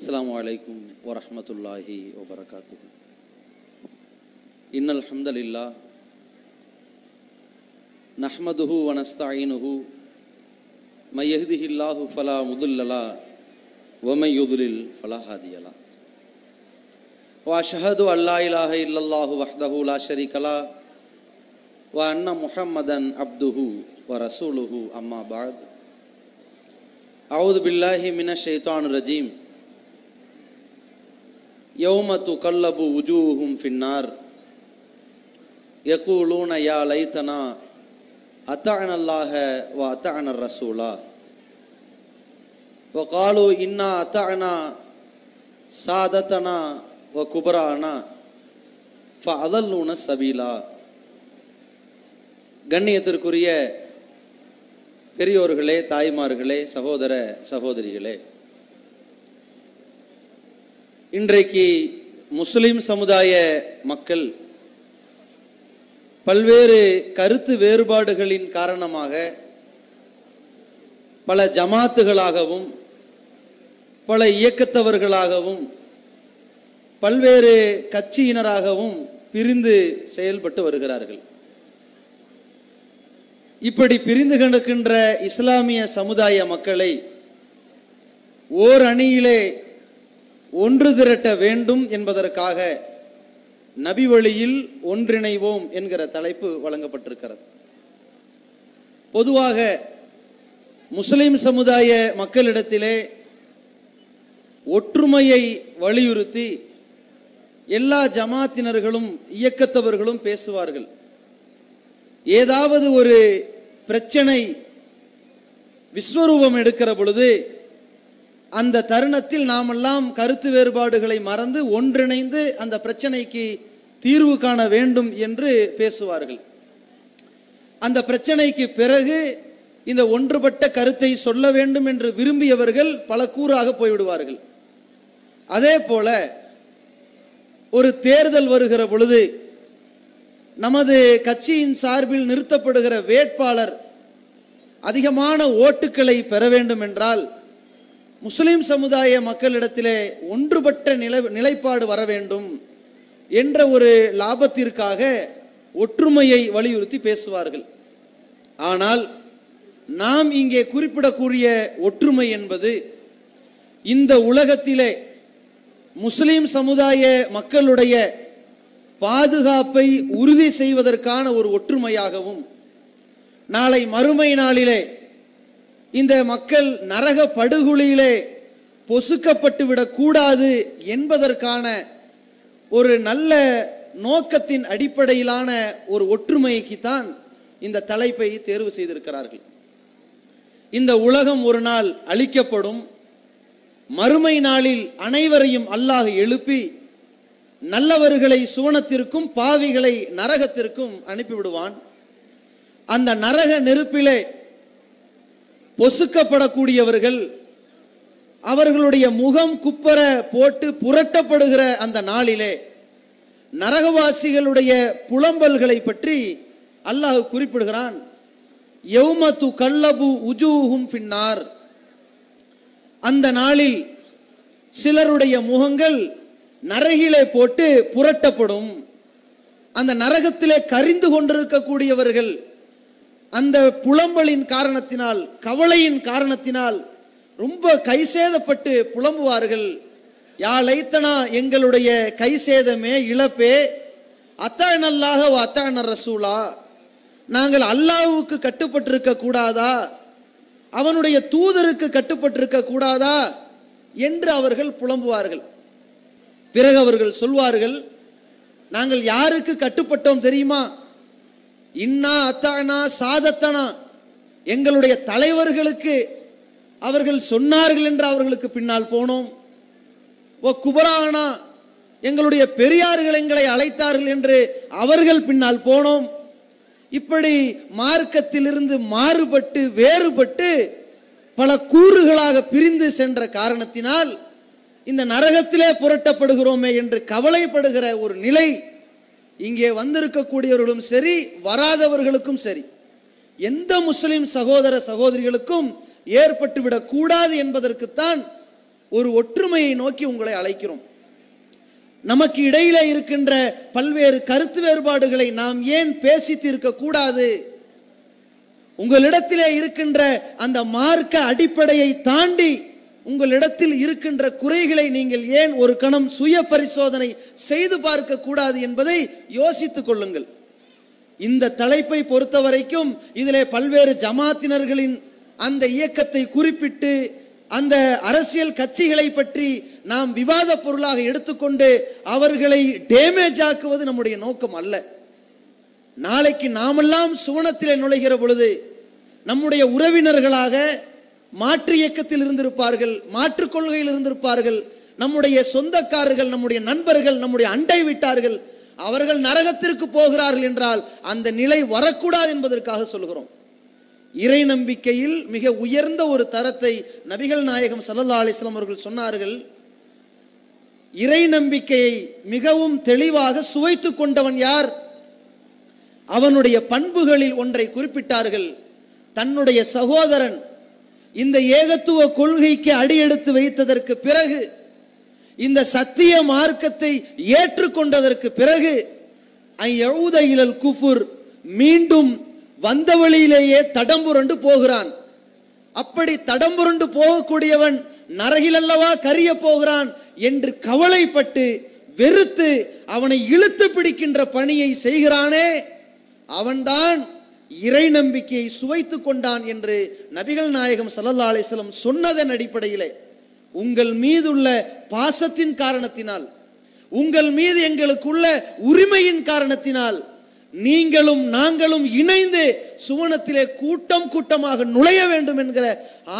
السلام عليكم ورحمة الله وبركاته إن الحمد لله نحمده ونستعينه ما يهده الله فلا مضل له ومن يضلل فلا هادي له وأشهد أن لا إله إلا الله وحده لا شريك له وأن محمدا عبده ورسوله أما بعد أعوذ بالله من الشيطان الرجيم யௌமத்து கல்லபு உஜூஹும் ஃபின்னார் யகூலூன யா லைத்தனா அத்தகனல்லாக வ அத்தகனர் ரசூலா காலு இன்னா அத்தகனா சாதத்தனா வ குபரானா ஃப அதல்லூன சபீலா கண்ணியத்திற்குரிய பெரியோர்களே தாய்மார்களே சகோதர சகோதரிகளே இன்றைக்கு முஸ்லிம் சமுதாய மக்கள் பல்வேறு கருத்து வேறுபாடுகளின் காரணமாக பல ஜமாத்துகளாகவும் பல இயக்கத்தவர்களாகவும் பல்வேறு கட்சியினராகவும் பிரிந்து செயல்பட்டு வருகிறார்கள் இப்படி பிரிந்து கிடக்கின்ற இஸ்லாமிய சமுதாய மக்களை ஓர் அணியிலே ஒன்று திரட்ட வேண்டும் என்பதற்காக நபி வழியில் ஒன்றிணைவோம் என்கிற தலைப்பு வழங்கப்பட்டிருக்கிறது பொதுவாக முஸ்லிம் சமுதாய மக்களிடத்திலே ஒற்றுமையை வலியுறுத்தி எல்லா ஜமாத்தினர்களும் இயக்கத்தவர்களும் பேசுவார்கள் ஏதாவது ஒரு பிரச்சனை விஸ்வரூபம் எடுக்கிற பொழுது அந்த தருணத்தில் நாமெல்லாம் கருத்து வேறுபாடுகளை மறந்து ஒன்றிணைந்து அந்த பிரச்சனைக்கு தீர்வு காண வேண்டும் என்று பேசுவார்கள் அந்த பிரச்சனைக்கு பிறகு இந்த ஒன்றுபட்ட கருத்தை சொல்ல வேண்டும் என்று விரும்பியவர்கள் பல கூறாக போய்விடுவார்கள் அதே போல ஒரு தேர்தல் வருகிற பொழுது நமது கட்சியின் சார்பில் நிறுத்தப்படுகிற வேட்பாளர் அதிகமான ஓட்டுக்களை பெற வேண்டும் என்றால் முஸ்லிம் சமுதாய மக்களிடத்திலே ஒன்றுபட்ட நிலை நிலைப்பாடு வர வேண்டும் என்ற ஒரு லாபத்திற்காக ஒற்றுமையை வலியுறுத்தி பேசுவார்கள் ஆனால் நாம் இங்கே குறிப்பிடக்கூடிய ஒற்றுமை என்பது இந்த உலகத்திலே முஸ்லிம் சமுதாய மக்களுடைய பாதுகாப்பை உறுதி செய்வதற்கான ஒரு ஒற்றுமையாகவும் நாளை மறுமை நாளிலே இந்த மக்கள் நரக படுகொலியிலே பொசுக்கப்பட்டு விடக்கூடாது என்பதற்கான ஒரு நல்ல நோக்கத்தின் அடிப்படையிலான ஒரு ஒற்றுமைக்குத்தான் இந்த தலைப்பை தேர்வு செய்திருக்கிறார்கள் இந்த உலகம் ஒரு நாள் அழிக்கப்படும் மறுமை நாளில் அனைவரையும் அல்லாஹ் எழுப்பி நல்லவர்களை சுவனத்திற்கும் பாவிகளை நரகத்திற்கும் அனுப்பிவிடுவான் அந்த நரக நெருப்பிலே பொசுக்கப்படக்கூடியவர்கள் அவர்களுடைய முகம் குப்பர போட்டு புரட்டப்படுகிற அந்த நாளிலே நரகவாசிகளுடைய புலம்பல்களை பற்றி அல்லாஹ் குறிப்பிடுகிறான் எவ்மத்து கல்லபு உஜூஹும் பின்னார் அந்த நாளில் சிலருடைய முகங்கள் நரகிலே போட்டு புரட்டப்படும் அந்த நரகத்திலே கரிந்து கொண்டிருக்கக்கூடியவர்கள் அந்த புலம்பலின் காரணத்தினால் கவலையின் காரணத்தினால் ரொம்ப கை சேதப்பட்டு புலம்புவார்கள் யாழைத்தனா எங்களுடைய கை சேதமே இழப்பே அத்தானல்லாக அத்தான ரசூலா நாங்கள் அல்லாவுக்கு கட்டுப்பட்டிருக்க கூடாதா அவனுடைய தூதருக்கு கட்டுப்பட்டிருக்க கூடாதா என்று அவர்கள் புலம்புவார்கள் பிறகு அவர்கள் சொல்வார்கள் நாங்கள் யாருக்கு கட்டுப்பட்டோம் தெரியுமா இன்னா அத்தானா சாதத்தனா எங்களுடைய தலைவர்களுக்கு அவர்கள் சொன்னார்கள் என்று அவர்களுக்கு பின்னால் போனோம் ஓ குபரானா எங்களுடைய பெரியார்கள் எங்களை அழைத்தார்கள் என்று அவர்கள் பின்னால் போனோம் இப்படி மார்க்கத்திலிருந்து மாறுபட்டு வேறுபட்டு பல கூறுகளாக பிரிந்து சென்ற காரணத்தினால் இந்த நரகத்திலே புரட்டப்படுகிறோமே என்று கவலைப்படுகிற ஒரு நிலை இங்கே வந்திருக்கக்கூடியவர்களும் சரி வராதவர்களுக்கும் சரி எந்த முஸ்லிம் சகோதர சகோதரிகளுக்கும் ஏற்பட்டுவிடக் கூடாது என்பதற்குத்தான் ஒரு ஒற்றுமையை நோக்கி உங்களை அழைக்கிறோம் நமக்கு இடையில இருக்கின்ற பல்வேறு கருத்து வேறுபாடுகளை நாம் ஏன் பேசி தீர்க்க கூடாது உங்களிடத்திலே இருக்கின்ற அந்த மார்க்க அடிப்படையை தாண்டி உங்களிடத்தில் இருக்கின்ற குறைகளை நீங்கள் ஏன் ஒரு கணம் சுய பரிசோதனை செய்து பார்க்க கூடாது என்பதை யோசித்துக் கொள்ளுங்கள் இந்த தலைப்பை பொறுத்த வரைக்கும் இதிலே பல்வேறு ஜமாத்தினர்களின் அந்த இயக்கத்தை குறிப்பிட்டு அந்த அரசியல் கட்சிகளை பற்றி நாம் விவாத பொருளாக எடுத்துக்கொண்டு அவர்களை டேமேஜ் ஆக்குவது நம்முடைய நோக்கம் அல்ல நாளைக்கு நாமெல்லாம் சுவனத்திலே நுழைகிற பொழுது நம்முடைய உறவினர்களாக மாற்று இயக்கத்தில் இருந்திருப்பார்கள் மாற்று கொள்கையில் இருந்திருப்பார்கள் நம்முடைய சொந்தக்காரர்கள் நம்முடைய நண்பர்கள் நம்முடைய அண்டை விட்டார்கள் அவர்கள் நரகத்திற்கு போகிறார்கள் என்றால் அந்த நிலை வரக்கூடாது என்பதற்காக சொல்கிறோம் இறை நம்பிக்கையில் மிக உயர்ந்த ஒரு தரத்தை நபிகள் நாயகம் சல்லா அலிஸ்லாம் அவர்கள் சொன்னார்கள் இறை நம்பிக்கையை மிகவும் தெளிவாக சுவைத்துக் கொண்டவன் யார் அவனுடைய பண்புகளில் ஒன்றை குறிப்பிட்டார்கள் தன்னுடைய சகோதரன் இந்த ஏகத்துவ கொள்கைக்கு அடியெடுத்து வைத்ததற்கு பிறகு இந்த சத்திய மார்க்கத்தை ஏற்றுக்கொண்டதற்கு பிறகு எழுத இழல் குஃபுர் மீண்டும் வந்த வழியிலேயே தடம்புரண்டு போகிறான் அப்படி தடம்புரண்டு போகக்கூடியவன் நரகிலல்லவா கரிய போகிறான் என்று கவலைப்பட்டு வெறுத்து அவனை இழுத்து பிடிக்கின்ற பணியை செய்கிறானே அவன்தான் இறை நம்பிக்கையை சுவைத்து கொண்டான் என்று நபிகள் நாயகம் சல்லல்லா அலிஸ்லம் சொன்னதன் அடிப்படையிலே உங்கள் மீதுள்ள பாசத்தின் காரணத்தினால் உங்கள் மீது எங்களுக்குள்ள உரிமையின் காரணத்தினால் நீங்களும் நாங்களும் இணைந்து சுவனத்திலே கூட்டம் கூட்டமாக நுழைய வேண்டும் என்கிற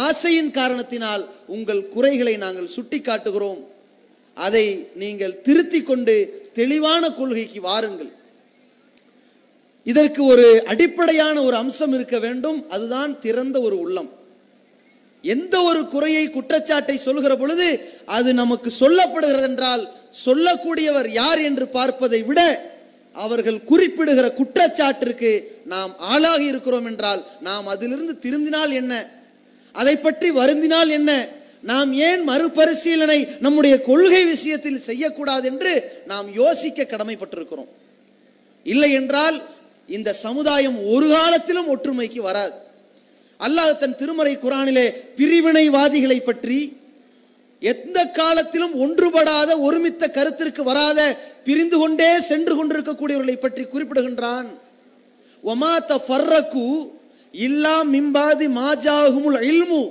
ஆசையின் காரணத்தினால் உங்கள் குறைகளை நாங்கள் சுட்டி காட்டுகிறோம் அதை நீங்கள் திருத்தி கொண்டு தெளிவான கொள்கைக்கு வாருங்கள் இதற்கு ஒரு அடிப்படையான ஒரு அம்சம் இருக்க வேண்டும் அதுதான் திறந்த ஒரு உள்ளம் எந்த ஒரு குறையை குற்றச்சாட்டை சொல்கிற பொழுது அது நமக்கு சொல்லப்படுகிறது என்றால் சொல்லக்கூடியவர் யார் என்று பார்ப்பதை விட அவர்கள் குறிப்பிடுகிற குற்றச்சாட்டிற்கு நாம் ஆளாகி இருக்கிறோம் என்றால் நாம் அதிலிருந்து திருந்தினால் என்ன அதை பற்றி வருந்தினால் என்ன நாம் ஏன் மறுபரிசீலனை நம்முடைய கொள்கை விஷயத்தில் செய்யக்கூடாது என்று நாம் யோசிக்க கடமைப்பட்டிருக்கிறோம் இல்லை என்றால் இந்த சமுதாயம் ஒரு காலத்திலும் ஒற்றுமைக்கு வராது அல்லாஹ் தன் திருமறை குரானிலே பிரிவினைவாதிகளை பற்றி எந்த காலத்திலும் ஒன்றுபடாத ஒருமித்த கருத்திற்கு வராத பிரிந்து கொண்டே சென்று கொண்டிருக்கக்கூடியவர்களை பற்றி குறிப்பிடுகின்றான் ஒமாத்த ஃபர்ரக்கு இல்லா மிம்பாதி மாஜாகுமுல் இல்மு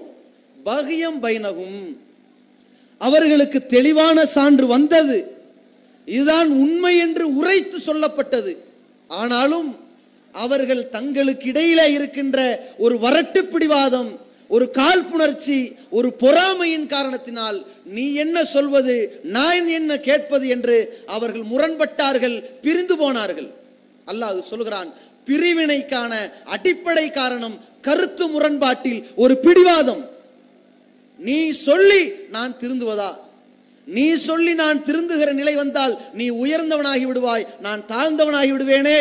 பகியம் பைனகும் அவர்களுக்கு தெளிவான சான்று வந்தது இதுதான் உண்மை என்று உரைத்து சொல்லப்பட்டது ஆனாலும் அவர்கள் தங்களுக்கு இடையில இருக்கின்ற ஒரு வரட்டு பிடிவாதம் ஒரு காழ்ப்புணர்ச்சி ஒரு பொறாமையின் காரணத்தினால் நீ என்ன சொல்வது நான் என்ன கேட்பது என்று அவர்கள் முரண்பட்டார்கள் பிரிந்து போனார்கள் அல்லாஹ் சொல்கிறான் பிரிவினைக்கான அடிப்படை காரணம் கருத்து முரண்பாட்டில் ஒரு பிடிவாதம் நீ சொல்லி நான் திருந்துவதா நீ சொல்லி நான் திருந்துகிற நிலை வந்தால் நீ உயர்ந்தவனாகி விடுவாய் நான் தாழ்ந்தவனாகி விடுவேனே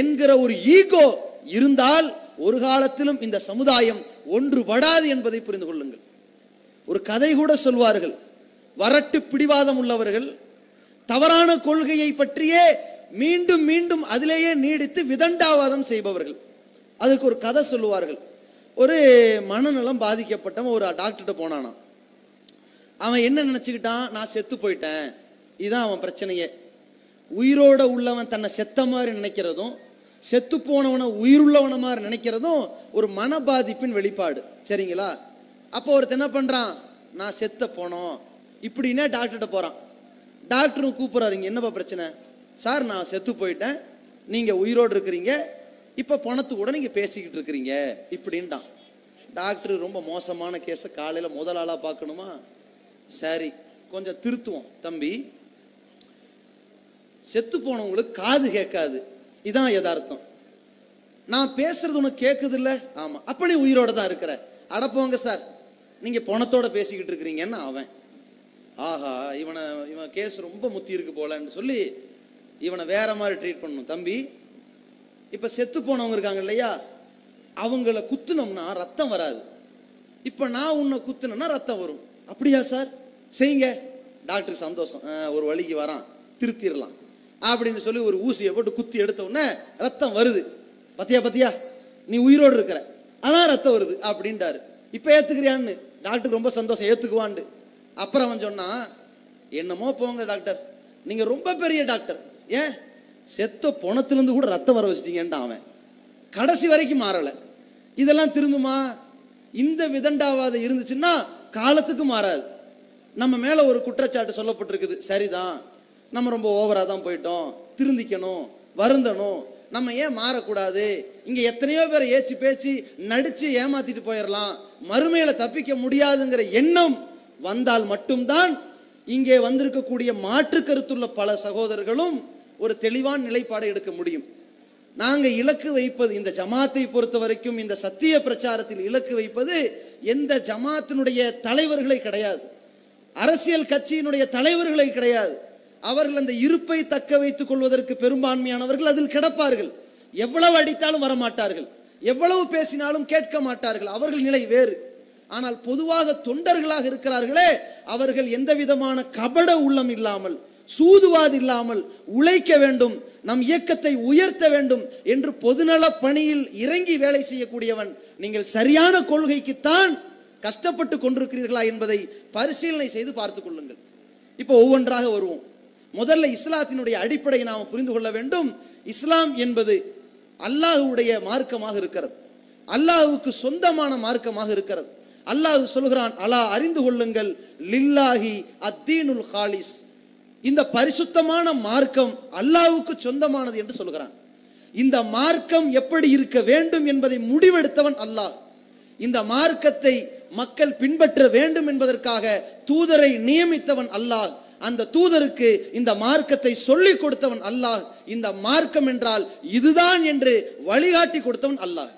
என்கிற ஒரு ஈகோ இருந்தால் ஒரு காலத்திலும் இந்த சமுதாயம் ஒன்றுபடாது என்பதை புரிந்து கொள்ளுங்கள் ஒரு கதை கூட சொல்வார்கள் வரட்டு பிடிவாதம் உள்ளவர்கள் தவறான கொள்கையை பற்றியே மீண்டும் மீண்டும் அதிலேயே நீடித்து விதண்டாவாதம் செய்பவர்கள் அதுக்கு ஒரு கதை சொல்லுவார்கள் ஒரு மனநலம் பாதிக்கப்பட்டவன் ஒரு டாக்டர்கிட்ட போனானா அவன் என்ன நினச்சிக்கிட்டான் நான் செத்து போயிட்டேன் இதுதான் அவன் பிரச்சனையே உயிரோட உள்ளவன் தன்னை செத்த மாதிரி நினைக்கிறதும் செத்து போனவனை உயிருள்ளவன மாதிரி நினைக்கிறதும் ஒரு மன பாதிப்பின் வெளிப்பாடு சரிங்களா அப்போ ஒருத்தர் என்ன பண்ணுறான் நான் செத்த போனோம் இப்படின்னா டாக்டர்கிட்ட போகிறான் டாக்டரும் கூப்பிட்றாருங்க என்னப்பா பிரச்சனை சார் நான் செத்து போயிட்டேன் நீங்கள் உயிரோடு இருக்கிறீங்க இப்போ பணத்து கூட நீங்கள் பேசிக்கிட்டு இருக்கிறீங்க இப்படின்ட்டான் டாக்டர் ரொம்ப மோசமான கேஸை காலையில் முதல் ஆளாக பார்க்கணுமா சரி கொஞ்சம் திருத்துவோம் தம்பி செத்து போனவங்களுக்கு காது கேட்காது இதான் யதார்த்தம் நான் பேசுறது உனக்கு கேட்குது இல்லை ஆமா அப்படி உயிரோட தான் இருக்கிற அடப்போங்க சார் நீங்க பணத்தோட பேசிக்கிட்டு இருக்கிறீங்கன்னு அவன் ஆஹா இவனை இவன் கேஸ் ரொம்ப முத்தி இருக்கு போலன்னு சொல்லி இவனை வேற மாதிரி ட்ரீட் பண்ணும் தம்பி இப்ப செத்து போனவங்க இருக்காங்க இல்லையா அவங்கள குத்துனோம்னா ரத்தம் வராது இப்ப நான் உன்னை குத்துனேன்னா ரத்தம் வரும் அப்படியா சார் செய்யுங்க டாக்டர் சந்தோஷம் ஒரு வழிக்கு வரான் திருத்திடலாம் அப்படின்னு சொல்லி ஒரு ஊசியை போட்டு குத்தி எடுத்தோடனே ரத்தம் வருது பத்தியா பத்தியா நீ உயிரோடு இருக்கிற அதான் ரத்தம் வருது அப்படின்ட்டாரு இப்போ ஏற்றுக்கிறியான்னு டாக்டர் ரொம்ப சந்தோஷம் ஏற்றுக்குவான்ண்டு அப்புறம் அவன் சொன்னான் என்னமோ போங்க டாக்டர் நீங்கள் ரொம்ப பெரிய டாக்டர் ஏன் செத்த புணத்துலேருந்து கூட ரத்தம் வர வச்சிட்டீங்கன்ட்டான் அவன் கடைசி வரைக்கும் மாறலை இதெல்லாம் திரும்புமா இந்த விதண்டாவாத இருந்துச்சுன்னா காலத்துக்கு மாறாது நம்ம மேலே ஒரு குற்றச்சாட்டு சொல்லப்பட்டிருக்குது சரிதான் நம்ம ரொம்ப ஓவராக தான் போயிட்டோம் திருந்திக்கணும் வருந்தணும் நம்ம ஏன் மாறக்கூடாது இங்கே எத்தனையோ பேர் ஏச்சு பேச்சு நடித்து ஏமாத்திட்டு போயிடலாம் மறுமையில் தப்பிக்க முடியாதுங்கிற எண்ணம் வந்தால் மட்டும்தான் இங்கே வந்திருக்கக்கூடிய மாற்று கருத்துள்ள பல சகோதரர்களும் ஒரு தெளிவான நிலைப்பாடை எடுக்க முடியும் நாங்கள் இலக்கு வைப்பது இந்த ஜமாத்தை பொறுத்த வரைக்கும் இந்த சத்திய பிரச்சாரத்தில் இலக்கு வைப்பது எந்த ஜமாத்தினுடைய தலைவர்களை கிடையாது அரசியல் கட்சியினுடைய தலைவர்களை கிடையாது அவர்கள் அந்த இருப்பை தக்க வைத்துக் கொள்வதற்கு பெரும்பான்மையானவர்கள் அதில் கிடப்பார்கள் எவ்வளவு அடித்தாலும் வரமாட்டார்கள் எவ்வளவு பேசினாலும் கேட்க மாட்டார்கள் அவர்கள் நிலை வேறு ஆனால் பொதுவாக தொண்டர்களாக இருக்கிறார்களே அவர்கள் எந்த விதமான கபட உள்ளம் இல்லாமல் சூதுவாது இல்லாமல் உழைக்க வேண்டும் நம் இயக்கத்தை உயர்த்த வேண்டும் என்று பொதுநல பணியில் இறங்கி வேலை செய்யக்கூடியவன் நீங்கள் சரியான கொள்கைக்குத்தான் கஷ்டப்பட்டு கொண்டிருக்கிறீர்களா என்பதை பரிசீலனை செய்து பார்த்துக் கொள்ளுங்கள் இப்போ ஒவ்வொன்றாக வருவோம் முதல்ல இஸ்லாத்தினுடைய அடிப்படையை நாம் புரிந்து கொள்ள வேண்டும் இஸ்லாம் என்பது அல்லாஹுடைய மார்க்கமாக இருக்கிறது அல்லாஹுக்கு சொந்தமான மார்க்கமாக இருக்கிறது அல்லாஹ் சொல்கிறான் அலா அறிந்து கொள்ளுங்கள் லில்லாஹி அத்தீனுல் ஹாலிஸ் இந்த பரிசுத்தமான மார்க்கம் அல்லாஹுக்கு சொந்தமானது என்று சொல்கிறான் இந்த மார்க்கம் எப்படி இருக்க வேண்டும் என்பதை முடிவெடுத்தவன் அல்லாஹ் இந்த மார்க்கத்தை மக்கள் பின்பற்ற வேண்டும் என்பதற்காக தூதரை நியமித்தவன் அல்லாஹ் அந்த தூதருக்கு இந்த மார்க்கத்தை சொல்லிக் கொடுத்தவன் அல்லாஹ் இந்த மார்க்கம் என்றால் இதுதான் என்று வழிகாட்டி கொடுத்தவன் அல்லாஹ்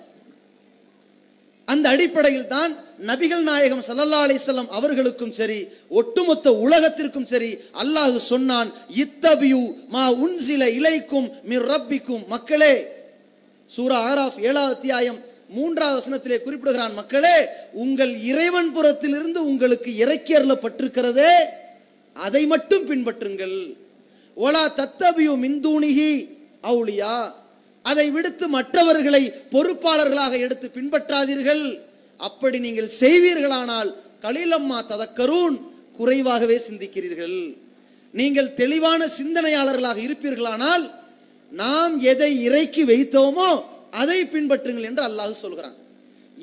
அந்த அடிப்படையில் தான் நபிகள் நாயகம் சல்லல்லா அலிசல்லாம் அவர்களுக்கும் சரி ஒட்டுமொத்த உலகத்திற்கும் சரி அல்லாஹு சொன்னான் இத்தபியு மா உன்சில இலைக்கும் மிர் ரப்பிக்கும் மக்களே சூரா ஆராஃப் ஏழாவது அத்தியாயம் மூன்றாவது வசனத்திலே குறிப்பிடுகிறான் மக்களே உங்கள் இறைவன் புறத்திலிருந்து உங்களுக்கு இறக்கி அதை மட்டும் பின்பற்றுங்கள் ஒலா தத்தபியு மின்தூணிகி அவுளியா அதை விடுத்து மற்றவர்களை பொறுப்பாளர்களாக எடுத்து பின்பற்றாதீர்கள் அப்படி நீங்கள் செய்வீர்களானால் கலிலம்மா ததக்கரூன் குறைவாகவே சிந்திக்கிறீர்கள் நீங்கள் தெளிவான சிந்தனையாளர்களாக இருப்பீர்களானால் நாம் எதை இறக்கி வைத்தோமோ அதை பின்பற்றுங்கள் என்று அல்லாஹ் சொல்கிறான்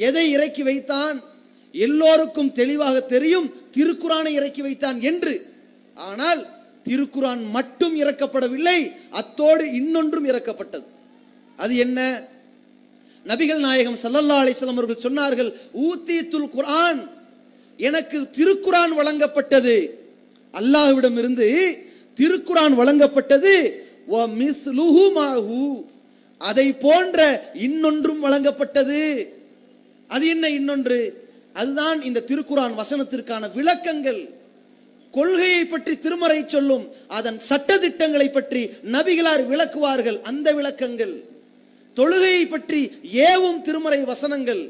எதை இறக்கி வைத்தான் எல்லோருக்கும் தெளிவாக தெரியும் திருக்குறானை இறக்கி வைத்தான் என்று ஆனால் திருக்குறான் மட்டும் இறக்கப்படவில்லை அத்தோடு இன்னொன்றும் இறக்கப்பட்டது அது என்ன நபிகள் நாயகம் சல்லல்லா அலிஸ்லாம் அவர்கள் சொன்னார்கள் துல் குரான் எனக்கு திருக்குரான் வழங்கப்பட்டது அல்லாஹ்விடம் இருந்து திருக்குரான் வழங்கப்பட்டது அதை போன்ற இன்னொன்றும் வழங்கப்பட்டது அது என்ன இன்னொன்று அதுதான் இந்த திருக்குரான் வசனத்திற்கான விளக்கங்கள் கொள்கையை பற்றி திருமறை சொல்லும் அதன் சட்ட திட்டங்களை பற்றி நபிகளார் விளக்குவார்கள் அந்த விளக்கங்கள் தொழுகையை பற்றி ஏவும் திருமறை வசனங்கள்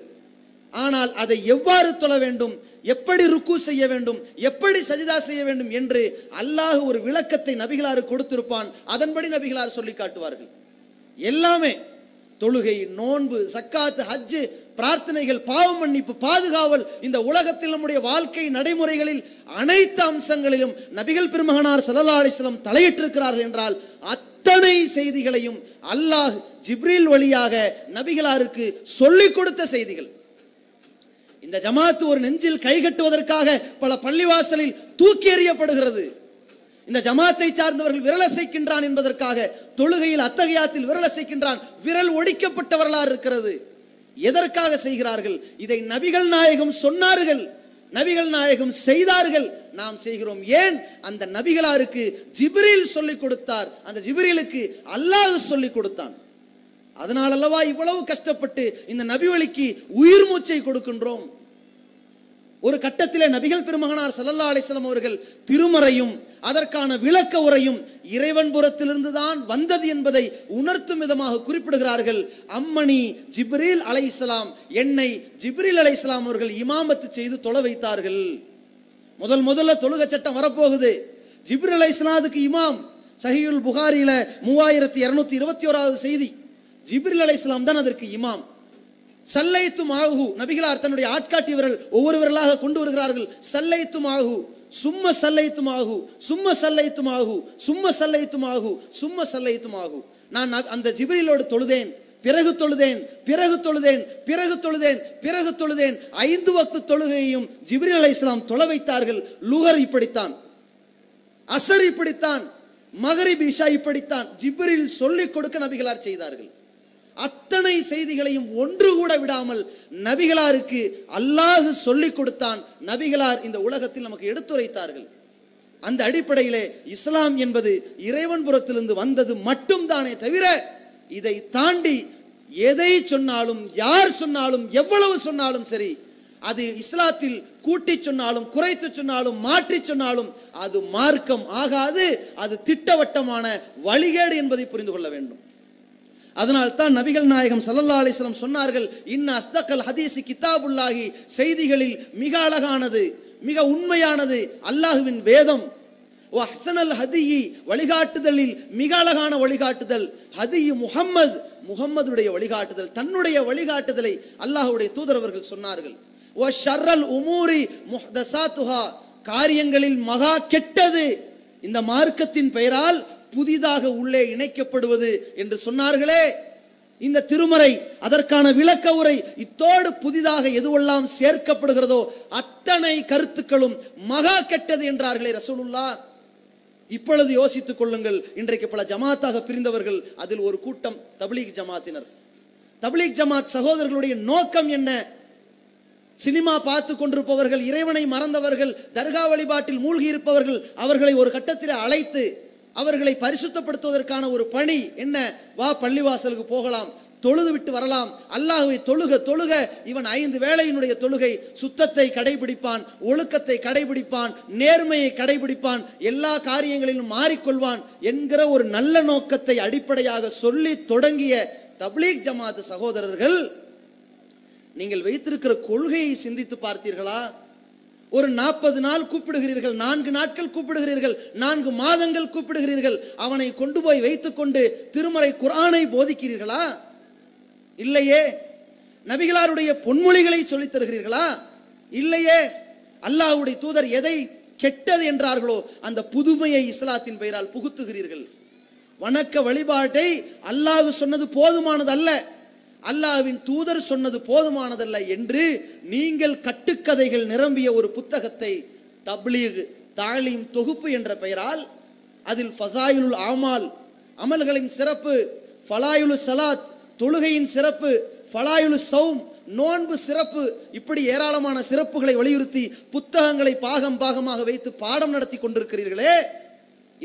ஆனால் அதை எவ்வாறு தொழ வேண்டும் எப்படி ருக்கு செய்ய வேண்டும் எப்படி சஜிதா செய்ய வேண்டும் என்று அல்லாஹ் ஒரு விளக்கத்தை நபிகளாறு கொடுத்திருப்பான் அதன்படி நபிகளார் சொல்லி காட்டுவார்கள் எல்லாமே தொழுகை நோன்பு சக்காத்து ஹஜ்ஜு பிரார்த்தனைகள் பாவ மன்னிப்பு பாதுகாவல் இந்த உலகத்தில் நம்முடைய வாழ்க்கை நடைமுறைகளில் அனைத்து அம்சங்களிலும் நபிகள் பெருமகனார் சல்லா அலிஸ்லம் தலையிட்டிருக்கிறார்கள் என்றால் அத்தனை செய்திகளையும் அல்லாஹ் ஜிப்ரில் வழியாக நபிகளாருக்கு சொல்லிக் கொடுத்த செய்திகள் இந்த ஜமாத்து ஒரு நெஞ்சில் கை கட்டுவதற்காக பல பள்ளிவாசலில் தூக்கி எறியப்படுகிறது இந்த ஜமாத்தை சார்ந்தவர்கள் விரலசைக்கின்றான் என்பதற்காக தொழுகையில் அத்தகையாத்தில் அசைக்கின்றான் விரல் ஒடிக்கப்பட்டவர்களாக இருக்கிறது எதற்காக செய்கிறார்கள் இதை நபிகள் நாயகம் சொன்னார்கள் நபிகள் நாயகம் செய்தார்கள் நாம் செய்கிறோம் ஏன் அந்த நபிகளாருக்கு ஜிப்ரில் சொல்லிக் கொடுத்தார் அந்த ஜிப்ரிலுக்கு அல்லாஹ் சொல்லிக் கொடுத்தான் அதனால் அல்லவா இவ்வளவு கஷ்டப்பட்டு இந்த நபி வழிக்கு உயிர் மூச்சை கொடுக்கின்றோம் ஒரு கட்டத்திலே நபிகள் பெருமகனார் சல்லல்லா அலிஸ்லாம் அவர்கள் திருமறையும் அதற்கான விளக்க உரையும் இறைவன் புறத்திலிருந்து தான் வந்தது என்பதை உணர்த்தும் விதமாக குறிப்பிடுகிறார்கள் அம்மணி ஜிப்ரீல் அலை என்னை ஜிப்ரீல் அலை அவர்கள் இமாமத்து செய்து தொலை வைத்தார்கள் முதல் முதல்ல தொழுக சட்டம் வரப்போகுது ஜிப்ரல் இஸ்லாத்துக்கு இமாம் சஹியுல் புகாரியில மூவாயிரத்தி இருநூத்தி இருபத்தி ஓராவது செய்தி ஜிப்ரல் அலை இஸ்லாம் தான் அதற்கு இமாம் சல்லைத்தும் ஆகு நபிகளார் தன்னுடைய ஆட்காட்டியவர்கள் ஒவ்வொருவர்களாக கொண்டு வருகிறார்கள் சல்லைத்து ஆகு சும்ம சல்லைத்து மாகு சும்ம சல்லைத்தும் ஆகு சும்ம சல்லைத்தும் ஆகு சும்ம சல்லைத்து மாகு நான் அந்த ஜிபிரிலோடு தொழுதேன் பிறகு தொழுதேன் பிறகு தொழுதேன் பிறகு தொழுதேன் பிறகு தொழுதேன் ஐந்து வக்து தொழுகையையும் ஜிபிரி அலை இஸ்லாம் தொலை வைத்தார்கள் லுகர் இப்படித்தான் அசர் இப்படித்தான் மகரி பிஷா இப்படித்தான் ஜிப்ரில் சொல்லிக் கொடுக்க நபிகளார் செய்தார்கள் அத்தனை செய்திகளையும் ஒன்று கூட விடாமல் நபிகளாருக்கு அல்லாஹு சொல்லிக் கொடுத்தான் நபிகளார் இந்த உலகத்தில் நமக்கு எடுத்துரைத்தார்கள் அந்த அடிப்படையிலே இஸ்லாம் என்பது இறைவன்புறத்திலிருந்து வந்தது மட்டும்தானே தவிர இதை தாண்டி எதை சொன்னாலும் யார் சொன்னாலும் எவ்வளவு சொன்னாலும் சரி அது இஸ்லாத்தில் கூட்டி சொன்னாலும் குறைத்து சொன்னாலும் மாற்றி சொன்னாலும் அது மார்க்கம் ஆகாது அது திட்டவட்டமான வழிகேடு என்பதை புரிந்து கொள்ள வேண்டும் அதனால் தான் நபிகள் நாயகம் சல்லல்லா அலிஸ்லம் சொன்னார்கள் இன்ன அஸ்தக்கல் ஹதீசி கித்தாபுல்லாகி செய்திகளில் மிக அழகானது மிக உண்மையானது அல்லாஹுவின் வேதம் ஹசனல் ஹதியி வழிகாட்டுதலில் மிக அழகான வழிகாட்டுதல் ஹதி முகமது முகம்மதுடைய வழிகாட்டுதல் தன்னுடைய வழிகாட்டுதலை அல்லாஹுடைய தூதரவர்கள் சொன்னார்கள் ஓ உமூரி காரியங்களில் மகா கெட்டது இந்த மார்க்கத்தின் பெயரால் புதிதாக உள்ளே இணைக்கப்படுவது என்று சொன்னார்களே இந்த திருமறை அதற்கான விளக்க உரை இத்தோடு புதிதாக எதுவெல்லாம் சேர்க்கப்படுகிறதோ அத்தனை கருத்துக்களும் மகா கெட்டது என்றார்களே ரசூலுல்லா இப்பொழுது யோசித்துக் கொள்ளுங்கள் இன்றைக்கு பல ஜமாத்தாக பிரிந்தவர்கள் அதில் ஒரு கூட்டம் தபிலீக் ஜமாத்தினர் தபிலீக் ஜமாத் சகோதரர்களுடைய நோக்கம் என்ன சினிமா பார்த்து கொண்டிருப்பவர்கள் இறைவனை மறந்தவர்கள் தர்கா வழிபாட்டில் மூழ்கி இருப்பவர்கள் அவர்களை ஒரு கட்டத்தில் அழைத்து அவர்களை பரிசுத்தப்படுத்துவதற்கான ஒரு பணி என்ன வா பள்ளிவாசலுக்கு போகலாம் தொழுது விட்டு வரலாம் அல்லாஹுவை தொழுக தொழுக இவன் ஐந்து வேளையினுடைய தொழுகை சுத்தத்தை கடைபிடிப்பான் ஒழுக்கத்தை கடைபிடிப்பான் நேர்மையை கடைபிடிப்பான் எல்லா காரியங்களிலும் மாறிக்கொள்வான் என்கிற ஒரு நல்ல நோக்கத்தை அடிப்படையாக சொல்லி தொடங்கிய தப்லீக் ஜமாத் சகோதரர்கள் நீங்கள் வைத்திருக்கிற கொள்கையை சிந்தித்து பார்த்தீர்களா ஒரு நாற்பது நாள் கூப்பிடுகிறீர்கள் நான்கு நாட்கள் கூப்பிடுகிறீர்கள் நான்கு மாதங்கள் கூப்பிடுகிறீர்கள் அவனை கொண்டு போய் வைத்துக்கொண்டு திருமறை குரானை போதிக்கிறீர்களா இல்லையே நபிகளாருடைய பொன்மொழிகளை சொல்லித் தருகிறீர்களா இல்லையே அல்லாஹுடைய தூதர் எதை கெட்டது என்றார்களோ அந்த புதுமையை இஸ்லாத்தின் பெயரால் புகுத்துகிறீர்கள் வணக்க வழிபாட்டை அல்லாஹு சொன்னது போதுமானது அல்ல அல்லாவின் தூதர் சொன்னது போதுமானதல்ல என்று நீங்கள் கட்டுக்கதைகள் நிரம்பிய ஒரு புத்தகத்தை தப்லீக் தாலீம் தொகுப்பு என்ற பெயரால் அதில் ஃபசாயுல் ஆமால் அமல்களின் சிறப்பு ஃபலாயுல் சலாத் தொழுகையின் சிறப்பு ஃபலாயுலு சௌம் நோன்பு சிறப்பு இப்படி ஏராளமான சிறப்புகளை வலியுறுத்தி புத்தகங்களை பாகம் பாகமாக வைத்து பாடம் நடத்தி கொண்டிருக்கிறீர்களே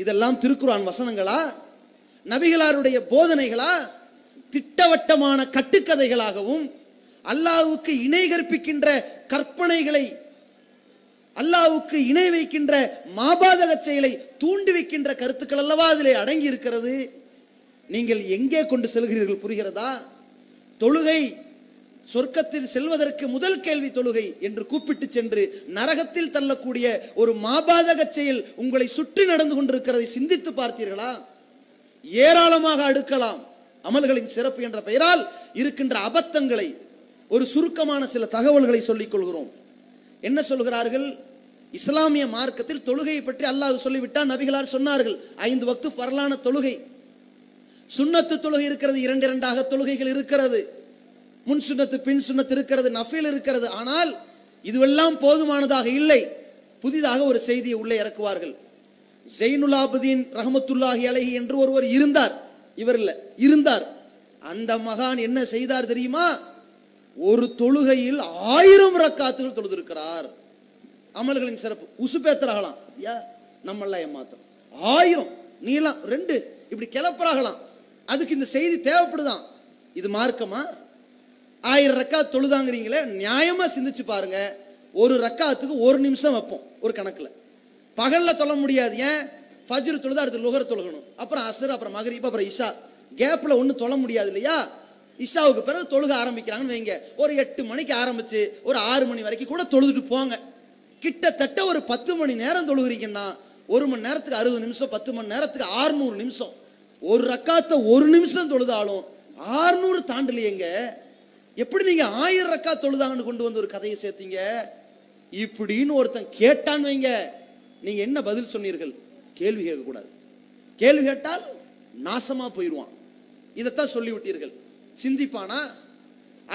இதெல்லாம் திருக்குறான் வசனங்களா நபிகளாருடைய போதனைகளா திட்டவட்டமான கட்டுக்கதைகளாகவும் அல்லாவுக்கு இணை கற்பிக்கின்ற கற்பனைகளை அல்லாவுக்கு இணை வைக்கின்ற மாபாதக செயலை தூண்டி வைக்கின்ற கருத்துக்கள் அல்லவா அதிலே அடங்கி இருக்கிறது நீங்கள் எங்கே கொண்டு செல்கிறீர்கள் புரிகிறதா தொழுகை சொர்க்கத்தில் செல்வதற்கு முதல் கேள்வி தொழுகை என்று கூப்பிட்டு சென்று நரகத்தில் தள்ளக்கூடிய ஒரு மாபாதக செயல் உங்களை சுற்றி நடந்து கொண்டிருக்கிறதை சிந்தித்து பார்த்தீர்களா ஏராளமாக அடுக்கலாம் அமல்களின் சிறப்பு என்ற பெயரால் இருக்கின்ற அபத்தங்களை ஒரு சுருக்கமான சில தகவல்களை சொல்லிக் கொள்கிறோம் என்ன சொல்கிறார்கள் இஸ்லாமிய மார்க்கத்தில் தொழுகையை பற்றி அல்லாஹ் சொல்லிவிட்டால் நபிகளார் சொன்னார்கள் ஐந்து வக்து பரலான தொழுகை சுண்ணத்து தொழுகை இருக்கிறது இரண்டு இரண்டாக தொழுகைகள் இருக்கிறது முன் சுண்ணத்து பின் சுண்ணத்து இருக்கிறது நஃபில் இருக்கிறது ஆனால் இதுவெல்லாம் போதுமானதாக இல்லை புதிதாக ஒரு செய்தியை உள்ளே இறக்குவார்கள் ஜெயினுலாபுதீன் ரஹமத்துல்லாஹி அழகி என்று ஒருவர் இருந்தார் இவர் இல்லை இருந்தார் அந்த மகான் என்ன செய்தார் தெரியுமா ஒரு தொழுகையில் ஆயிரம் ரக்காத்துகள் தொழுதிருக்கிறார் அமல்களின் சிறப்பு உசு பேத்தராகலாம் நம்ம ஏமாத்தம் ஆயிரம் நீளம் ரெண்டு இப்படி கிளப்பராகலாம் அதுக்கு இந்த செய்தி தேவைப்படுதான் இது மார்க்கமா ஆயிரம் ரக்கா தொழுதாங்கிறீங்களே நியாயமாக சிந்திச்சு பாருங்க ஒரு ரக்காத்துக்கு ஒரு நிமிஷம் வைப்போம் ஒரு கணக்கில் பகலில் தொழ முடியாது ஏன் ஃபஜ்ரு தொழுதா அடுத்து லுகர் தொழுகணும் அப்புறம் அசர் அப்புறம் மகரீப் அப்புறம் இஷா கேப்பில் ஒன்றும் தொழ முடியாது இல்லையா இஷாவுக்கு பிறகு தொழுக ஆரம்பிக்கிறாங்கன்னு வைங்க ஒரு எட்டு மணிக்கு ஆரம்பித்து ஒரு ஆறு மணி வரைக்கும் கூட தொழுதுட்டு போங்க கிட்டத்தட்ட ஒரு பத்து மணி நேரம் தொழுகிறீங்கன்னா ஒரு மணி நேரத்துக்கு அறுபது நிமிஷம் பத்து மணி நேரத்துக்கு ஆறுநூறு நிமிஷம் ஒரு ரக்காத்தை ஒரு நிமிஷம் தொழுதாலும் ஆறுநூறு தாண்டலையேங்க எப்படி நீங்க ஆயிரம் ரக்கா தொழுதாங்கன்னு கொண்டு வந்து ஒரு கதையை சேர்த்தீங்க இப்படின்னு ஒருத்தன் கேட்டான் வைங்க நீங்க என்ன பதில் சொன்னீர்கள் கேள்வி கேட்கக்கூடாது கேள்வி கேட்டால் நாசமா போயிடுவான் இதைத்தான் சொல்லிவிட்டீர்கள் சிந்திப்பானா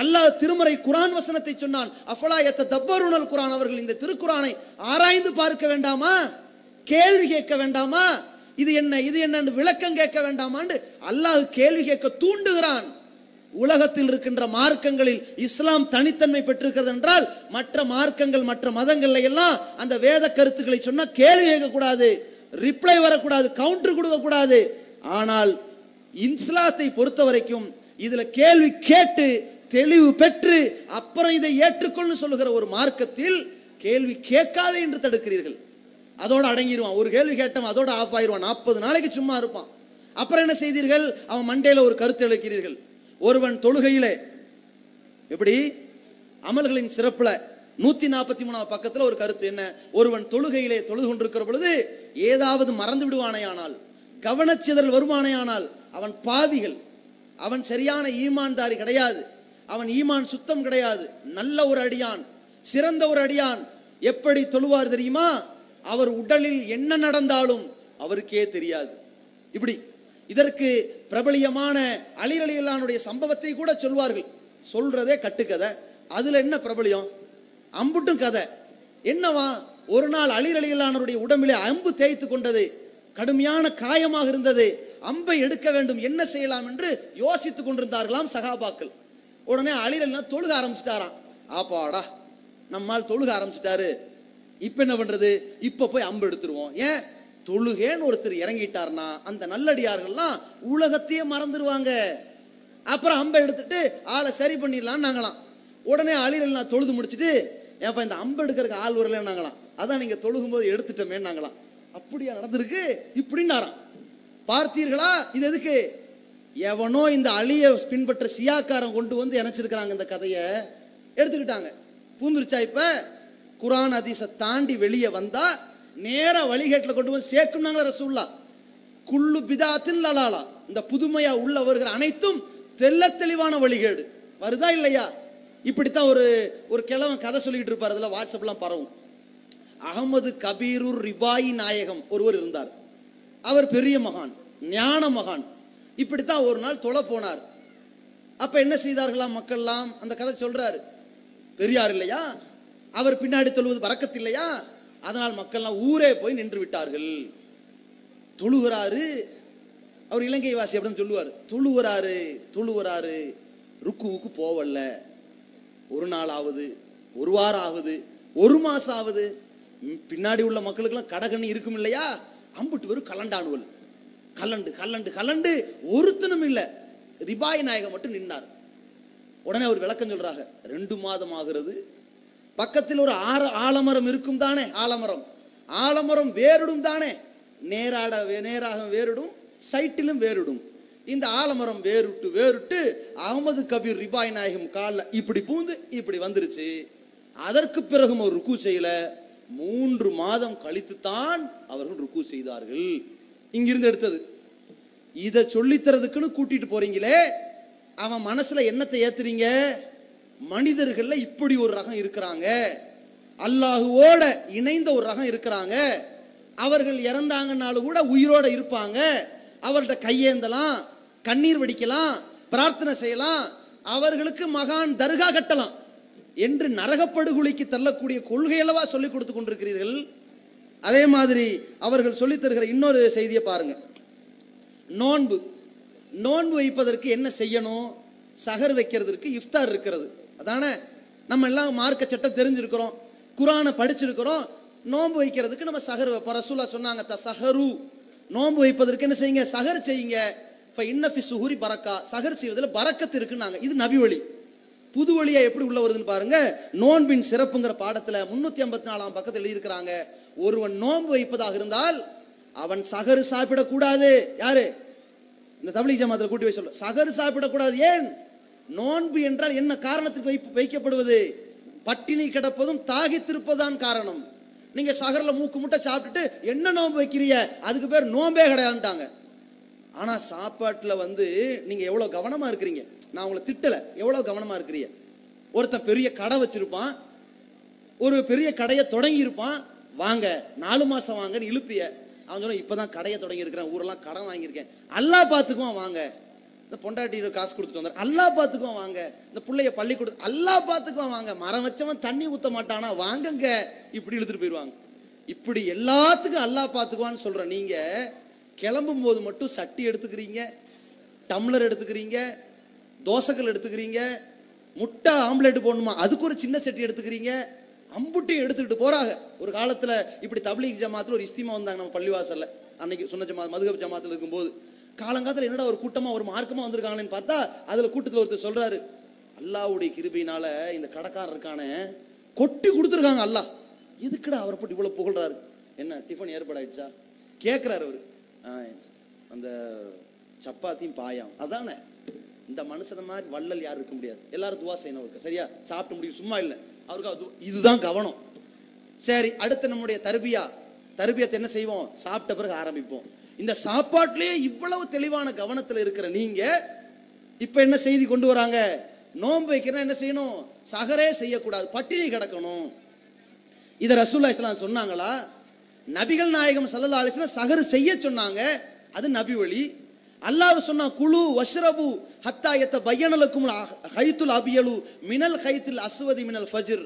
அல்லாஹ் திருமறை குரான் வசனத்தை சொன்னான் அஃபலா எத்த தப்பருணல் குரான் அவர்கள் இந்த திருக்குறானை ஆராய்ந்து பார்க்க வேண்டாமா கேள்வி கேட்க வேண்டாமா இது என்ன இது என்ன விளக்கம் கேட்க வேண்டாமாண்டு அல்லாஹ் கேள்வி கேட்க தூண்டுகிறான் உலகத்தில் இருக்கின்ற மார்க்கங்களில் இஸ்லாம் தனித்தன்மை பெற்றிருக்கிறது என்றால் மற்ற மார்க்கங்கள் மற்ற மதங்கள்ல எல்லாம் அந்த வேத கருத்துக்களை சொன்னா கேள்வி கேட்கக்கூடாது ரிப்ளை வரக்கூடாது கவுண்டர் கொடுக்கக்கூடாது ஆனால் இன்ஸ்லாத்தை பொறுத்த வரைக்கும் இதுல கேள்வி கேட்டு தெளிவு பெற்று அப்புறம் இதை ஏற்றுக்கொள்ளு சொல்லுகிற ஒரு மார்க்கத்தில் கேள்வி கேட்காதே என்று தடுக்கிறீர்கள் அதோடு அடங்கிடுவான் ஒரு கேள்வி கேட்டவன் அதோடு ஆஃப் ஆயிடுவான் நாற்பது நாளைக்கு சும்மா இருப்பான் அப்புறம் என்ன செய்தீர்கள் அவன் மண்டையில் ஒரு கருத்து எழுக்கிறீர்கள் ஒருவன் தொழுகையிலே எப்படி அமல்களின் சிறப்பில் நூற்றி நாற்பத்தி மூணாவது பக்கத்தில் ஒரு கருத்து என்ன ஒருவன் தொழுகையிலே தொழுது கொண்டிருக்கிற பொழுது ஏதாவது மறந்து விடுவானேயானால் கவனச்சிதறல் ஆனால் அவன் பாவிகள் அவன் சரியான ஈமான்தாரி கிடையாது அவன் ஈமான் சுத்தம் கிடையாது நல்ல ஒரு அடியான் சிறந்த ஒரு அடியான் எப்படி தொழுவார் தெரியுமா அவர் உடலில் என்ன நடந்தாலும் அவருக்கே தெரியாது இப்படி இதற்கு பிரபலியமான அலிரலியலானுடைய சம்பவத்தை கூட சொல்வார்கள் சொல்றதே கட்டுக்கதை அதுல என்ன பிரபலியம் அம்புட்டும் கதை என்னவா ஒரு நாள் அலிரலியலானருடைய உடம்பிலே அம்பு தேய்த்து கொண்டது கடுமையான காயமாக இருந்தது அம்பை எடுக்க வேண்டும் என்ன செய்யலாம் என்று யோசித்துக் கொண்டிருந்தார்களாம் சகாபாக்கள் உடனே அலிரல்லாம் தொழுக ஆரம்பிச்சிட்டாராம் ஆப்பாடா நம்மால் தொழுக ஆரம்பிச்சிட்டாரு இப்போ என்ன பண்ணுறது இப்போ போய் அம்பு எடுத்துருவோம் ஏன் தொழுகேன்னு ஒருத்தர் இறங்கிட்டார்னா அந்த நல்லடியார்கள்லாம் உலகத்தையே மறந்துடுவாங்க அப்புறம் அம்பை எடுத்துட்டு ஆளை சரி பண்ணிடலாம் நாங்களாம் உடனே அழிரல் நான் தொழுது முடிச்சுட்டு ஏன்ப்பா இந்த அம்பை எடுக்கிறதுக்கு ஆள் நாங்களாம் அதான் நீங்கள் தொழுகும் போது எடுத்துட்டோமே நாங்களாம் அப்படியா நடந்திருக்கு இப்படின்னாராம் பார்த்தீர்களா இது எதுக்கு எவனோ இந்த அழிய பின்பற்ற சியாக்காரன் கொண்டு வந்து இணைச்சிருக்கிறாங்க இந்த கதையை எடுத்துக்கிட்டாங்க பூந்துருச்சா இப்போ குரான் அதிசை தாண்டி வெளியே வந்தால் நேராக வழிகேட்டில் கொண்டு போய் சேர்க்கும்னாங்களே ரசூல்லா குள்ளு பிதாத்தின் லலாலா இந்த புதுமையா உள்ள வருகிற அனைத்தும் தெல்ல தெளிவான வழிகேடு வருதா இல்லையா இப்படித்தான் ஒரு ஒரு கிழவன் கதை சொல்லிட்டு இருப்பார் அதில் வாட்ஸ்அப்லாம் பரவும் அகமது கபீருர் ரிபாயி நாயகம் ஒருவர் இருந்தார் அவர் பெரிய மகான் ஞான மகான் இப்படித்தான் ஒரு நாள் தொலை போனார் அப்போ என்ன செய்தார்களாம் மக்கள்லாம் அந்த கதை சொல்றாரு பெரியார் இல்லையா அவர் பின்னாடி தொழுவது பறக்கத்தில்லையா அதனால் மக்கள்லாம் ஊரே போய் நின்று விட்டார்கள் தொழுகிறாரு அவர் இலங்கை வாசி அப்படின்னு சொல்லுவார் தொழுகிறாரு தொழுகிறாரு ருக்குவுக்கு போவல்ல ஒரு நாள் ஆகுது ஒரு வாரம் ஆகுது ஒரு மாதம் ஆகுது பின்னாடி உள்ள மக்களுக்கெல்லாம் கடகண்ணு இருக்கும் இல்லையா அம்புட்டு வரும் கலண்டானுவல் கலண்டு கலண்டு கலண்டு ஒருத்தனும் இல்லை ரிபாய் நாயகம் மட்டும் நின்னார் உடனே அவர் விளக்கம் சொல்றாங்க ரெண்டு மாதம் ஆகிறது பக்கத்தில் ஒரு ஆற ஆலமரம் இருக்கும் தானே ஆலமரம் ஆலமரம் வேறுடும் தானே நேராட நேராக வேறுடும் சைட்டிலும் வேறுடும் இந்த ஆலமரம் வேறுட்டு வேறுட்டு அகமது கபீர் ரிபாய் நாயகம் காலில் இப்படி பூந்து இப்படி வந்துருச்சு அதற்கு பிறகும் அவர் ருக்கு செய்யல மூன்று மாதம் கழித்துத்தான் அவர்கள் ருக்கு செய்தார்கள் இங்கிருந்து எடுத்தது இதை சொல்லித்தரதுக்குன்னு கூட்டிட்டு போறீங்களே அவன் மனசுல என்னத்தை ஏத்துறீங்க மனிதர்களில் இப்படி ஒரு ரகம் இருக்கிறாங்க அல்லாஹுவோட இணைந்த ஒரு ரகம் இருக்கிறாங்க அவர்கள் இறந்தாங்கனாலும் கூட உயிரோட இருப்பாங்க அவர்கிட்ட கையேந்தலாம் கண்ணீர் வடிக்கலாம் பிரார்த்தனை செய்யலாம் அவர்களுக்கு மகான் தர்கா கட்டலாம் என்று நரகப்படுகொலிக்கு தள்ளக்கூடிய கொள்கை சொல்லிக் கொடுத்து கொண்டிருக்கிறீர்கள் அதே மாதிரி அவர்கள் சொல்லித் தருகிற இன்னொரு செய்தியை பாருங்க நோன்பு நோன்பு வைப்பதற்கு என்ன செய்யணும் சகர் வைக்கிறதுக்கு இஃப்தார் இருக்கிறது அதானே நம்ம எல்லாம் மார்க்க சட்டம் தெரிஞ்சிருக்கிறோம் குரானை படிச்சிருக்கிறோம் நோன்பு வைக்கிறதுக்கு நம்ம சஹர் வைப்போம் ரசூலா சொன்னாங்க த சஹரு நோன்பு வைப்பதற்கு என்ன செய்யுங்க சஹர் செய்யுங்க இப்போ இன்னஃபி சுஹூரி பறக்கா சஹர் செய்வதில் பறக்கத்து இருக்குன்னாங்க இது நபி வழி புது வழியாக எப்படி உள்ள வருதுன்னு பாருங்க நோன்பின் சிறப்புங்கிற பாடத்தில் முன்னூற்றி ஐம்பத்தி நாலாம் பக்கத்தில் எழுதியிருக்கிறாங்க ஒருவன் நோன்பு வைப்பதாக இருந்தால் அவன் சகரு சாப்பிடக்கூடாது யாரு இந்த தமிழ் ஜமாத்தில் கூட்டி வச்சு சொல்ல சகரு சாப்பிடக்கூடாது ஏன் நோன்பு என்றால் என்ன காரணத்திற்கு வைக்கப்படுவது பட்டினி கிடப்பதும் தாகித்திருப்பதுதான் காரணம் நீங்க சகரில் மூக்கு முட்டை சாப்பிட்டுட்டு என்ன நோன்பு வைக்கிறீ அதுக்கு பேர் நோன்பே கிடையாதுட்டாங்க ஆனால் சாப்பாட்டில் வந்து நீங்கள் எவ்வளோ கவனமாக இருக்கிறீங்க நான் உங்களை திட்டலை எவ்வளோ கவனமாக இருக்கிறீங்க ஒருத்தன் பெரிய கடை வச்சிருப்பான் ஒரு பெரிய கடையை தொடங்கியிருப்பான் வாங்க நாலு மாதம் வாங்கன்னு இழுப்பிய அவன் சொன்ன இப்போ தான் கடையை தொடங்கியிருக்கிறேன் ஊரெல்லாம் கடன் வாங்கியிருக்கேன் அல்லா பார்த்துக்குவான் வாங்க இந்த பொண்டாட்டி காசு கொடுத்துட்டு வந்தார் அல்லா பார்த்துக்குவோம் வாங்க இந்த பிள்ளைய பள்ளி கொடுத்து அல்லா பார்த்துக்குவோம் வாங்க மரம் வச்சவன் தண்ணி ஊற்ற மாட்டானா வாங்கங்க இப்படி இழுத்துட்டு போயிடுவாங்க இப்படி எல்லாத்துக்கும் அல்லா பார்த்துக்குவான்னு சொல்கிறேன் நீங்கள் கிளம்பும் போது மட்டும் சட்டி எடுத்துக்கிறீங்க டம்ளர் எடுத்துக்கிறீங்க தோசைகள் எடுத்துக்கிறீங்க முட்டை ஆம்லேட்டு போடணுமா அதுக்கு ஒரு சின்ன சட்டி எடுத்துக்கிறீங்க அம்புட்டையும் எடுத்துக்கிட்டு போகிறாங்க ஒரு காலத்தில் இப்படி தபிலீக் ஜமாத்தில் ஒரு இஸ்திமா வந்தாங்க நம்ம பள்ளிவாசலில் அன்னைக்கு சொன்ன ஜமா மதுகப் ஜமாத்தில் இருக்கும்போது காலங்காலத்தில் என்னடா ஒரு கூட்டமாக ஒரு மார்க்கமாக வந்திருக்காங்களேன்னு பார்த்தா அதில் கூட்டத்தில் ஒருத்தர் சொல்கிறாரு அல்லாவுடைய கிருபினால இந்த கடைக்காரருக்கான கொட்டி கொடுத்துருக்காங்க அல்லா எதுக்குடா அவரை போட்டு இவ்வளோ புகழ்றாரு என்ன டிஃபன் ஏற்பாடு ஆயிடுச்சா கேட்குறாரு அவர் அந்த சப்பாத்தியும் பாயம் அதானே இந்த மனுஷன மாதிரி வள்ளல் யாரும் இருக்க முடியாது எல்லாரும் துவா செய்யணும் அவருக்கு சரியா சாப்பிட முடியும் சும்மா இல்லை அவருக்கு இதுதான் கவனம் சரி அடுத்து நம்முடைய தருபியா தருபியத்தை என்ன செய்வோம் சாப்பிட்ட பிறகு ஆரம்பிப்போம் இந்த சாப்பாட்டிலேயே இவ்வளவு தெளிவான கவனத்தில் இருக்கிற நீங்க இப்போ என்ன செய்தி கொண்டு வராங்க நோன்பு வைக்கிறனா என்ன செய்யணும் சகரே செய்யக்கூடாது பட்டினி கிடக்கணும் இதை ரசூல்லா இஸ்லாம் சொன்னாங்களா நபிகள் நாயகம் சல்லா அலிஸ்லாம் சகரு செய்ய சொன்னாங்க அது நபி வழி அல்லாஹ் சொன்னா குழு வஷ்ரபு ஹத்தா எத்த பையனலுக்கும் ஹைத்துல் அபியலு மினல் ஹைத்தில் அஸ்வதி மினல் ஃபஜிர்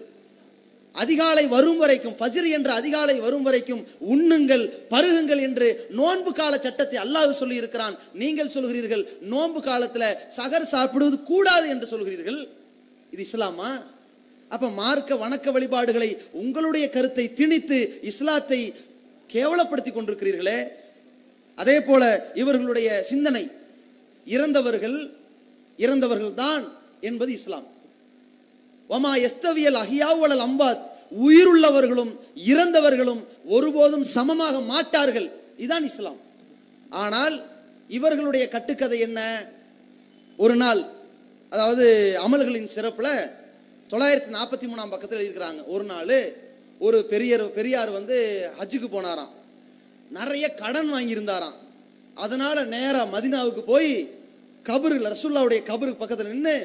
அதிகாலை வரும் வரைக்கும் ஃபஜிர் என்ற அதிகாலை வரும் வரைக்கும் உண்ணுங்கள் பருகுங்கள் என்று நோன்பு கால சட்டத்தை அல்லாஹ் சொல்லி இருக்கிறான் நீங்கள் சொல்கிறீர்கள் நோன்பு காலத்தில் சகர் சாப்பிடுவது கூடாது என்று சொல்கிறீர்கள் இது இஸ்லாமா அப்போ மார்க்க வணக்க வழிபாடுகளை உங்களுடைய கருத்தை திணித்து இஸ்லாத்தை கேவலப்படுத்தி கொண்டிருக்கிறீர்களே அதே போல இவர்களுடைய சிந்தனை இறந்தவர்கள் இறந்தவர்கள் தான் என்பது இஸ்லாம் ஒமா எஸ்தவியல் அஹியாவலல் அம்பாத் உயிருள்ளவர்களும் இறந்தவர்களும் ஒருபோதும் சமமாக மாட்டார்கள் இதுதான் இஸ்லாம் ஆனால் இவர்களுடைய கட்டுக்கதை என்ன ஒரு நாள் அதாவது அமல்களின் சிறப்பில் தொள்ளாயிரத்தி நாற்பத்தி மூணாம் பக்கத்தில் இருக்கிறாங்க ஒரு நாள் ஒரு பெரியர் பெரியார் வந்து ஹஜ்ஜுக்கு போனாராம் நிறைய கடன் வாங்கியிருந்தாராம் அதனால் நேராக மதினாவுக்கு போய் கபரு ரசுல்லாவுடைய கபருக்கு பக்கத்தில் நின்று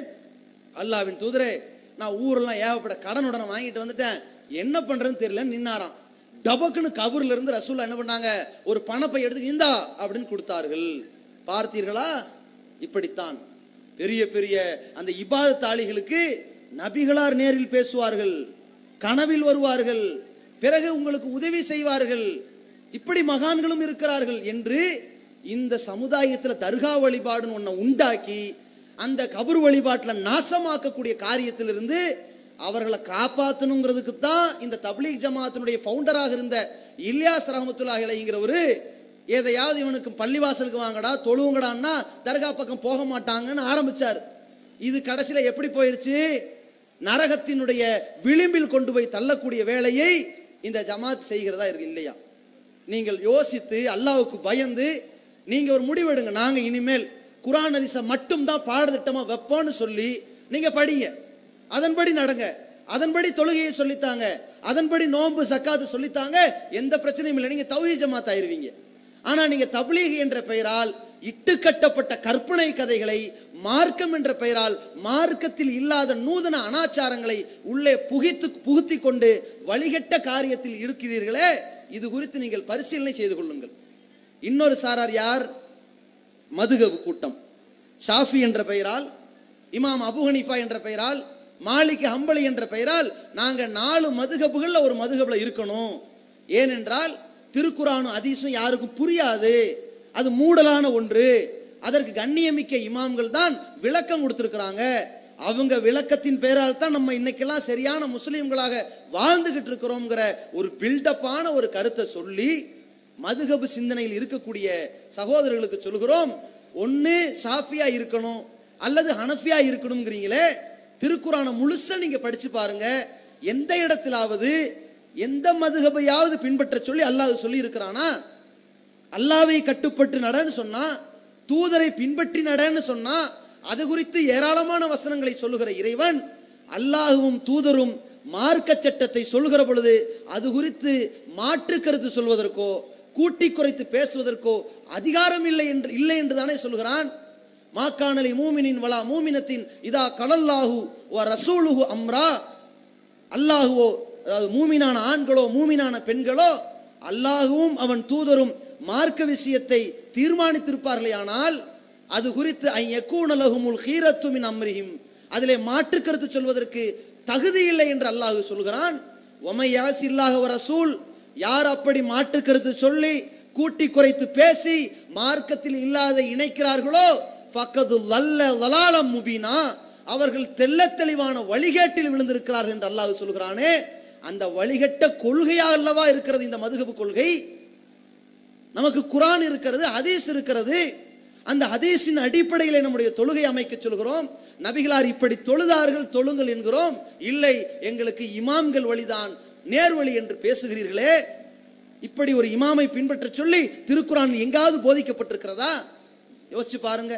அல்லாவின் தூதரே நான் ஊரெல்லாம் ஏகப்பட்ட கடன் உடனே வாங்கிட்டு வந்துட்டேன் என்ன பண்ணுறேன்னு தெரியல நின்னாராம் டபக்குன்னு கபூர்ல இருந்து ரசூலா என்ன பண்ணாங்க ஒரு பணப்பை எடுத்து இந்தா அப்படின்னு கொடுத்தார்கள் பார்த்தீர்களா இப்படித்தான் பெரிய பெரிய அந்த இபாத தாளிகளுக்கு நபிகளார் நேரில் பேசுவார்கள் கனவில் வருவார்கள் பிறகு உங்களுக்கு உதவி செய்வார்கள் இப்படி மகான்களும் இருக்கிறார்கள் என்று இந்த சமுதாயத்தில் தர்கா வழிபாடுன்னு ஒன்றை உண்டாக்கி அந்த கபர் வழிபாட்டில் நாசமாக்கக்கூடிய காரியத்திலிருந்து அவர்களை காப்பாற்றணுங்கிறதுக்கு தான் இந்த தப்லீக் ஜமாத்தினுடைய ஃபவுண்டராக இருந்த இல்லியாஸ் ரஹமத்துல்லா இலைங்கிறவர் எதையாவது இவனுக்கு பள்ளிவாசலுக்கு வாங்கடா தொழுவுங்கடான்னா தர்கா பக்கம் போக மாட்டாங்கன்னு ஆரம்பித்தார் இது கடைசியில் எப்படி போயிடுச்சு நரகத்தினுடைய விளிம்பில் கொண்டு போய் தள்ளக்கூடிய வேலையை இந்த ஜமாத் செய்கிறதா இருக்கு இல்லையா நீங்கள் யோசித்து அல்லாவுக்கு பயந்து நீங்கள் ஒரு முடிவெடுங்க நாங்கள் இனிமேல் குரான் அதிசை மட்டும்தான் பாடத்திட்டமாக வைப்போன்னு சொல்லி நீங்கள் படிங்க அதன்படி நடங்க அதன்படி தொழுகையை சொல்லித்தாங்க அதன்படி நோன்பு சக்காது சொல்லித்தாங்க எந்த பிரச்சனையும் இல்லை நீங்கள் தௌஹி ஜமாத் ஆயிடுவீங்க ஆனால் நீங்கள் தப்லீகி என்ற பெயரால் இட்டு கட்டப்பட்ட கற்பனை கதைகளை மார்க்கம் என்ற பெயரால் மார்க்கத்தில் இல்லாத நூதன அனாச்சாரங்களை உள்ளே புகித்து புகுத்தி கொண்டு வழிகட்ட காரியத்தில் இருக்கிறீர்களே இது குறித்து நீங்கள் பரிசீலனை செய்து கொள்ளுங்கள் இன்னொரு சாரார் யார் மதுகவு கூட்டம் ஷாஃபி என்ற பெயரால் இமாம் அபுஹனிஃபா என்ற பெயரால் மாலிக் ஹம்பளி என்ற பெயரால் நாங்கள் நாலு மதுகபுகளில் ஒரு மதுகபில் இருக்கணும் ஏனென்றால் திருக்குறானும் அதிசயம் யாருக்கும் புரியாது அது மூடலான ஒன்று அதற்கு கண்ணியமிக்க இமாம்கள் தான் விளக்கம் கொடுத்துருக்குறாங்க அவங்க விளக்கத்தின் பெயரால் தான் நம்ம இன்னைக்கெல்லாம் சரியான முஸ்லீம்களாக வாழ்ந்துகிட்டு இருக்கிறோங்கிற ஒரு பில்டப்பான ஒரு கருத்தை சொல்லி மதுகபு சிந்தனையில் இருக்கக்கூடிய சகோதரர்களுக்கு சொல்கிறோம் ஒன்று சாஃபியா இருக்கணும் அல்லது ஹனஃபியா இருக்கணுங்கிறீங்களே திருக்குறானை முழுச நீங்க படிச்சு பாருங்க எந்த இடத்திலாவது எந்த மதுகபையாவது பின்பற்ற சொல்லி அல்லாஹ் சொல்லி இருக்கிறானா அல்லாவை கட்டுப்பட்டு நடன்னு சொன்னா தூதரை பின்பற்றி நடன்னு சொன்னா அது குறித்து ஏராளமான வசனங்களை சொல்லுகிற இறைவன் அல்லாஹுவும் தூதரும் மார்க்க சட்டத்தை சொல்லுகிற பொழுது அது குறித்து மாற்று கருத்து சொல்வதற்கோ கூட்டி குறைத்து பேசுவதற்கோ அதிகாரம் இல்லை என்று இல்லை என்று தானே சொல்கிறான் மாக்காணலி மூமினின் வலா மூமினத்தின் இதா கடல்லாஹு ஓ ரசூலுஹு அம்ரா அல்லாஹுவோ அதாவது மூமினான ஆண்களோ மூமினான பெண்களோ அல்லாஹுவும் அவன் தூதரும் மார்க்க விஷயத்தை தீர்மானித்திருப்பார்களே ஆனால் அது குறித்து ஐ ஹீரத்துமின் அம்ரிஹிம் அதிலே மாற்று கருத்து சொல்வதற்கு தகுதி இல்லை என்று அல்லாஹு சொல்கிறான் ஒமையாசில்லாக இல்லாக ரசூல் யார் அப்படி மாற்றுக்கிறது சொல்லி கூட்டி குறைத்து பேசி மார்க்கத்தில் இல்லாத இணைக்கிறார்களோ பக்கது நல்ல வலாளம் முபீனா அவர்கள் தெல்ல தெளிவான வழிகேட்டில் விழுந்திருக்கிறார்கள் என்று அல்லாஹ் சொல்கிறானே அந்த வழிகட்ட கொள்கையா அல்லவா இருக்கிறது இந்த மதுகபு கொள்கை நமக்கு குரான் இருக்கிறது ஹதீஸ் இருக்கிறது அந்த ஹதீஸின் அடிப்படையில் நம்முடைய தொழுகை அமைக்க சொல்கிறோம் நபிகளார் இப்படி தொழுதார்கள் தொழுங்கள் என்கிறோம் இல்லை எங்களுக்கு இமாம்கள் வழிதான் நேர்வழி என்று பேசுகிறீர்களே இப்படி ஒரு இமாமை பின்பற்ற சொல்லி திருக்குறான் எங்காவது போதிக்கப்பட்டிருக்கிறதா யோசிச்சு பாருங்க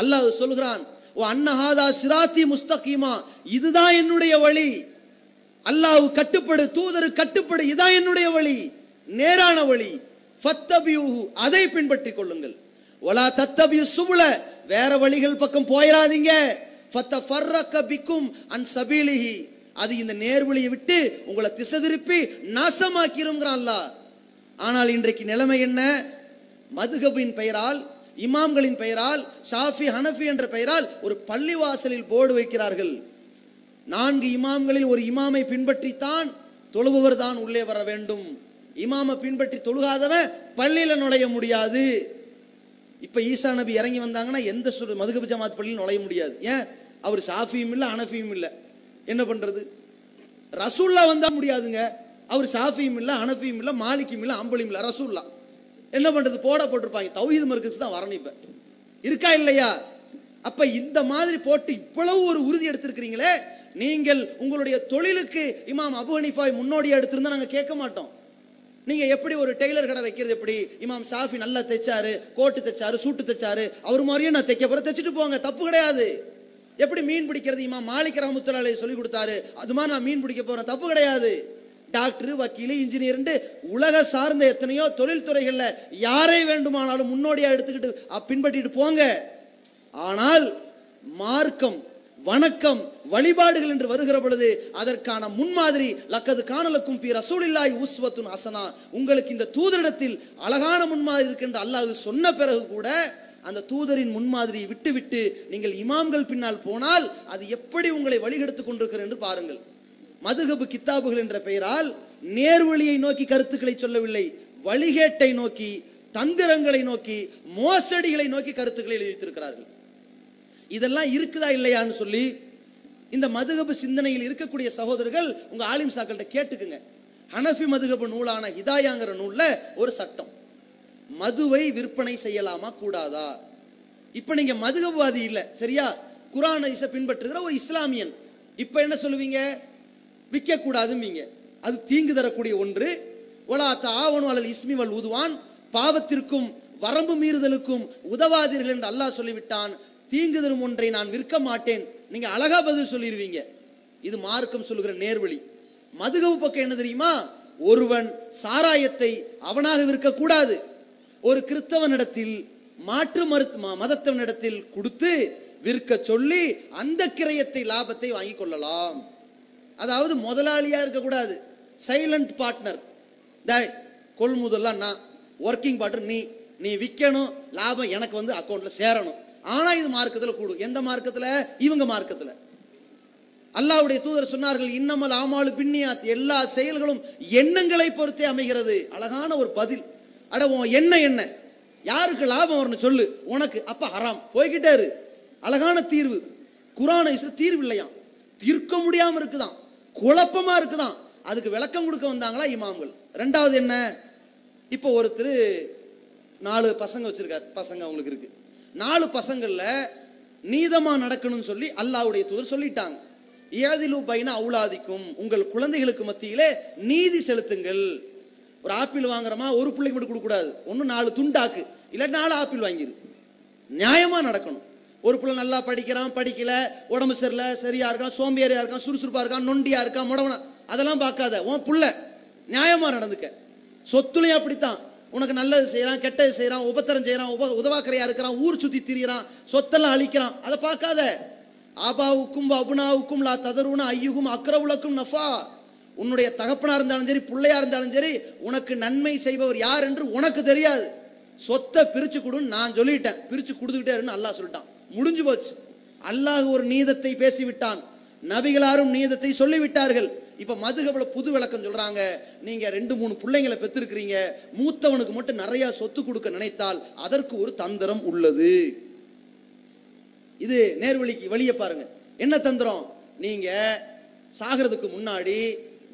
அல்லாஹ் சொல்கிறான் ஓ அன்னஹாதா சிராத்தி முஸ்தகிமா இதுதான் என்னுடைய வழி அல்லாஹ் கட்டுப்படு தூதரு கட்டுப்படு இதான் என்னுடைய வழி நேரான வழி ஃபத்தபியூஹு அதை பின்பற்றிக் கொள்ளுங்கள் ஒலா தத்தபியூ சுபுல வேற வழிகள் பக்கம் போயிடாதீங்க ஃபத்த ஃபர்ரக்க பிக்கும் அன் சபீலிஹி அது இந்த நேர்வழியை விட்டு உங்களை திசை திருப்பி நாசமாக்கிறோங்கிறான்ல ஆனால் இன்றைக்கு நிலைமை என்ன மதுகபின் பெயரால் இமாம்களின் பெயரால் ஷாஃபி ஹனஃபி என்ற பெயரால் ஒரு பள்ளிவாசலில் போர்டு வைக்கிறார்கள் நான்கு இமாம்களில் ஒரு இமாமை பின்பற்றித்தான் தொழுபவர் தான் உள்ளே வர வேண்டும் இமாமை பின்பற்றி தொழுகாதவன் பள்ளியில் நுழைய முடியாது இப்போ ஈசா நபி இறங்கி வந்தாங்கன்னா எந்த மதுகபு ஜமாத் பள்ளியில் நுழைய முடியாது ஏன் அவர் ஷாஃபியும் இல்லை ஹனஃபியும் இல்லை என்ன பண்ணுறது ரசூல்லா வந்தால் முடியாதுங்க அவர் சாஃபியும் இல்லை அனஃபியும் இல்லை மாலிக்கும் இல்லை அம்பளியும் இல்லை ரசூல்லா என்ன பண்ணுறது போட போட்டிருப்பாங்க தௌஹீது மருக்கு தான் வரணும் இப்போ இருக்கா இல்லையா அப்போ இந்த மாதிரி போட்டு இவ்வளவு ஒரு உறுதி எடுத்திருக்கிறீங்களே நீங்கள் உங்களுடைய தொழிலுக்கு இமாம் அபு ஹனீஃபாய் முன்னோடியாக எடுத்திருந்தா நாங்கள் கேட்க மாட்டோம் நீங்கள் எப்படி ஒரு டெய்லர் கடை வைக்கிறது எப்படி இமாம் சாஃபி நல்லா தைச்சாரு கோட்டு தைச்சாரு சூட்டு தைச்சாரு அவர் மாதிரியும் நான் தைக்க போகிறேன் தைச்சிட்டு போங்க தப்பு கிடையாது எப்படி மீன் பிடிக்கிறது இம்மா மாளிக ரஹமத்துல்லாலே சொல்லி கொடுத்தாரு அது மாதிரி நான் மீன் பிடிக்க போறேன் தப்பு கிடையாது டாக்டர் வக்கீல் இன்ஜினியர்ன்ட்டு உலக சார்ந்த எத்தனையோ தொழில்துறைகளில் யாரை வேண்டுமானாலும் முன்னோடியாக எடுத்துக்கிட்டு பின்பற்றிட்டு போங்க ஆனால் மார்க்கம் வணக்கம் வழிபாடுகள் என்று வருகிற பொழுது அதற்கான முன்மாதிரி லக்கது காணலுக்கும் பி ரசூலில்லாய் உஸ்வத்துன் அசனா உங்களுக்கு இந்த தூதரிடத்தில் அழகான முன்மாதிரி என்று அல்லாஹ் சொன்ன பிறகு கூட அந்த தூதரின் முன்மாதிரியை விட்டுவிட்டு நீங்கள் இமாம்கள் பின்னால் போனால் அது எப்படி உங்களை வழிகெடுத்து கொண்டிருக்கிற என்று பாருங்கள் மதுகபு கித்தாபுகள் என்ற பெயரால் நேர்வழியை நோக்கி கருத்துக்களை சொல்லவில்லை வழிகேட்டை நோக்கி தந்திரங்களை நோக்கி மோசடிகளை நோக்கி கருத்துக்களை எழுதி வைத்திருக்கிறார்கள் இதெல்லாம் இருக்குதா இல்லையான்னு சொல்லி இந்த மதுகபு சிந்தனையில் இருக்கக்கூடிய சகோதரர்கள் உங்க சாக்கள்கிட்ட கேட்டுக்குங்க ஹனஃபி மதுகபு நூலான ஹிதாயாங்கிற நூலில் ஒரு சட்டம் மதுவை விற்பனை செய்யலாமா கூடாதா இப்போ நீங்கள் மதுகவாதி இல்லை சரியா குரான் இசை பின்பற்றுகிற ஒரு இஸ்லாமியன் இப்போ என்ன சொல்லுவீங்க விற்கக்கூடாதும்பீங்க அது தீங்கு தரக்கூடிய ஒன்று ஒலா தாவனும் அல்லது இஸ்மிவல் உதுவான் பாவத்திற்கும் வரம்பு மீறுதலுக்கும் உதவாதீர்கள் என்று அல்லாஹ் சொல்லிவிட்டான் தீங்கு தரும் ஒன்றை நான் விற்க மாட்டேன் நீங்கள் அழகா பதில் சொல்லிடுவீங்க இது மார்க்கம் சொல்லுகிற நேர்வழி மதுகவு பக்கம் என்ன தெரியுமா ஒருவன் சாராயத்தை அவனாக விற்கக்கூடாது ஒரு கிறிஸ்தவனிடத்தில் மாற்று மருத்து மதத்தவனிடத்தில் கொடுத்து விற்க சொல்லி அந்த கிரயத்தை லாபத்தை வாங்கி கொள்ளலாம் அதாவது முதலாளியாக இருக்கக்கூடாது சைலண்ட் பார்ட்னர் டே கொள்முதல்லாம் நான் ஒர்க்கிங் பார்ட்னர் நீ நீ விற்கணும் லாபம் எனக்கு வந்து அக்கௌண்ட்டில் சேரணும் ஆனால் இது மார்க்கத்தில் கூடும் எந்த மார்க்கத்தில் இவங்க மார்க்கத்தில் அல்லாவுடைய தூதர் சொன்னார்கள் இன்னமல் ஆமாலு பின்னியாத் எல்லா செயல்களும் எண்ணங்களை பொறுத்தே அமைகிறது அழகான ஒரு பதில் அட உன் என்ன என்ன யாருக்கு லாபம் வரணும் சொல்லு உனக்கு அப்போ ஹராம் போய்கிட்டாரு அழகான தீர்வு குரான தீர்வு இல்லையா தீர்க்க முடியாமல் இருக்குதான் குழப்பமாக இருக்குதான் அதுக்கு விளக்கம் கொடுக்க வந்தாங்களா இமாம்கள் ரெண்டாவது என்ன இப்போ ஒருத்தர் நாலு பசங்க வச்சுருக்காரு பசங்க அவங்களுக்கு இருக்குது நாலு பசங்களில் நீதமாக நடக்கணும்னு சொல்லி அல்லாவுடைய தூதர் சொல்லிட்டாங்க ஏதிலு பைனா அவுளாதிக்கும் உங்கள் குழந்தைகளுக்கு மத்தியிலே நீதி செலுத்துங்கள் ஒரு ஆப்பிள் வாங்குறோமா ஒரு பிள்ளைக்கு மட்டும் கொடுக்கக்கூடாது ஒன்று நாலு துண்டாக்கு இல்லை நாலு ஆப்பிள் வாங்கிடு நியாயமாக நடக்கணும் ஒரு பிள்ளை நல்லா படிக்கிறான் படிக்கல உடம்பு சரியில்லை சரியா இருக்கான் சோம்பேறியா இருக்கான் சுறுசுறுப்பா இருக்கான் நொண்டியா இருக்கான் முடவனா அதெல்லாம் பார்க்காத உன் புள்ள நியாயமா நடந்துக்க சொத்துலையும் அப்படித்தான் உனக்கு நல்லது செய்யறான் கெட்டது செய்யறான் உபத்திரம் செய்யறான் உப உதவாக்கரையா இருக்கிறான் ஊர் சுத்தி திரியிறான் சொத்தெல்லாம் அழிக்கிறான் அதை பார்க்காத ஆபாவுக்கும் அபுனாவுக்கும் லா ததருன்னு ஐயுகும் அக்கரவுலக்கும் நஃபா உன்னுடைய தகப்பனாக இருந்தாலும் சரி பிள்ளையாக இருந்தாலும் சரி உனக்கு நன்மை செய்பவர் யார் என்று உனக்கு தெரியாது சொத்தை பிரித்து கொடுன்னு நான் சொல்லிட்டேன் பிரித்து கொடுத்துக்கிட்டே அல்லாஹ் சொல்லிட்டான் முடிஞ்சு போச்சு அல்லாஹ் ஒரு நீதத்தை பேசிவிட்டான் நபிகளாரும் நீதத்தை சொல்லிவிட்டார்கள் இப்போ மதுகபல புது விளக்கம் சொல்கிறாங்க நீங்கள் ரெண்டு மூணு பிள்ளைங்களை பெற்றிருக்கிறீங்க மூத்தவனுக்கு மட்டும் நிறையா சொத்து கொடுக்க நினைத்தால் அதற்கு ஒரு தந்திரம் உள்ளது இது நேர்வழிக்கு வழியை பாருங்க என்ன தந்திரம் நீங்கள் சாகிறதுக்கு முன்னாடி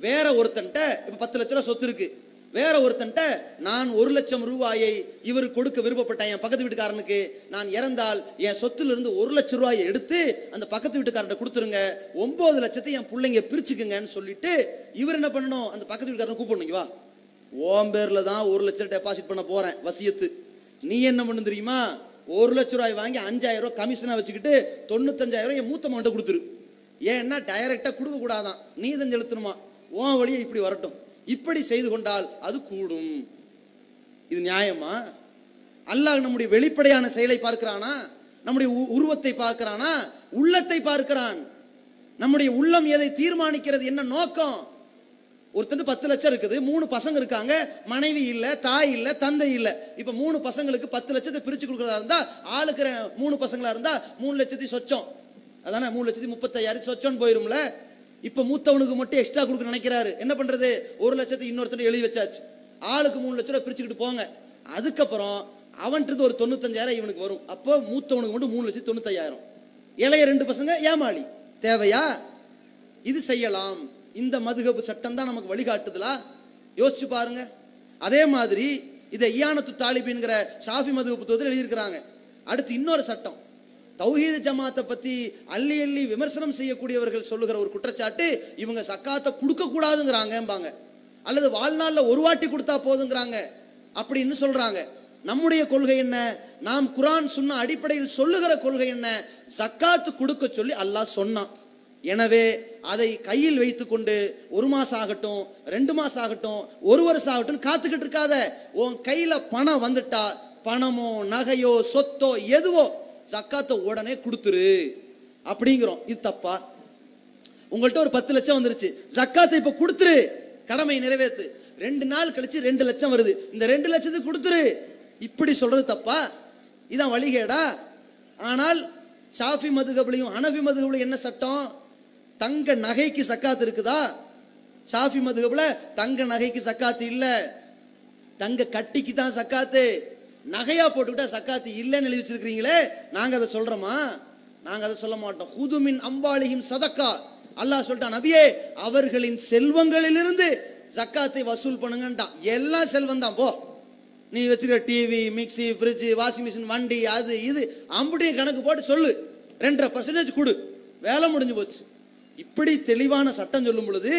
வேற ஒருத்தன்ட்ட இப்போ பத்து லட்ச ரூபா சொத்து இருக்குது வேற ஒருத்தன்ட்ட நான் ஒரு லட்சம் ரூபாயை இவருக்கு கொடுக்க விருப்பப்பட்டேன் என் பக்கத்து வீட்டுக்காரனுக்கு நான் இறந்தால் என் சொத்துலேருந்து ஒரு லட்ச ரூபாயை எடுத்து அந்த பக்கத்து வீட்டுக்காரன் கொடுத்துருங்க ஒம்பது லட்சத்தை என் பிள்ளைங்க பிரிச்சுக்குங்கன்னு சொல்லிட்டு இவர் என்ன பண்ணணும் அந்த பக்கத்து வீட்டுக்காரனை கூப்பிடணும் வா ஓம் பேரில் தான் ஒரு லட்சம் டெபாசிட் பண்ண போகிறேன் வசியத்து நீ என்ன பண்ணு தெரியுமா ஒரு லட்ச ரூபாய் வாங்கி அஞ்சாயிரம் ரூபாய் கமிஷனாக வச்சுக்கிட்டு தொண்ணூத்தஞ்சாயிரம் என் மூத்த மகன்கிட்ட கொடுத்துரு ஏன்னா டைரெக்டாக கொடுக்கக்கூடாதான் நீ தான் செலுத்தணுமா உன் வழியை இப்படி வரட்டும் இப்படி செய்து கொண்டால் அது கூடும் இது நியாயமா அல்லாஹ் நம்முடைய வெளிப்படையான செயலை பார்க்கிறானா நம்முடைய உருவத்தை பார்க்கிறானா உள்ளத்தை பார்க்கிறான் நம்முடைய உள்ளம் எதை தீர்மானிக்கிறது என்ன நோக்கம் ஒருத்தர் பத்து லட்சம் இருக்குது மூணு பசங்க இருக்காங்க மனைவி இல்லை தாய் இல்லை தந்தை இல்லை இப்போ மூணு பசங்களுக்கு பத்து லட்சத்தை பிரித்து கொடுக்குறதா இருந்தால் ஆளுக்கிற மூணு பசங்களாக இருந்தால் மூணு லட்சத்தி சொச்சம் அதானே மூணு லட்சத்தி முப்பத்தையாயிரத்தி சொச்சம்னு போயிரும்ல இப்போ மூத்தவனுக்கு மட்டும் எக்ஸ்ட்ரா கொடுக்க நினைக்கிறாரு என்ன பண்ணுறது ஒரு லட்சத்தை இன்னொருத்தர் எழுதி வச்சாச்சு ஆளுக்கு மூணு லட்ச ரூபா பிரிச்சுக்கிட்டு போங்க அதுக்கப்புறம் அவன்கிட்ட ஒரு தொண்ணூத்தஞ்சாயிரம் இவனுக்கு வரும் அப்போ மூத்தவனுக்கு மட்டும் மூணு லட்சத்தி தொண்ணூத்தாயிரம் இளைய ரெண்டு பசங்க ஏமாளி தேவையா இது செய்யலாம் இந்த மதுகப்பு சட்டம் தான் நமக்கு வழிகாட்டுதலா யோசிச்சு பாருங்க அதே மாதிரி இதை ஐயானத்து தாலிபின்கிற ஷாஃபி மதுகப்பு தொகுதியில் எழுதியிருக்கிறாங்க அடுத்து இன்னொரு சட்டம் தௌஹீத ஜமாத்தை பற்றி அள்ளி அள்ளி விமர்சனம் செய்யக்கூடியவர்கள் சொல்லுகிற ஒரு குற்றச்சாட்டு இவங்க சக்காத்தை கொடுக்கக்கூடாதுங்கிறாங்கம்பாங்க அல்லது வாழ்நாளில் ஒரு வாட்டி கொடுத்தா போதுங்கிறாங்க அப்படின்னு சொல்கிறாங்க நம்முடைய கொள்கை என்ன நாம் குரான் சொன்ன அடிப்படையில் சொல்லுகிற கொள்கை என்ன சக்காத்து கொடுக்க சொல்லி அல்லாஹ் சொன்னான் எனவே அதை கையில் வைத்துக்கொண்டு ஒரு மாதம் ஆகட்டும் ரெண்டு மாதம் ஆகட்டும் ஒரு வருஷம் ஆகட்டும் காத்துக்கிட்டு இருக்காத உன் கையில் பணம் வந்துட்டா பணமோ நகையோ சொத்தோ எதுவோ ஜக்காத்தை உடனே கொடுத்துரு அப்படிங்கிறோம் இது தப்பா உங்கள்கிட்ட ஒரு பத்து லட்சம் வந்துருச்சு ஜக்காத்தை இப்போ கொடுத்துரு கடமை நிறைவேற்று ரெண்டு நாள் கழிச்சு ரெண்டு லட்சம் வருது இந்த ரெண்டு லட்சத்துக்கு கொடுத்துரு இப்படி சொல்றது தப்பா இதான் வழிகேடா ஆனால் ஷாஃபி மதுகபுலையும் அனபி மதுகபுலையும் என்ன சட்டம் தங்க நகைக்கு சக்காத்து இருக்குதா ஷாஃபி மதுகபுல தங்க நகைக்கு சக்காத்து இல்லை தங்க கட்டிக்கு தான் சக்காத்து நகையாக போட்டுக்கிட்டா சக்காத்து இல்லைன்னு எழுதி வச்சிருக்கிறீங்களே நாங்கள் அதை சொல்கிறோமா நாங்கள் அதை சொல்ல மாட்டோம் ஹுதுமின் அம்பாளியும் சதக்கா அல்லாஹ் சொல்லிட்டான் நபியே அவர்களின் செல்வங்களிலிருந்து ஜக்காத்தை வசூல் பண்ணுங்கன்ட்டான் எல்லா செல்வம் தான் போ நீ வச்சிருக்க TV mixie fridge washing machine வண்டி அது இது அம்புட்டையும் கணக்கு போட்டு சொல்லு ரெண்டரை பர்சன்டேஜ் கொடு வேலை முடிஞ்சு போச்சு இப்படி தெளிவான சட்டம் சொல்லும் பொழுது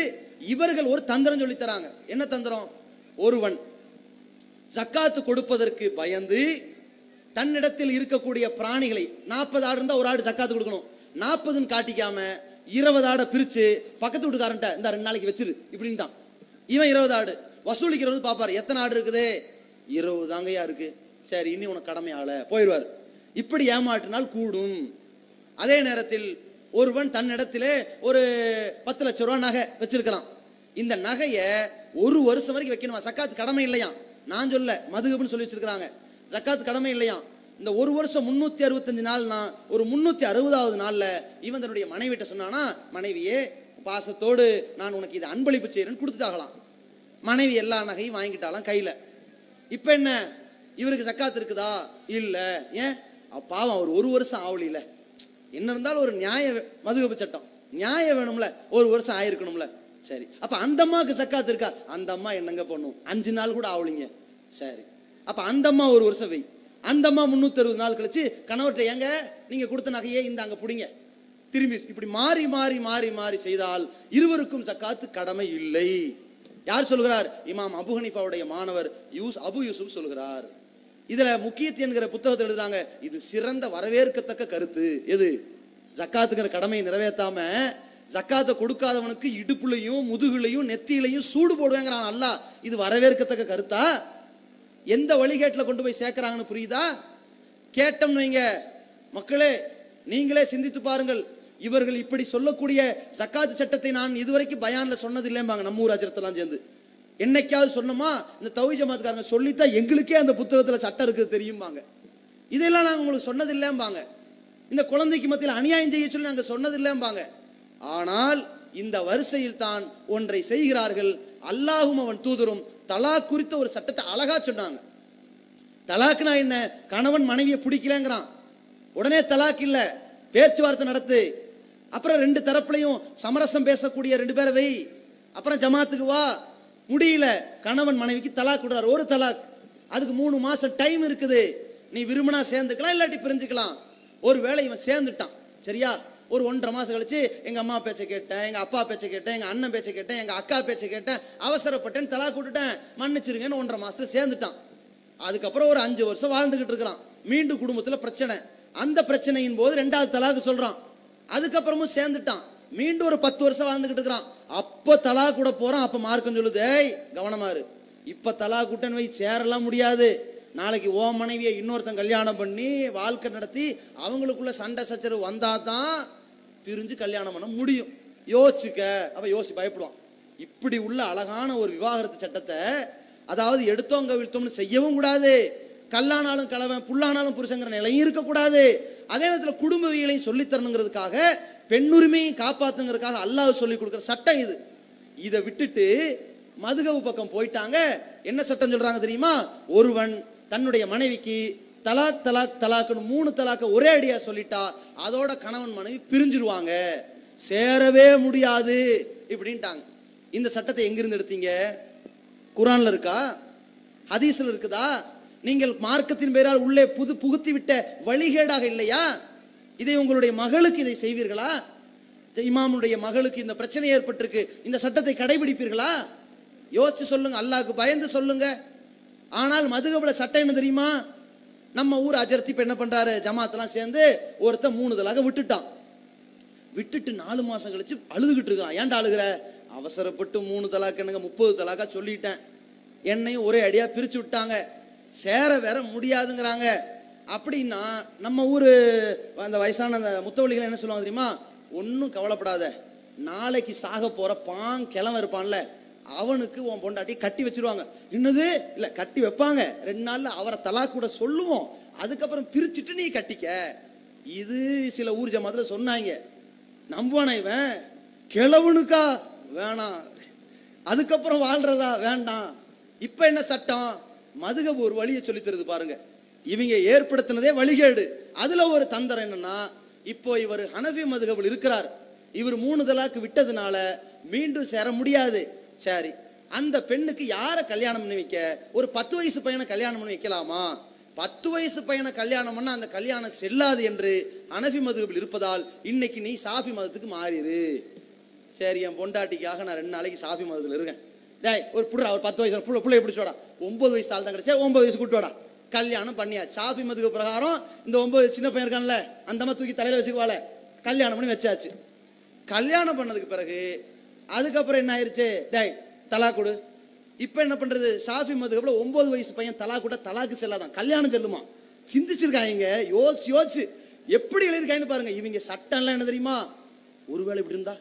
இவர்கள் ஒரு தந்திரம் சொல்லித்தராங்க என்ன தந்திரம் ஒருவன் ஜக்காத்து கொடுப்பதற்கு பயந்து தன்னிடத்தில் இருக்கக்கூடிய பிராணிகளை நாற்பது ஆடு இருந்தால் ஒரு ஆடு ஜக்காத்து கொடுக்கணும் நாற்பதுன்னு காட்டிக்காம இருபது ஆடை பிரித்து பக்கத்து வீட்டுக்காரன்ட்ட இந்த ரெண்டு நாளைக்கு வச்சிரு இப்படின்ட்டான் இவன் இருபது ஆடு வசூலிக்கிறது பார்ப்பார் எத்தனை ஆடு இருக்குது இருபது தாங்கையா இருக்கு சரி இனி உனக்கு கடமை ஆகலை போயிடுவார் இப்படி ஏமாற்றினால் கூடும் அதே நேரத்தில் ஒருவன் தன்னிடத்திலே ஒரு பத்து லட்ச ரூபா நகை வச்சிருக்கலாம் இந்த நகையை ஒரு வருஷம் வரைக்கும் வைக்கணுமா சக்காத்து கடமை இல்லையா நான் சொல்ல மதுகப்னு சொல்லி வச்சிருக்கிறாங்க ஜக்காத் கடமை இல்லையா இந்த ஒரு வருஷம் முந்நூற்றி அறுபத்தஞ்சு நாள்னா ஒரு முந்நூற்றி அறுபதாவது நாளில் இவன் தன்னுடைய மனைவிட்ட சொன்னானா மனைவியே பாசத்தோடு நான் உனக்கு இதை அன்பளிப்பு செய்கிறேன்னு கொடுத்துட்டாகலாம் மனைவி எல்லா நகையும் வாங்கிட்டாலாம் கையில் இப்போ என்ன இவருக்கு சக்காத்து இருக்குதா இல்லை ஏன் பாவம் அவர் ஒரு வருஷம் ஆவலில்ல என்ன இருந்தாலும் ஒரு நியாய மதுகப்பு சட்டம் நியாயம் வேணும்ல ஒரு வருஷம் ஆயிருக்கணும்ல சரி அப்போ அந்த அம்மாவுக்கு சக்காத்து இருக்கா அந்த அம்மா என்னங்க பண்ணும் அஞ்சு நாள் கூட ஆவலிங்க சரி அப்போ அந்த அம்மா ஒரு வருஷம் வை அந்த அம்மா முந்நூற்றறுபது நாள் கழிச்சு கணவர்கிட்ட ஏங்க நீங்கள் கொடுத்த நகையே இந்த அங்கே பிடிங்க திரும்பி இப்படி மாறி மாறி மாறி மாறி செய்தால் இருவருக்கும் சக்காத்து கடமை இல்லை யார் சொல்கிறார் இமாம் அபு ஹனிஃபாவுடைய மாணவர் யூஸ் அபு யூசுப் சொல்கிறார் இதுல முக்கியத்து என்கிற புத்தகத்தை எழுதுறாங்க இது சிறந்த வரவேற்கத்தக்க கருத்து எது ஜக்காத்துங்கிற கடமையை நிறைவேற்றாம ஜக்காத்தை கொடுக்காதவனுக்கு இடுப்புலையும் முதுகுலையும் நெத்தியிலையும் சூடு போடுவேங்கிறான் அல்ல இது வரவேற்கத்தக்க கருத்தா எந்த வழிகேட்டில் கொண்டு போய் சேர்க்குறாங்கன்னு புரியுதா கேட்டோம்னு வைங்க மக்களே நீங்களே சிந்தித்து பாருங்கள் இவர்கள் இப்படி சொல்லக்கூடிய சக்காத்து சட்டத்தை நான் இதுவரைக்கும் பயானில் சொன்னது இல்லைம்பாங்க நம்ம ஊர் அஜரத்தெல்லாம் சேர்ந்து என்னைக்காவது சொன்னோமா இந்த தவி ஜமாத்துக்காரங்க சொல்லித்தான் எங்களுக்கே அந்த புத்தகத்தில் சட்டம் இருக்குது தெரியும்பாங்க இதெல்லாம் நாங்கள் உங்களுக்கு சொன்னதில்லைம்பாங்க இந்த குழந்தைக்கு மத்தியில் அநியாயம் செய்ய சொல்லி நாங்கள் சொன்னதில்லைம்பாங்க ஆனால் இந்த வரிசையில் தான் ஒன்றை செய்கிறார்கள் அல்லாஹும் அவன் தூதரும் தலா குறித்த ஒரு சட்டத்தை அழகா சொன்னாங்க தலாக்குனா என்ன கணவன் மனைவியை பிடிக்கலங்கிறான் உடனே தலாக் இல்லை பேச்சுவார்த்தை நடத்து அப்புறம் ரெண்டு தரப்புலையும் சமரசம் பேசக்கூடிய ரெண்டு பேரை வை அப்புறம் ஜமாத்துக்கு வா முடியல கணவன் மனைவிக்கு தலாக் விடுறார் ஒரு தலாக் அதுக்கு மூணு மாசம் டைம் இருக்குது நீ விரும்பினா சேர்ந்துக்கலாம் இல்லாட்டி பிரிஞ்சுக்கலாம் ஒரு வேளை இவன் சேர்ந்துட்டான் சரியா ஒரு ஒன்றரை மாதம் கழிச்சு எங்கள் அம்மா பேச்சை கேட்டேன் எங்கள் அப்பா பேச்சை கேட்டேன் எங்கள் அண்ணன் பேச்சை கேட்டேன் எங்கள் அக்கா பேச்சை கேட்டேன் அவசரப்பட்டேன்னு தலா கூட்டுட்டேன் மன்னிச்சிருங்கன்னு ஒன்றரை மாதத்துல சேர்ந்துட்டான் அதுக்கப்புறம் ஒரு அஞ்சு வருஷம் வாழ்ந்துக்கிட்டு இருக்கிறான் மீண்டும் குடும்பத்தில் பிரச்சனை அந்த பிரச்சனையின் போது ரெண்டாவது தலாக்கு சொல்கிறான் அதுக்கப்புறமும் சேர்ந்துட்டான் மீண்டும் ஒரு பத்து வருஷம் வாழ்ந்துக்கிட்டு இருக்கிறான் அப்போ தலா கூட போகிறான் அப்போ மார்க்கம் சொல்லுது ஏய் கவனமாரு இப்போ தலா கூட்டன்னு போய் சேரலாம் முடியாது நாளைக்கு ஓ மனைவியை இன்னொருத்தன் கல்யாணம் பண்ணி வாழ்க்கை நடத்தி அவங்களுக்குள்ள சண்டை சச்சரவு வந்தால் தான் பிரிஞ்சு கல்யாணம் பண்ண முடியும் யோசிச்சுக்க அவள் யோசி பயப்படுவான் இப்படி உள்ள அழகான ஒரு விவாகரத்து சட்டத்தை அதாவது எடுத்தோம் விழுத்தோம்னு செய்யவும் கூடாது கல்லானாலும் கலவன் புல்லானாலும் புருஷங்கிற நிலையும் இருக்கக்கூடாது அதே நேரத்தில் குடும்பவியலையும் சொல்லித்தரணுங்கிறதுக்காக பெண்ணுரிமையும் காப்பாத்துங்கிறதுக்காக அல்லாது சொல்லி கொடுக்குற சட்டம் இது இதை விட்டுட்டு மதுகவு பக்கம் போயிட்டாங்க என்ன சட்டம் சொல்றாங்க தெரியுமா ஒருவன் தன்னுடைய மனைவிக்கு தலாக் தலாக் தலாக்குன்னு மூணு தலாக்கை ஒரே அடியாக சொல்லிட்டா அதோட கணவன் மனைவி பிரிஞ்சிருவாங்க சேரவே முடியாது இப்படின்ட்டாங்க இந்த சட்டத்தை எங்கிருந்து எடுத்தீங்க குரான்ல இருக்கா ஹதீஸ்ல இருக்குதா நீங்கள் மார்க்கத்தின் பெயரால் உள்ளே புது புகுத்தி விட்ட வழிகேடாக இல்லையா இதை உங்களுடைய மகளுக்கு இதை செய்வீர்களா இமாமுடைய மகளுக்கு இந்த பிரச்சனை ஏற்பட்டிருக்கு இந்த சட்டத்தை கடைபிடிப்பீர்களா யோசிச்சு சொல்லுங்க அல்லாவுக்கு பயந்து சொல்லுங்க ஆனால் மதுகபல சட்டம் என்ன தெரியுமா நம்ம ஊர் அஜர்த்தி இப்போ என்ன பண்ணுறாரு ஜமாத்தெல்லாம் சேர்ந்து ஒருத்தன் மூணு தலாக விட்டுட்டான் விட்டுட்டு நாலு மாதம் கழிச்சு அழுதுகிட்டு இருக்கான் ஏன்டா அழுகிற அவசரப்பட்டு மூணு தலாக்கு என்னங்க முப்பது தலாக்கா சொல்லிட்டேன் என்னையும் ஒரே அடியாக பிரித்து விட்டாங்க சேர வேற முடியாதுங்கிறாங்க அப்படின்னா நம்ம ஊர் அந்த வயசான அந்த முத்தவழிகள் என்ன சொல்லுவாங்க தெரியுமா ஒன்றும் கவலைப்படாத நாளைக்கு சாக போகிற பான் கிழவன் இருப்பான்ல அவனுக்கு உன் பொண்டாட்டி கட்டி வச்சிருவாங்க இன்னது இல்லை கட்டி வைப்பாங்க ரெண்டு நாளில் அவரை தலா கூட சொல்லுவோம் அதுக்கப்புறம் பிரிச்சுட்டு நீ கட்டிக்க இது சில ஊர் ஜமாத்தில் சொன்னாங்க நம்புவானா இவன் கிழவனுக்கா வேணாம் அதுக்கப்புறம் வாழ்றதா வேண்டாம் இப்போ என்ன சட்டம் மதுகபு ஒரு வழியை சொல்லி தருது பாருங்க இவங்க ஏற்படுத்தினதே வழிகேடு அதில் ஒரு தந்திரம் என்னன்னா இப்போ இவர் ஹனஃபி மதுகபுல் இருக்கிறார் இவர் மூணு தலாக்கு விட்டதுனால மீண்டும் சேர முடியாது சரி அந்த பெண்ணுக்கு யாரை கல்யாணம் பண்ணி வைக்க ஒரு பத்து வயசு பையனை கல்யாணம் பண்ணி வைக்கலாமா பத்து வயசு பையனை கல்யாணம் பண்ணால் அந்த கல்யாணம் செல்லாது என்று அனபி மதுகபில் இருப்பதால் இன்னைக்கு நீ சாஃபி மதத்துக்கு மாறிடு சரி என் பொண்டாட்டிக்காக நான் ரெண்டு நாளைக்கு சாஃபி மதத்தில் இருக்கேன் டேய் ஒரு புடுறா ஒரு பத்து வயசு புள்ள பிள்ளை எப்படி சொடா ஒம்பது வயசு ஆள் தான் கிடைச்சா ஒம்பது வயசு வாடா கல்யாணம் பண்ணியா சாஃபி மதுக்கு பிரகாரம் இந்த ஒம்பது சின்ன பையன் இருக்கான்ல அந்த மாதிரி தூக்கி தலையில் வச்சுக்குவாள கல்யாணம் பண்ணி வச்சாச்சு கல்யாணம் பண்ணதுக்கு பிறகு அதுக்கப்புறம் என்ன ஆயிடுச்சு டேய் தலா கொடு இப்போ என்ன பண்ணுறது சாஃபி மதுக்கப்புறம் ஒன்பது வயசு பையன் தலா கூட தலாக்கு செல்லாதான் கல்யாணம் செல்லுமா சிந்திச்சிருக்காங்க யோசிச்சு யோசிச்சு எப்படி எழுதியிருக்காங்கன்னு பாருங்க இவங்க சட்டம்லாம் என்ன தெரியுமா ஒருவேளை இப்படி இருந்தா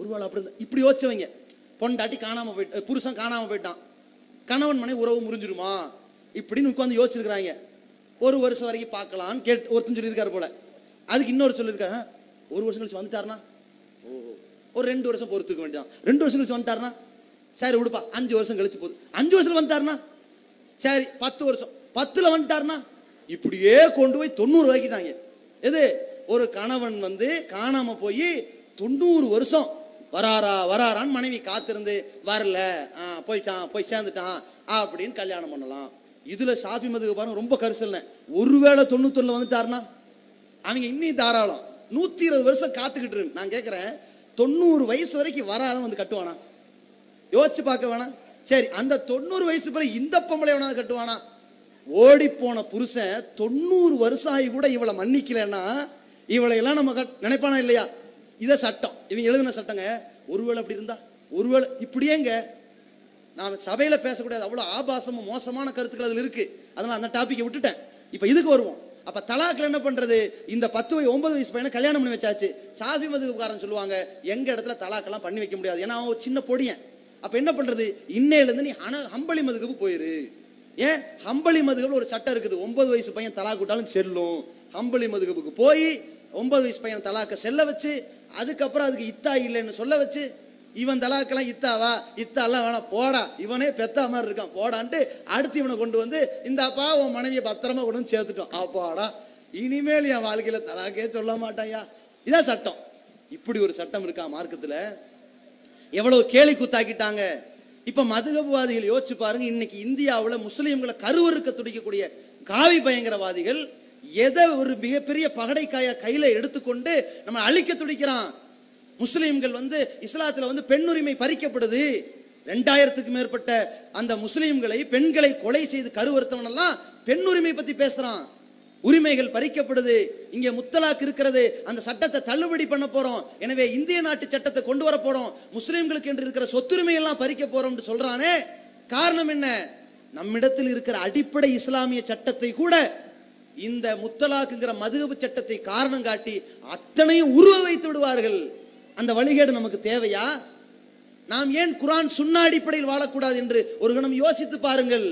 ஒருவேளை அப்படி இருந்தா இப்படி யோசிச்சவங்க பொண்டாட்டி காணாமல் போயிட்டு புருஷன் காணாமல் போயிட்டான் கணவன் மனை உறவு முறிஞ்சிருமா இப்படின்னு உட்காந்து யோசிச்சிருக்கிறாங்க ஒரு வருஷம் வரைக்கும் பார்க்கலான்னு கேட்டு ஒருத்தன் சொல்லியிருக்காரு போல அதுக்கு இன்னொரு சொல்லியிருக்காரு ஒரு வருஷம் கழிச்சு வந்துட்டாருனா ஓ ஒரு ரெண்டு வருஷம் பொறுத்துக்க வேண்டியதான் ரெண்டு வருஷம் கழிச்சு வந்துட்டாருனா சரி விடுப்பா அஞ்சு வருஷம் கழிச்சு போகுது அஞ்சு வருஷத்துல வந்துட்டாருனா சரி பத்து வருஷம் பத்தில் வந்துட்டாருனா இப்படியே கொண்டு போய் தொண்ணூறு வாக்கிட்டாங்க எது ஒரு கணவன் வந்து காணாமல் போய் தொண்ணூறு வருஷம் வராரா வராரான்னு மனைவி காத்திருந்து வரல போயிட்டான் போய் சேர்ந்துட்டான் அப்படின்னு கல்யாணம் பண்ணலாம் இதில் ஷாஃபி மதுக்கு பாருங்க ரொம்ப கரிசல்னே ஒருவேளை தொண்ணூத்தொன்னு வந்துட்டாருனா அவங்க இன்னும் தாராளம் நூற்றி இருபது வருஷம் காத்துக்கிட்டு இருக்கு நான் கேட்குறேன் தொண்ணூறு வயசு வரைக்கும் வராத வந்து கட்டுவானா யோசிச்சு பார்க்க வேணாம் சரி அந்த தொண்ணூறு வயசு பிறகு இந்த பொம்பளை வேணாவது கட்டுவானா ஓடி போன புருஷன் தொண்ணூறு வருஷம் ஆகி கூட இவளை மன்னிக்கலன்னா இவளை எல்லாம் நம்ம நினைப்பானா இல்லையா இதை சட்டம் இவங்க எழுதின சட்டங்க ஒருவேளை அப்படி இருந்தா ஒருவேளை இப்படியேங்க நாம் சபையில் பேசக்கூடாது அவ்வளோ ஆபாசமும் மோசமான கருத்துக்கள் அதில் இருக்குது அதனால் அந்த டாப்பிக்கை விட்டுட்டேன் இப்போ இதுக்கு வருவோம் அப்போ தலாக்கில் என்ன பண்ணுறது இந்த பத்து வயசு ஒன்பது வயசு பையனை கல்யாணம் பண்ணி வச்சாச்சு சாஃபி மதுக்காரன் சொல்லுவாங்க எங்கள் இடத்துல தலாக்கெல்லாம் பண்ணி வைக்க முடியாது ஏன்னா அவன் சின்ன பொடியன் அப்போ என்ன பண்ணுறது இன்னையிலேருந்து நீ அன ஹம்பளி மதுக்கு போயிரு ஏன் ஹம்பளி மதுகப்பு ஒரு சட்டம் இருக்குது ஒன்பது வயசு பையன் தலா கூட்டாலும் செல்லும் ஹம்பளி மதுகப்புக்கு போய் ஒன்பது வயசு பையன் தலாக்க செல்ல வச்சு அதுக்கப்புறம் அதுக்கு இத்தா இல்லைன்னு சொல்ல வச்சு இவன் தலாக்கெல்லாம் இத்தாவா இத்தாலாம் வேணாம் போடா இவனே பெத்தா மாதிரி இருக்கான் போடான்ட்டு அடுத்து இவனை கொண்டு வந்து இந்தாப்பா உன் மனைவியை பத்திரமா கொண்டு வந்து சேர்த்துட்டோம் அப்பாடா இனிமேல் என் வாழ்க்கையில் தலாக்கே சொல்ல மாட்டாயா இதான் சட்டம் இப்படி ஒரு சட்டம் இருக்கா மார்க்கத்தில் எவ்வளோ கேலி குத்தாக்கிட்டாங்க இப்போ மதுகபவாதிகள் யோசிச்சு பாருங்க இன்னைக்கு இந்தியாவில் முஸ்லீம்களை கருவறுக்க துடிக்கக்கூடிய காவி பயங்கரவாதிகள் எதை ஒரு மிகப்பெரிய பகடைக்காயை கையில் எடுத்துக்கொண்டு நம்ம அழிக்க துடிக்கிறான் முஸ்லீம்கள் வந்து இஸ்லாத்தில் வந்து பெண்ணுரிமை பறிக்கப்படுது ரெண்டாயிரத்துக்கு மேற்பட்ட அந்த முஸ்லீம்களை பெண்களை கொலை செய்து பெண் பெண்ணுரிமை பற்றி பேசுகிறான் உரிமைகள் பறிக்கப்படுது இங்கே முத்தலாக்கு இருக்கிறது அந்த சட்டத்தை தள்ளுபடி பண்ண போகிறோம் எனவே இந்திய நாட்டு சட்டத்தை கொண்டு வர போறோம் முஸ்லீம்களுக்கு என்று இருக்கிற சொத்துரிமை எல்லாம் பறிக்க போகிறோம்னு சொல்கிறானே காரணம் என்ன நம்மிடத்தில் இருக்கிற அடிப்படை இஸ்லாமிய சட்டத்தை கூட இந்த முத்தலாக்குங்கிற மதுகபு சட்டத்தை காரணம் காட்டி அத்தனையும் உருவ வைத்து விடுவார்கள் அந்த வழிகேடு நமக்கு தேவையா நாம் ஏன் குரான் சுண்ணா அடிப்படையில் வாழக்கூடாது என்று ஒரு கணம் யோசித்து பாருங்கள்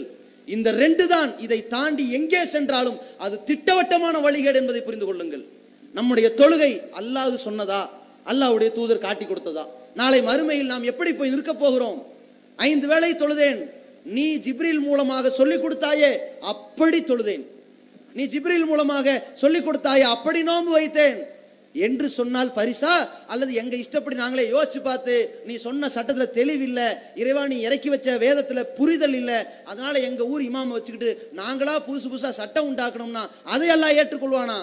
இந்த ரெண்டு தான் இதை தாண்டி எங்கே சென்றாலும் அது திட்டவட்டமான வழிகேடு என்பதை புரிந்து கொள்ளுங்கள் நம்முடைய தொழுகை அல்லாஹ் சொன்னதா அல்லாவுடைய தூதர் காட்டி கொடுத்ததா நாளை மறுமையில் நாம் எப்படி போய் நிற்க போகிறோம் ஐந்து வேளை தொழுதேன் நீ ஜிப்ரில் மூலமாக சொல்லிக் கொடுத்தாயே அப்படி தொழுதேன் நீ ஜிப்ரில் மூலமாக சொல்லிக் கொடுத்தாயே அப்படி நோம்பு வைத்தேன் என்று சொன்னால் பரிசா அல்லது எங்க இஷ்டப்படி நாங்களே யோசிச்சு பார்த்து நீ சொன்ன சட்டத்துல தெளிவில்லை இறைவா நீ இறக்கி வச்ச வேதத்துல புரிதல் இல்லை அதனால எங்க ஊர் இமாம வச்சுக்கிட்டு நாங்களா புதுசு புதுசா சட்டம் உண்டாக்கணும்னா அதையெல்லாம் ஏற்றுக்கொள்வானா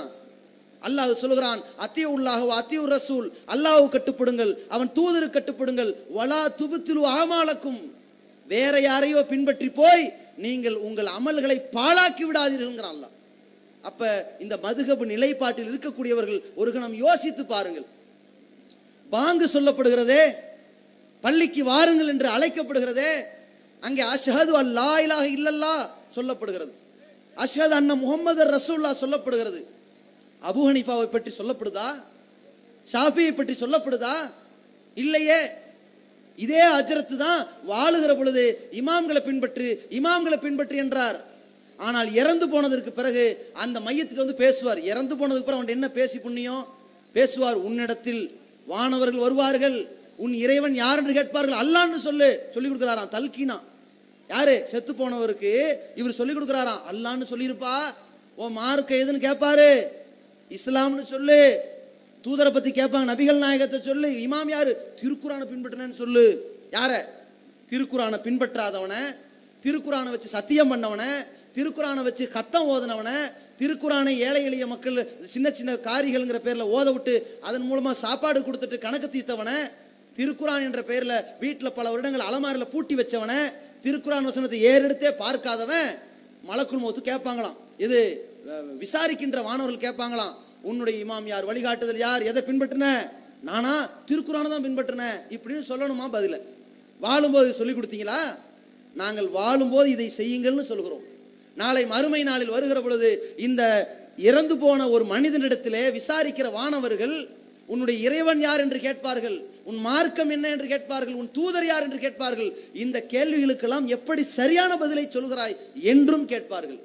அல்லாஹ் சொல்கிறான் அத்திய உள்ளாக அத்திய ரசூல் அல்லாஹ் கட்டுப்படுங்கள் அவன் தூதரு கட்டுப்படுங்கள் வலா துபுத்திலு ஆமாலக்கும் வேற யாரையோ பின்பற்றி போய் நீங்கள் உங்கள் அமல்களை பாழாக்கி விடாதீர்கள் அல்லாஹ் அப்ப இந்த மதுகபு நிலைப்பாட்டில் இருக்கக்கூடியவர்கள் ஒரு கணம் யோசித்து பாருங்கள் பாங்கு சொல்லப்படுகிறதே பள்ளிக்கு வாருங்கள் என்று அழைக்கப்படுகிறதே அங்கே அஷஹது அல்லா இலாக இல்லல்லா சொல்லப்படுகிறது அஷஹது அண்ண முகமது ரசூல்லா சொல்லப்படுகிறது அபு ஹனிஃபாவை பற்றி சொல்லப்படுதா ஷாஃபியை பற்றி சொல்லப்படுதா இல்லையே இதே அஜரத்து தான் வாழுகிற பொழுது இமாம்களை பின்பற்று இமாம்களை பின்பற்று என்றார் ஆனால் இறந்து போனதற்கு பிறகு அந்த மையத்தில் வந்து பேசுவார் இறந்து போனதுக்கு பிறகு அவன் என்ன பேசி புண்ணியம் பேசுவார் உன்னிடத்தில் வானவர்கள் வருவார்கள் உன் இறைவன் யார் என்று கேட்பார்கள் அல்லான்னு சொல்லு சொல்லி கொடுக்குறாராம் தல்கினா யாரு செத்து போனவருக்கு இவர் சொல்லி கொடுக்கிறாராம் அல்லான்னு சொல்லியிருப்பா ஓ மார்க்கு எதுன்னு கேட்பாரு இஸ்லாம்னு சொல்லு தூதரை பற்றி கேட்பாங்க நபிகள் நாயகத்தை சொல்லு இமாம் யாரு திருக்குறான பின்பற்றினு சொல்லு யார திருக்குறானை பின்பற்றாதவனை திருக்குறானை வச்சு சத்தியம் பண்ணவனை திருக்குறானை வச்சு கத்தம் ஓதுனவனை திருக்குறானை ஏழை எளிய மக்கள் சின்ன சின்ன காரிகள்ங்கிற பேரில் ஓத விட்டு அதன் மூலமாக சாப்பாடு கொடுத்துட்டு கணக்கு தீர்த்தவனை திருக்குறான் என்ற பெயரில் வீட்டில் பல வருடங்கள் அலமாரியில் பூட்டி வச்சவனை திருக்குறான் வசனத்தை ஏறெடுத்தே பார்க்காதவன் மலக்குள் மூத்து கேட்பாங்களாம் இது விசாரிக்கின்ற மாணவர்கள் கேட்பாங்களாம் உன்னுடைய இமாம் யார் வழிகாட்டுதல் யார் எதை பின்பற்றின நானா திருக்குறானை தான் பின்பற்றினேன் இப்படின்னு சொல்லணுமா பதில வாழும்போது சொல்லி கொடுத்தீங்களா நாங்கள் வாழும்போது இதை செய்யுங்கள்னு சொல்கிறோம் நாளை மறுமை நாளில் வருகிற பொழுது இந்த இறந்து போன ஒரு மனிதனிடத்திலே விசாரிக்கிற வானவர்கள் உன்னுடைய இறைவன் யார் என்று கேட்பார்கள் உன் மார்க்கம் என்ன என்று கேட்பார்கள் உன் தூதர் யார் என்று கேட்பார்கள் இந்த கேள்விகளுக்கெல்லாம் எப்படி சரியான பதிலை சொல்கிறாய் என்றும் கேட்பார்கள்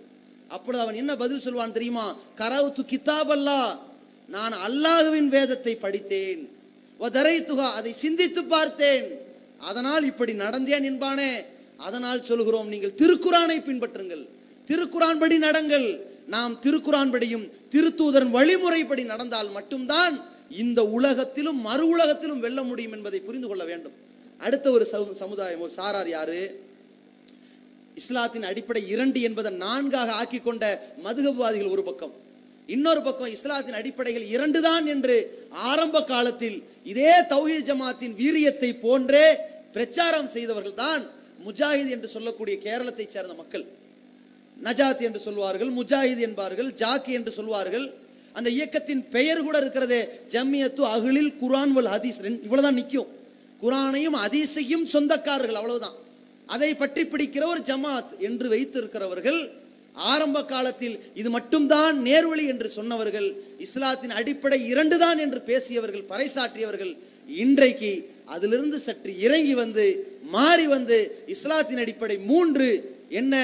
அப்பொழுது அவன் என்ன பதில் சொல்வான் தெரியுமா கரவுத்து கிதாப் அல்லா நான் அல்லாஹுவின் வேதத்தை படித்தேன் துகா அதை சிந்தித்து பார்த்தேன் அதனால் இப்படி நடந்தேன் என்பானே அதனால் சொல்கிறோம் நீங்கள் திருக்குறானை பின்பற்றுங்கள் திருக்குறான்படி படி நடங்கள் நாம் திருக்குறான்படியும் படியும் திருத்தூதரன் வழிமுறைப்படி நடந்தால் மட்டும்தான் இந்த உலகத்திலும் மறு உலகத்திலும் வெல்ல முடியும் என்பதை புரிந்து கொள்ள வேண்டும் அடுத்த ஒரு சமுதாயம் ஒரு சாரார் யாரு இஸ்லாத்தின் அடிப்படை இரண்டு என்பதை நான்காக ஆக்கி கொண்ட மதுகபுவாதிகள் ஒரு பக்கம் இன்னொரு பக்கம் இஸ்லாத்தின் அடிப்படைகள் இரண்டு தான் என்று ஆரம்ப காலத்தில் இதே தௌஹி ஜமாத்தின் வீரியத்தை போன்றே பிரச்சாரம் செய்தவர்கள் தான் முஜாஹித் என்று சொல்லக்கூடிய கேரளத்தை சேர்ந்த மக்கள் நஜாத் என்று சொல்வார்கள் முஜாஹித் என்பார்கள் ஜாக்கி என்று சொல்வார்கள் அந்த இயக்கத்தின் பெயர் கூட இருக்கிறதே ஜம்மியத்து அகிலில் குரான் வல் ஹதீஸ் இவ்வளவுதான் நிற்கும் குரானையும் ஹதீஸையும் சொந்தக்காரர்கள் அவ்வளவுதான் அதை பற்றி பிடிக்கிற ஒரு ஜமாத் என்று வைத்திருக்கிறவர்கள் ஆரம்ப காலத்தில் இது மட்டும்தான் நேர்வழி என்று சொன்னவர்கள் இஸ்லாத்தின் அடிப்படை இரண்டு தான் என்று பேசியவர்கள் பறைசாற்றியவர்கள் இன்றைக்கு அதிலிருந்து சற்று இறங்கி வந்து மாறி வந்து இஸ்லாத்தின் அடிப்படை மூன்று என்ன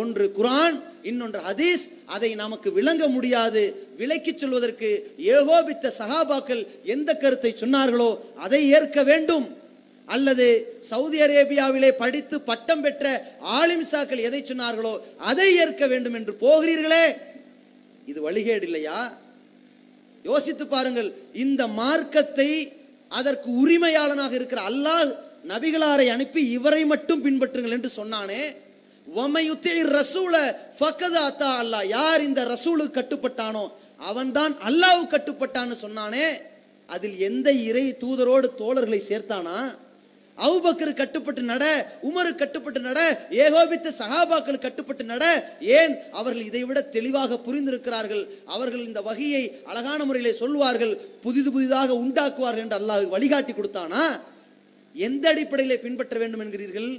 ஒன்று குரான் இன்னொன்று ஹதீஸ் அதை நமக்கு விளங்க முடியாது விலக்கி சொல்வதற்கு ஏகோபித்த சகாபாக்கள் எந்த கருத்தை சொன்னார்களோ அதை ஏற்க வேண்டும் அல்லது சவுதி அரேபியாவிலே படித்து பட்டம் பெற்ற ஆலிம்சாக்கள் எதை சொன்னார்களோ அதை ஏற்க வேண்டும் என்று போகிறீர்களே இது வழிகேடு இல்லையா யோசித்து பாருங்கள் இந்த மார்க்கத்தை அதற்கு உரிமையாளனாக இருக்கிற அல்லாஹ் நபிகளாரை அனுப்பி இவரை மட்டும் பின்பற்றுங்கள் என்று சொன்னானே ரசூல யார் இந்த ரசூலுக்கு கட்டுப்பட்டானோ அவன்தான் அல்லாவு கட்டுப்பட்டான்னு சொன்னானே அதில் எந்த இறை தூதரோடு தோழர்களை சேர்த்தானா அவுபக்கரு கட்டுப்பட்டு நட உமரு கட்டுப்பட்டு நட ஏகோபித்த சகாபாக்கள் கட்டுப்பட்டு நட ஏன் அவர்கள் இதைவிட தெளிவாக புரிந்திருக்கிறார்கள் அவர்கள் இந்த வகையை அழகான முறையிலே சொல்வார்கள் புதிது புதிதாக உண்டாக்குவார்கள் என்று அல்லாஹ் வழிகாட்டி கொடுத்தானா எந்த அடிப்படையிலே பின்பற்ற வேண்டும் என்கிறீர்கள்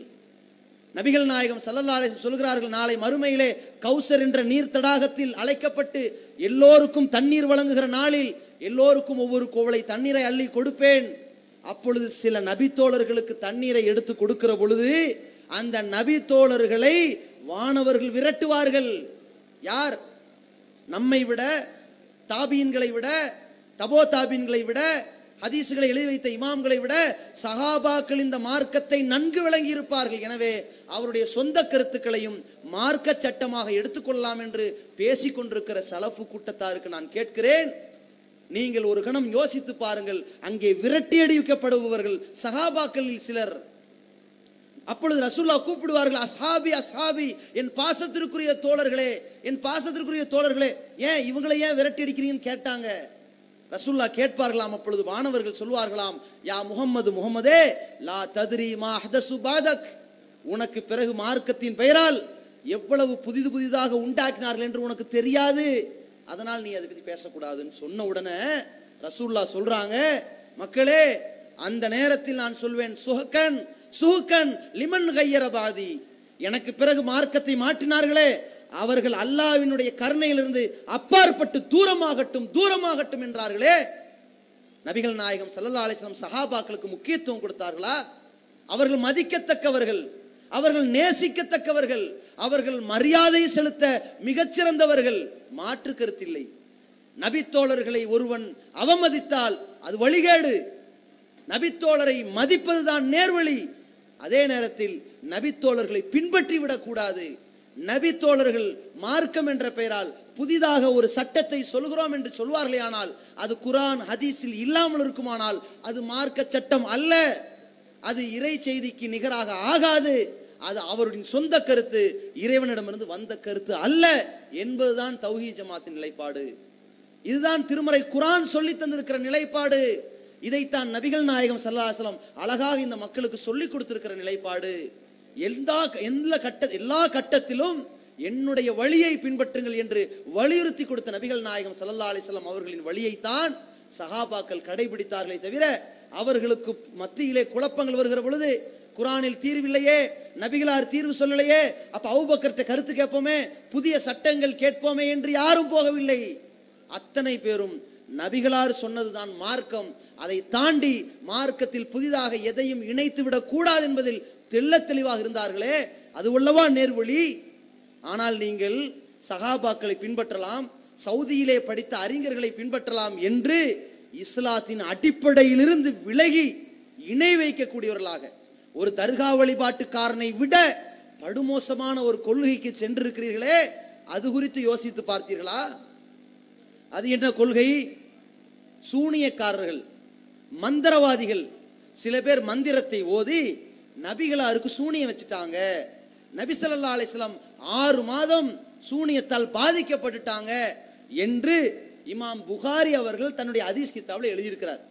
நபிகள் நாயகம் சல்லல்லாலே சொல்கிறார்கள் நாளை மறுமையிலே கௌசர் என்ற நீர் தடாகத்தில் அழைக்கப்பட்டு எல்லோருக்கும் தண்ணீர் வழங்குகிற நாளில் எல்லோருக்கும் ஒவ்வொரு கோவலை தண்ணீரை அள்ளி கொடுப்பேன் அப்பொழுது சில நபித்தோழர்களுக்கு தண்ணீரை எடுத்து கொடுக்கிற பொழுது அந்த நபி தோழர்களை வானவர்கள் விரட்டுவார்கள் யார் நம்மை விட தாபீன்களை விட தபோ தாபீன்களை விட ஹதீஸுகளை எழுதி வைத்த இமாம்களை விட சகாபாக்கள் இந்த மார்க்கத்தை நன்கு விளங்கியிருப்பார்கள் எனவே அவருடைய சொந்த கருத்துக்களையும் மார்க்க சட்டமாக எடுத்துக்கொள்ளலாம் என்று பேசிக்கொண்டிருக்கிற சலப்பு கூட்டத்தாருக்கு நான் கேட்கிறேன் நீங்கள் ஒரு கணம் யோசித்து பாருங்கள் அங்கே விரட்டி அடிவிக்கப்படுபவர்கள் சகாபாக்களில் சிலர் அப்பொழுது ரசூல்லா கூப்பிடுவார்கள் அசாபி அசாபி என் பாசத்திற்குரிய தோழர்களே என் பாசத்திற்குரிய தோழர்களே ஏன் இவங்களை ஏன் விரட்டி அடிக்கிறீங்கன்னு கேட்டாங்க ரசுல்லா கேட்பார்களாம் அப்பொழுது வானவர்கள் சொல்வார்களாம் யா முகம்மது முகமதே லா ததிரி மா ஹதசு பாதக் உனக்கு பிறகு மார்க்கத்தின் பெயரால் எவ்வளவு புதிது புதிதாக உண்டாக்கினார்கள் என்று உனக்கு தெரியாது அதனால் நீ அதை பத்தி பேசக்கூடாதுன்னு சொன்ன உடனே ரசூல்லா சொல்றாங்க மக்களே அந்த நேரத்தில் நான் சொல்வேன் சுஹக்கன் சுகன் லிமன் கையரபாதி எனக்கு பிறகு மார்க்கத்தை மாற்றினார்களே அவர்கள் அல்லாவினுடைய கருணையிலிருந்து அப்பாற்பட்டு தூரமாகட்டும் தூரமாகட்டும் என்றார்களே நபிகள் நாயகம் சல்லா அலிஸ்லாம் சஹாபாக்களுக்கு முக்கியத்துவம் கொடுத்தார்களா அவர்கள் மதிக்கத்தக்கவர்கள் அவர்கள் நேசிக்கத்தக்கவர்கள் அவர்கள் மரியாதை செலுத்த மிகச்சிறந்தவர்கள் மாற்று கருத்தில்லை நபித்தோழர்களை ஒருவன் அவமதித்தால் அது வழிகேடு நபித்தோழரை மதிப்பதுதான் நேர்வழி அதே நேரத்தில் நபித்தோழர்களை பின்பற்றி விடக்கூடாது நபித்தோழர்கள் மார்க்கம் என்ற பெயரால் புதிதாக ஒரு சட்டத்தை சொல்கிறோம் என்று சொல்வார்களே ஆனால் அது குரான் ஹதீஸில் இல்லாமல் இருக்குமானால் அது மார்க்க சட்டம் அல்ல அது இறை செய்திக்கு நிகராக ஆகாது அது அவருடைய சொந்த கருத்து இறைவனிடமிருந்து வந்த கருத்து அல்ல என்பதுதான் தௌஹி ஜமாத்தின் நிலைப்பாடு இதுதான் திருமறை குரான் சொல்லி தந்திருக்கிற நிலைப்பாடு இதைத்தான் நபிகள் நாயகம் சல்லாசலம் அழகாக இந்த மக்களுக்கு சொல்லி கொடுத்திருக்கிற நிலைப்பாடு எந்த எந்த கட்ட எல்லா கட்டத்திலும் என்னுடைய வழியை பின்பற்றுங்கள் என்று வலியுறுத்தி கொடுத்த நபிகள் நாயகம் சல்லா அலிசல்லாம் அவர்களின் வழியைத்தான் சஹாபாக்கள் கடைபிடித்தார்களே தவிர அவர்களுக்கு மத்தியிலே குழப்பங்கள் வருகிற பொழுது குரானில் தீர்வில்லையே நபிகளார் தீர்வு சொல்லலையே அப்ப அவுபக்கர்கிட்ட கருத்து கேட்போமே புதிய சட்டங்கள் கேட்போமே என்று யாரும் போகவில்லை அத்தனை பேரும் நபிகளார் சொன்னதுதான் மார்க்கம் அதை தாண்டி மார்க்கத்தில் புதிதாக எதையும் இணைத்து கூடாது என்பதில் தெள்ள தெளிவாக இருந்தார்களே அது உள்ளவா நேர்வழி ஆனால் நீங்கள் சகாபாக்களை பின்பற்றலாம் சவுதியிலே படித்த அறிஞர்களை பின்பற்றலாம் என்று இஸ்லாத்தின் அடிப்படையிலிருந்து விலகி இணை வைக்கக்கூடியவர்களாக ஒரு தர்கா வழிபாட்டுக்காரனை விட படுமோசமான ஒரு கொள்கைக்கு சென்றிருக்கிறீர்களே அது குறித்து யோசித்து பார்த்தீர்களா அது என்ன கொள்கை சூனியக்காரர்கள் மந்திரவாதிகள் சில பேர் மந்திரத்தை ஓதி நபிகளாருக்கு சூனியம் வச்சுட்டாங்க நபிசல்லா அலிஸ்லாம் ஆறு மாதம் சூனியத்தால் பாதிக்கப்பட்டுட்டாங்க என்று இமாம் புகாரி அவர்கள் தன்னுடைய அதீஸ் கித்தாவில் எழுதியிருக்கிறார்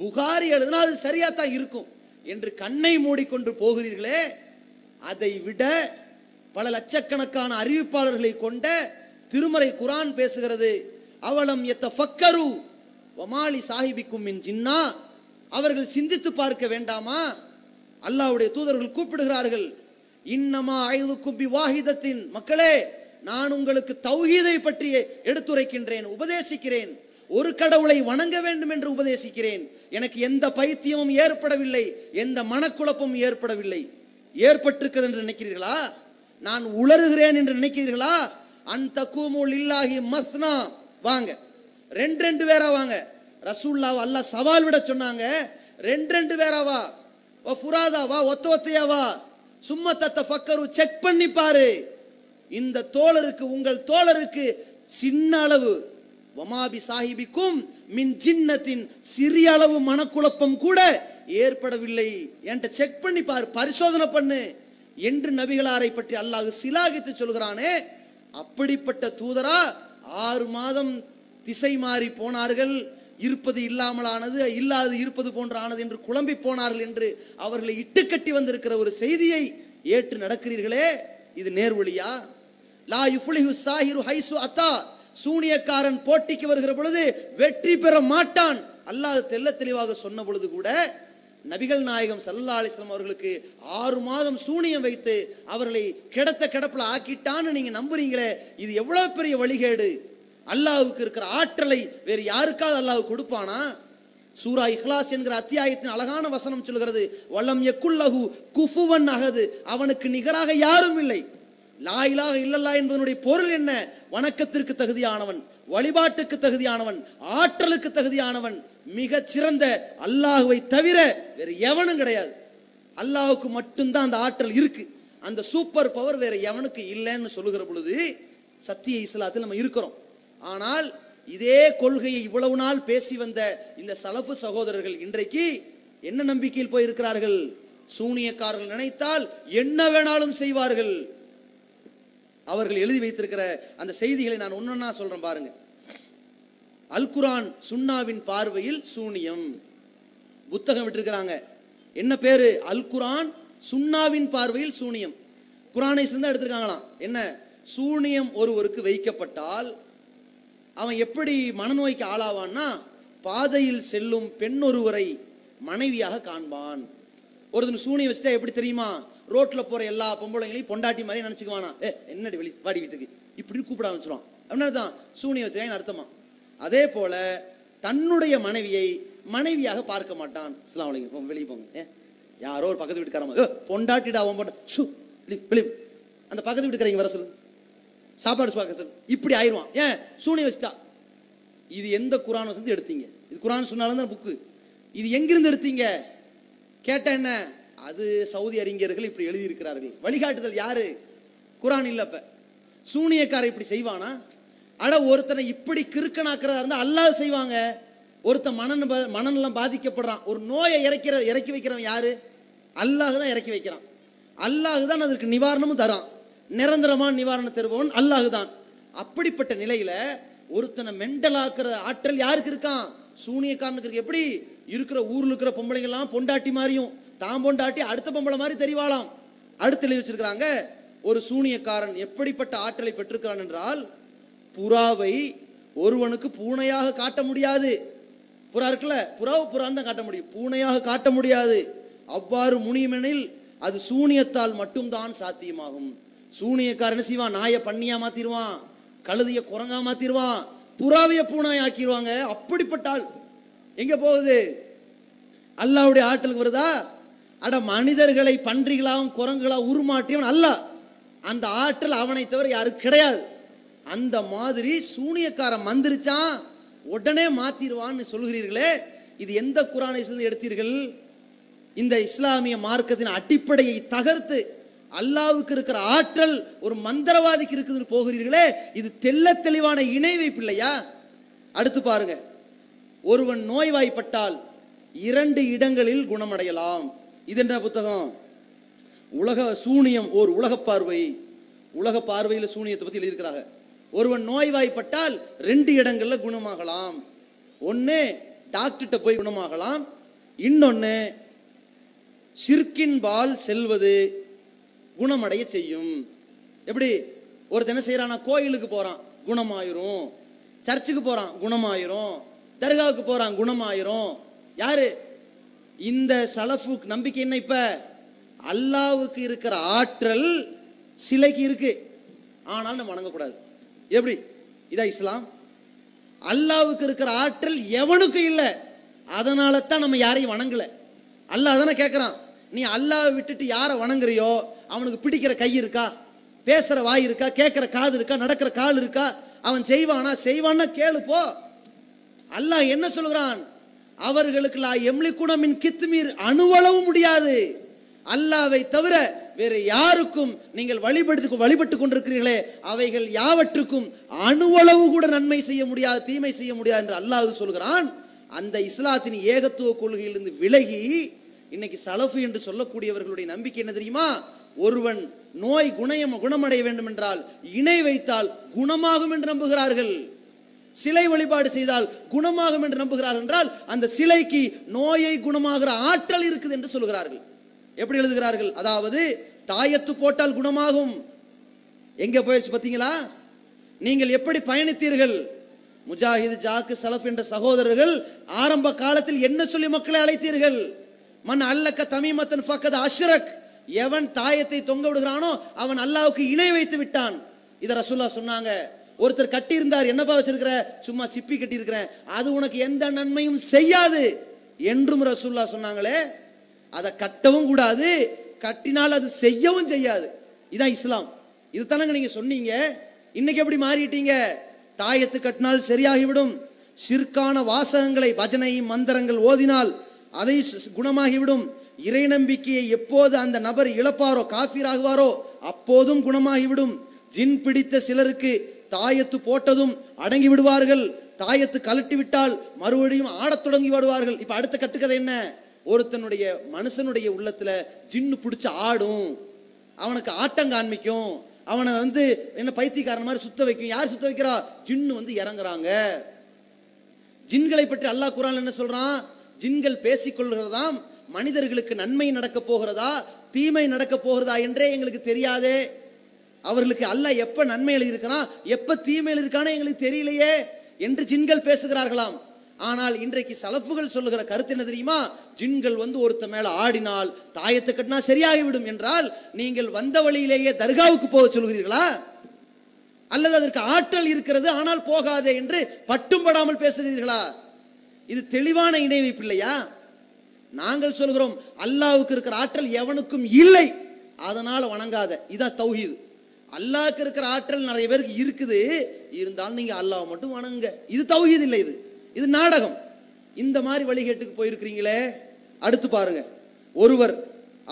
புகாரி எழுதுனா அது சரியாக தான் இருக்கும் என்று கண்ணை மூடிக்கொண்டு போகிறீர்களே அதை விட பல லட்சக்கணக்கான அறிவிப்பாளர்களை கொண்ட திருமறை குரான் பேசுகிறது அவலம் எத்த ஃபக்கரு வமாலி சாஹிபிக்கும் மின் ஜின்னா அவர்கள் சிந்தித்து பார்க்க வேண்டாமா அல்லாவுடைய தூதர்கள் கூப்பிடுகிறார்கள் இன்னமா ஐந்து குப்பி வாகிதத்தின் மக்களே நான் உங்களுக்கு தௌஹீதை பற்றி எடுத்துரைக்கின்றேன் உபதேசிக்கிறேன் ஒரு கடவுளை வணங்க வேண்டும் என்று உபதேசிக்கிறேன் எனக்கு எந்த பைத்தியமும் ஏற்படவில்லை எந்த மனக்குழப்பமும் ஏற்படவில்லை ஏற்பட்டிருக்கிறது என்று நினைக்கிறீர்களா நான் உளறுகிறேன் என்று நினைக்கிறீர்களா அந்த கூமூல் இல்லாஹி மஸ்னா வாங்க ரெண்டு ரெண்டு பேரா வாங்க ரசூல்லாவை அல்லாஹ் சவால் விட சொன்னாங்க ரெண்டு ரெண்டு பேராவா வா ஃபுராதா வா ஒத்த ஒத்தையாவா சும்மா தத்த ஃபக்கரு செக் பண்ணி பாரு இந்த தோழருக்கு உங்கள் தோழருக்கு சின்ன அளவு வமாபி சாஹிபிக்கும் மின் சின்னத்தின் சிறிய அளவு மனக்குழப்பம் கூட ஏற்படவில்லை என்கிட்ட செக் பண்ணி பாரு பரிசோதனை பண்ணு என்று நபிகளாரை பற்றி அல்லாஹ் சிலாகித்து சொல்கிறானே அப்படிப்பட்ட தூதரா ஆறு மாதம் திசை மாறி போனார்கள் இருப்பது இல்லாமலானது இல்லாது இருப்பது போன்ற ஆனது என்று குழம்பி போனார்கள் என்று அவர்களை இட்டுக்கட்டி வந்திருக்கிற ஒரு செய்தியை ஏற்று நடக்கிறீர்களே இது நேர்வழியா லா யுஃப்ளிஹு சாஹிரு ஹைசு அத்தா சூனியக்காரன் போட்டிக்கு வருகிற பொழுது வெற்றி பெற மாட்டான் அல்லாஹ் தெல்ல தெளிவாக சொன்ன பொழுது கூட நபிகள் நாயகம் சல்லா அலிஸ்லாம் அவர்களுக்கு ஆறு மாதம் சூனியம் வைத்து அவர்களை கிடத்த கிடப்பில் ஆக்கிட்டான்னு நீங்கள் நம்புறீங்களே இது எவ்வளோ பெரிய வழிகேடு அல்லாவுக்கு இருக்கிற ஆற்றலை வேறு யாருக்காவது அல்லாஹ் கொடுப்பானா சூரா இஹ்லாஸ் என்கிற அத்தியாயத்தின் அழகான வசனம் சொல்கிறது வல்லம் எக்குல்லகு குஃபுவன் அகது அவனுக்கு நிகராக யாரும் இல்லை லாயிலாக இல்லல்லா என்பதனுடைய பொருள் என்ன வணக்கத்திற்கு தகுதியானவன் வழிபாட்டுக்கு தகுதியானவன் ஆற்றலுக்கு தகுதியானவன் மிக சிறந்த அல்லாஹுவை தவிர வேறு எவனும் கிடையாது அல்லாஹுக்கு மட்டும்தான் அந்த ஆற்றல் இருக்கு அந்த சூப்பர் பவர் வேற எவனுக்கு இல்லைன்னு சொல்லுகிற பொழுது சத்திய இஸ்லாத்தில் நம்ம இருக்கிறோம் ஆனால் இதே கொள்கையை இவ்வளவு நாள் பேசி வந்த இந்த சலப்பு சகோதரர்கள் இன்றைக்கு என்ன நம்பிக்கையில் போயிருக்கிறார்கள் சூனியக்காரர்கள் நினைத்தால் என்ன வேணாலும் செய்வார்கள் அவர்கள் எழுதி வைத்திருக்கிற அந்த செய்திகளை நான் ஒன்றொன்னா சொல்கிறேன் பாருங்க அல்குரான் சுன்னாவின் பார்வையில் சூனியம் புத்தகம் விட்டுருக்கிறாங்க என்ன பேர் அல்குரான் சுன்னாவின் பார்வையில் சூனியம் குரானை சேர்ந்து எடுத்திருக்காங்களாம் என்ன சூனியம் ஒருவருக்கு வைக்கப்பட்டால் அவன் எப்படி மனநோய்க்கு ஆளாவான்னா பாதையில் செல்லும் பெண் ஒருவரை மனைவியாக காண்பான் ஒருத்தன் சூனியம் வச்சுட்டா எப்படி தெரியுமா ரோட்டில் போகிற எல்லா பொம்பளைங்களையும் பொண்டாட்டி மாதிரி நினச்சிக்குவானா ஏ என்னடி வெளி வாடி வீட்டுக்கு இப்படின்னு கூப்பிட ஆரம்பிச்சிருவான் அப்படின்னா தான் சூனிய வசதியாக அர்த்தமா அதே போல் தன்னுடைய மனைவியை மனைவியாக பார்க்க மாட்டான் இஸ்லாம் வலைங்க வெளியே போங்க ஏ யாரோ ஒரு பக்கத்து வீட்டுக்காரமா பொண்டாட்டிடா அவன் பொண்டா சு வெளிப் அந்த பக்கத்து வீட்டுக்காரங்க வர சொல்லு சாப்பாடு பார்க்க சொல்லு இப்படி ஆயிடுவான் ஏன் சூனிய வச்சுட்டா இது எந்த குரான் வந்து எடுத்தீங்க இது குரான் சொன்னாலும் தான் புக்கு இது எங்கிருந்து எடுத்தீங்க கேட்டேன் என்ன அது சவுதி அறிஞர்கள் இப்படி எழுதியிருக்கிறார்கள் வழிகாட்டுதல் யாரு குரான் இல்லப்ப சூனியக்கார இப்படி செய்வானா அட ஒருத்தனை இப்படி கிறுக்கனாக்குறதா இருந்தால் அல்லாது செய்வாங்க ஒருத்தன் மனன் மனநலம் பாதிக்கப்படுறான் ஒரு நோயை இறக்கிற இறக்கி வைக்கிறவன் யாரு அல்லாஹ் தான் இறக்கி வைக்கிறான் அல்லாஹ் தான் அதற்கு நிவாரணமும் தரான் நிரந்தரமான நிவாரணம் தருபவன் அல்லாஹ் தான் அப்படிப்பட்ட நிலையில ஒருத்தனை ஆக்குற ஆற்றல் யாருக்கு இருக்கான் சூனியக்காரனுக்கு இருக்கு எப்படி இருக்கிற ஊரில் இருக்கிற பொம்பளைங்கள்லாம் பொண்டாட்டி மாதிரியும் தான் பொண்டாட்டி அடுத்த பொம்பளை மாதிரி தெரிவாளாம் அடுத்து எழுதி வச்சிருக்கிறாங்க ஒரு சூனியக்காரன் எப்படிப்பட்ட ஆற்றலை பெற்றிருக்கிறான் என்றால் புறாவை ஒருவனுக்கு பூனையாக காட்ட முடியாது புறா இருக்குல்ல புறாவை புறான் தான் காட்ட முடியும் பூனையாக காட்ட முடியாது அவ்வாறு முனியுமெனில் அது சூனியத்தால் மட்டும்தான் சாத்தியமாகும் சூனியக்காரன் செய்வான் நாயை பண்ணியா மாத்திருவான் கழுதிய குரங்கா மாத்திருவான் புறாவைய பூனாய் ஆக்கிடுவாங்க அப்படிப்பட்டால் எங்க போகுது அல்லாவுடைய ஆற்றலுக்கு வருதா அட மனிதர்களை பன்றிகளாகவும் குரங்குகளாக உருமாற்றியவன் அல்ல அந்த ஆற்றல் அவனை தவிர யாரும் கிடையாது அந்த மாதிரி சூனியக்காரன் மந்திரிச்சான் உடனே மாத்திடுவான்னு சொல்கிறீர்களே இது எந்த குரானை சேர்ந்து எடுத்தீர்கள் இந்த இஸ்லாமிய மார்க்கத்தின் அடிப்படையை தகர்த்து அல்லாவுக்கு இருக்கிற ஆற்றல் ஒரு மந்திரவாதிக்கு இருக்குதுன்னு போகிறீர்களே இது தெல்ல தெளிவான இணை இல்லையா அடுத்து பாருங்க ஒருவன் நோய்வாய்ப்பட்டால் இரண்டு இடங்களில் குணமடையலாம் இது என்ன புத்தகம் உலக சூனியம் ஓர் உலக பார்வை உலக பார்வையில் சூனியத்தை பற்றி எழுதியிருக்கிறாங்க ஒருவன் நோய்வாய்ப்பட்டால் ரெண்டு இடங்களில் குணமாகலாம் ஒன்று டாக்டர்கிட்ட போய் குணமாகலாம் இன்னொன்று சிற்கின் பால் செல்வது குணமடைய செய்யும் எப்படி ஒரு என்ன செய்கிறானா கோயிலுக்கு போகிறான் குணமாயிரும் சர்ச்சுக்கு போகிறான் குணமாயிரும் தர்காவுக்கு போகிறான் குணமாயிரும் யாரு இந்த சலஃபு நம்பிக்கை என்ன இப்போ அல்லாவுக்கு இருக்கிற ஆற்றல் சிலைக்கு இருக்கு ஆனால் நம்ம வணங்கக்கூடாது எப்படி இதா இஸ்லாம் அல்லாவுக்கு இருக்கிற ஆற்றல் எவனுக்கும் இல்லை அதனால தான் நம்ம யாரையும் வணங்கலை அல்லாஹ் தானே கேட்குறான் நீ அல்லாவை விட்டுட்டு யாரை வணங்குறியோ அவனுக்கு பிடிக்கிற கை இருக்கா பேசுகிற வாய் இருக்கா கேட்குற காது இருக்கா நடக்கிற கால் இருக்கா அவன் செய்வானா செய்வான்னா கேளுப்போ அல்லாஹ் என்ன சொல்கிறான் அவர்களுக்கு லா எம்லி குணமின் கித்மீர் அணுவளவும் முடியாது அல்லாவை தவிர வேறு யாருக்கும் நீங்கள் வழிபட்டு வழிபட்டு கொண்டிருக்கிறீர்களே அவைகள் யாவற்றுக்கும் அணுவளவு கூட நன்மை செய்ய முடியாது தீமை செய்ய முடியாது என்று அல்லாஹ் சொல்கிறான் அந்த இஸ்லாத்தின் ஏகத்துவ கொள்கையிலிருந்து விலகி இன்னைக்கு சலஃபு என்று சொல்லக்கூடியவர்களுடைய நம்பிக்கை என்ன தெரியுமா ஒருவன் நோய் குணயம் குணமடைய வேண்டும் என்றால் இணை வைத்தால் குணமாகும் என்று நம்புகிறார்கள் சிலை வழிபாடு செய்தால் குணமாகும் என்று நம்புகிறார் என்றால் அந்த சிலைக்கு நோயை குணமாகிற ஆற்றல் இருக்குது என்று சொல்கிறார்கள் எப்படி எழுதுகிறார்கள் அதாவது தாயத்து போட்டால் குணமாகும் எங்க போயிடுச்சு பார்த்தீங்களா நீங்கள் எப்படி பயணித்தீர்கள் முஜாஹிது ஜாக்கு சலஃப் என்ற சகோதரர்கள் ஆரம்ப காலத்தில் என்ன சொல்லி மக்களை அழைத்தீர்கள் மண் அல்லக்க தமிமத்தன் ஃபக்கத் அஷ்ரக் எவன் தாயத்தை தொங்க விடுகிறானோ அவன் அல்லாவுக்கு இணை வைத்து விட்டான் இதை ரசூல்லா சொன்னாங்க ஒருத்தர் கட்டியிருந்தார் என்னப்பா வச்சிருக்கிற சும்மா சிப்பி கட்டியிருக்கிறேன் அது உனக்கு எந்த நன்மையும் செய்யாது என்றும் ரசூல்லா சொன்னாங்களே அதை கட்டவும் கூடாது கட்டினால் அது செய்யவும் செய்யாது இதான் இஸ்லாம் இது தானங்க நீங்கள் சொன்னீங்க இன்னைக்கு எப்படி மாறிட்டீங்க தாயத்து கட்டினால் சரியாகிவிடும் சிற்கான வாசகங்களை பஜனை மந்திரங்கள் ஓதினால் அதை குணமாகிவிடும் இறை நம்பிக்கையை எப்போது அந்த நபர் இழப்பாரோ காஃபீராகுவாரோ அப்போதும் குணமாகிவிடும் ஜின் பிடித்த சிலருக்கு தாயத்து போட்டதும் அடங்கி விடுவார்கள் தாயத்து கலட்டி விட்டால் மறுபடியும் ஆடத் தொடங்கி விடுவார்கள் இப்போ அடுத்த கட்டுக்கதை என்ன ஒருத்தனுடைய மனுஷனுடைய உள்ளத்துல ஜின்னு பிடிச்சி ஆடும் அவனுக்கு ஆட்டம் காண்பிக்கும் அவனை வந்து என்ன பைத்தியக்காரன் மாதிரி சுத்த வைக்கும் யார் சுத்த வைக்கிறா ஜின்னு வந்து இறங்குறாங்க ஜின்களை பற்றி அல்லாஹ் குரான் என்ன சொல்றான் ஜின்கள் பேசிக்கொள்கிறதாம் மனிதர்களுக்கு நன்மை நடக்க போகிறதா தீமை நடக்க போகிறதா என்றே எங்களுக்கு தெரியாதே அவர்களுக்கு அல்ல எப்ப நன்மையில் எழுதியிருக்கிறான் எப்ப தீமையில் இருக்கானோ எங்களுக்கு தெரியலையே என்று ஜின்கள் பேசுகிறார்களாம் ஆனால் இன்றைக்கு சலப்புகள் சொல்லுகிற கருத்து என்ன தெரியுமா ஜின்கள் வந்து ஒருத்த மேல ஆடினால் தாயத்தை கட்டினா சரியாகிவிடும் என்றால் நீங்கள் வந்த வழியிலேயே தர்காவுக்கு போக சொல்கிறீர்களா அல்லது அதற்கு ஆற்றல் இருக்கிறது ஆனால் போகாதே என்று பட்டும் படாமல் பேசுகிறீர்களா இது தெளிவான இணைவு இல்லையா நாங்கள் சொல்கிறோம் அல்லாவுக்கு இருக்கிற ஆற்றல் எவனுக்கும் இல்லை அதனால் வணங்காத இதான் தௌஹீது அல்லாவுக்கு இருக்கிற ஆற்றல் நிறைய பேருக்கு இருக்குது இருந்தாலும் நீங்கள் அல்லாவை மட்டும் வணங்குங்க இது தௌஹீது இல்லை இது இது நாடகம் இந்த மாதிரி வழிகேட்டுக்கு போயிருக்கிறீங்களே அடுத்து பாருங்க ஒருவர்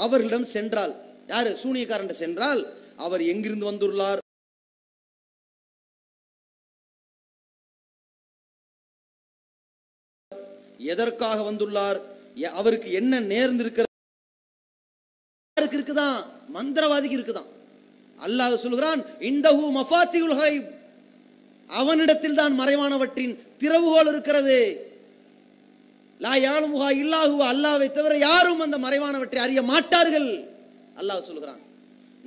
அவர்களிடம் சென்றால் யாரு சூனியக்காரன் சென்றால் அவர் எங்கிருந்து வந்துள்ளார் எதற்காக வந்துள்ளார் அவருக்கு என்ன நேர்ந்திருக்கிறது இருக்குதான் மந்திரவாதிக்கு இருக்குதான் அல்லாஹ் சொல்கிறான் இந்தஹு மஃபாத்தியுல் ஹைப் அவனிடத்தில் தான் மறைவானவற்றின் திறவுகோல் இருக்கிறது லா யாழுமுகா இல்லாஹு அல்லாவை தவிர யாரும் அந்த மறைவானவற்றை அறிய மாட்டார்கள் அல்லாஹ் சொல்கிறான்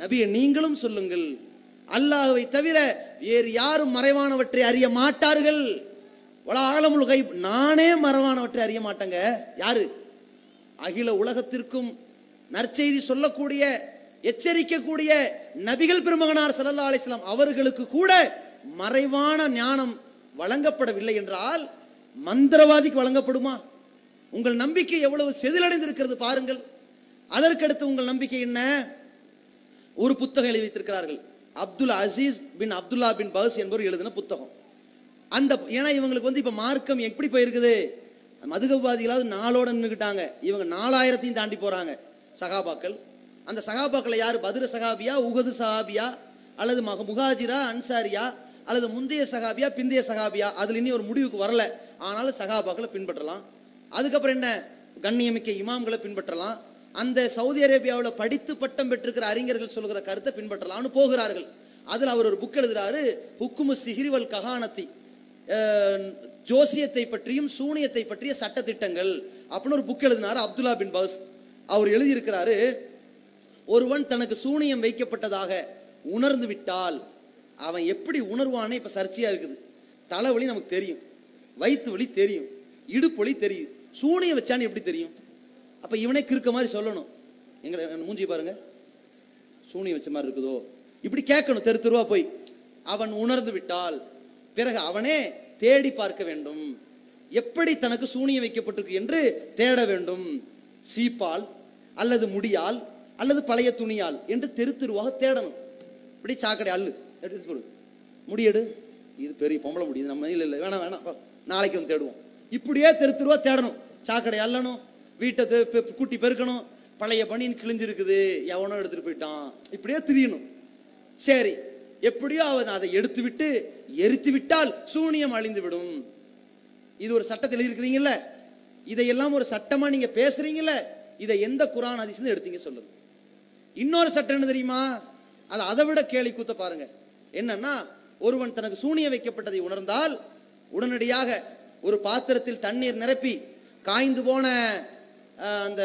நபியை நீங்களும் சொல்லுங்கள் அல்லாஹுவை தவிர வேறு யாரும் மறைவானவற்றை அறிய மாட்டார்கள் வள ஆழமுல் கைப் நானே மறைவானவற்றை அறிய மாட்டேங்க யாரு அகில உலகத்திற்கும் நற்செய்தி சொல்லக்கூடிய எச்சரிக்கக்கூடிய நபிகள் பெருமகனார் சல்லா அலிஸ்லாம் அவர்களுக்கு கூட மறைவான ஞானம் வழங்கப்படவில்லை என்றால் மந்திரவாதிக்கு வழங்கப்படுமா உங்கள் நம்பிக்கை எவ்வளவு செதிலடைந்திருக்கிறது பாருங்கள் அதற்கடுத்து உங்கள் நம்பிக்கை என்ன ஒரு புத்தகம் எழுதி வைத்திருக்கிறார்கள் அப்துல் அசீஸ் பின் அப்துல்லா பின் பஸ் என்பவர் எழுதின புத்தகம் அந்த ஏன்னா இவங்களுக்கு வந்து இப்போ மார்க்கம் எப்படி போயிருக்குது மதுகவாதிகளாவது நாளோட நின்றுக்கிட்டாங்க இவங்க நாலாயிரத்தையும் தாண்டி போகிறாங்க சகாபாக்கள் அந்த சகாபாக்களை யார் பதிர சகாபியா உகது சகாபியா அல்லது மக முகாஜிரா அன்சாரியா அல்லது முந்தைய சகாபியா பிந்தைய சகாபியா அதில் இனி ஒரு முடிவுக்கு வரல ஆனாலும் சகாபாக்களை பின்பற்றலாம் அதுக்கப்புறம் என்ன கண்ணியமிக்க இமாம்களை பின்பற்றலாம் அந்த சவுதி அரேபியாவில் படித்து பட்டம் பெற்றிருக்கிற அறிஞர்கள் சொல்கிற கருத்தை பின்பற்றலாம்னு போகிறார்கள் அதில் அவர் ஒரு புக் எழுதுகிறாரு ஹுக்குமு சிஹிரிவல் ககானத்தை ஜோசியத்தை பற்றியும் சூனியத்தை பற்றிய சட்டத்திட்டங்கள் அப்படின்னு ஒரு புக் எழுதினார் அப்துல்லா பின் பாஸ் அவர் எழுதியிருக்கிறாரு ஒருவன் தனக்கு சூனியம் வைக்கப்பட்டதாக உணர்ந்து விட்டால் அவன் எப்படி உணர்வானே இப்போ சர்ச்சையாக இருக்குது தலைவலி நமக்கு தெரியும் வயிற்று வலி தெரியும் இடுப்பொலி தெரியும் சூனியம் வச்சான்னு எப்படி தெரியும் அப்போ இவனே கிறுக்க மாதிரி சொல்லணும் எங்களை மூஞ்சி பாருங்க சூனியம் வச்ச மாதிரி இருக்குதோ இப்படி கேட்கணும் தெரு தெருவா போய் அவன் உணர்ந்து விட்டால் பிறகு அவனே தேடி பார்க்க வேண்டும் எப்படி தனக்கு சூனியம் வைக்கப்பட்டிருக்கு என்று தேட வேண்டும் சீப்பால் அல்லது முடியால் அல்லது பழைய துணியால் என்று தெரு தெருவாக தேடணும் இப்படி சாக்கடை அல்லு எடுத்து போடு இது பெரிய பொம்பளை முடியுது நம்ம இல்லை இல்லை வேணாம் வேணாம் நாளைக்கு வந்து தேடுவோம் இப்படியே தெரு தெருவாக தேடணும் சாக்கடை அல்லணும் வீட்டை கூட்டி பெருக்கணும் பழைய பணின்னு கிழிஞ்சிருக்குது எவனோ எடுத்துகிட்டு போயிட்டான் இப்படியே திரியணும் சரி எப்படியோ அவன் அதை எடுத்து விட்டு எரித்து விட்டால் சூனியம் அழிந்து விடும் இது ஒரு சட்டத்தில் எழுதியிருக்கிறீங்கல்ல இதையெல்லாம் ஒரு சட்டமாக நீங்கள் பேசுறீங்கல்ல இதை எந்த குரான் அதிசயம் எடுத்தீங்க சொல்லுங்கள் இன்னொரு சட்டம் என்ன தெரியுமா அது அதை விட கேலி கூத்த பாருங்க என்னன்னா ஒருவன் தனக்கு சூனிய வைக்கப்பட்டதை உணர்ந்தால் உடனடியாக ஒரு பாத்திரத்தில் தண்ணீர் நிரப்பி காய்ந்து போன அந்த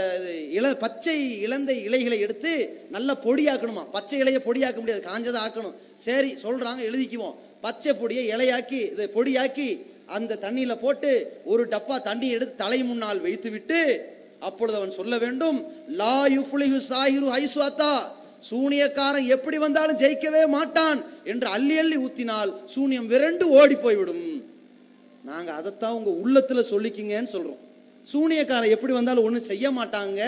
இள பச்சை இழந்த இலைகளை எடுத்து நல்லா பொடியாக்கணுமா பச்சை இலையை பொடியாக்க முடியாது காஞ்சதை ஆக்கணும் சரி சொல்கிறாங்க எழுதிக்குவோம் பச்சை பொடியை இலையாக்கி இதை பொடியாக்கி அந்த தண்ணியில் போட்டு ஒரு டப்பா தண்ணி எடுத்து தலை முன்னால் வைத்து விட்டு அப்பொழுது அவன் சொல்ல வேண்டும் லா யுஃபுலிஹு சாஹிரு ஹைஸ்வாத்தா சூனியக்காரன் எப்படி வந்தாலும் ஜெயிக்கவே மாட்டான் என்று அள்ளி அள்ளி ஊத்தினால் சூனியம் விரண்டு ஓடி போய்விடும் நாங்க அதைத்தான் உங்க உள்ளத்துல சொல்லிக்கிங்கன்னு சொல்றோம் சூனியக்காரன் எப்படி வந்தாலும் ஒன்றும் செய்ய மாட்டாங்க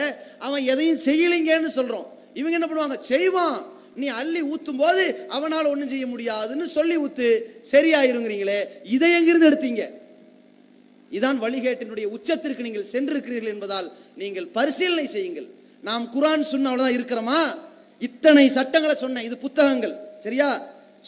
அவன் எதையும் செய்யலைங்கன்னு சொல்றோம் இவங்க என்ன பண்ணுவாங்க செய்வான் நீ அள்ளி ஊத்தும் போது அவனால் ஒன்றும் செய்ய முடியாதுன்னு சொல்லி ஊத்து சரியாயிருங்கிறீங்களே இதை எங்கிருந்து எடுத்தீங்க இதான் வழிகேட்டினுடைய உச்சத்திற்கு நீங்கள் சென்றிருக்கிறீர்கள் என்பதால் நீங்கள் பரிசீலனை செய்யுங்கள் நாம் குரான் சொன்ன தான் இருக்கிறோமா இத்தனை சட்டங்களை சொன்ன இது புத்தகங்கள் சரியா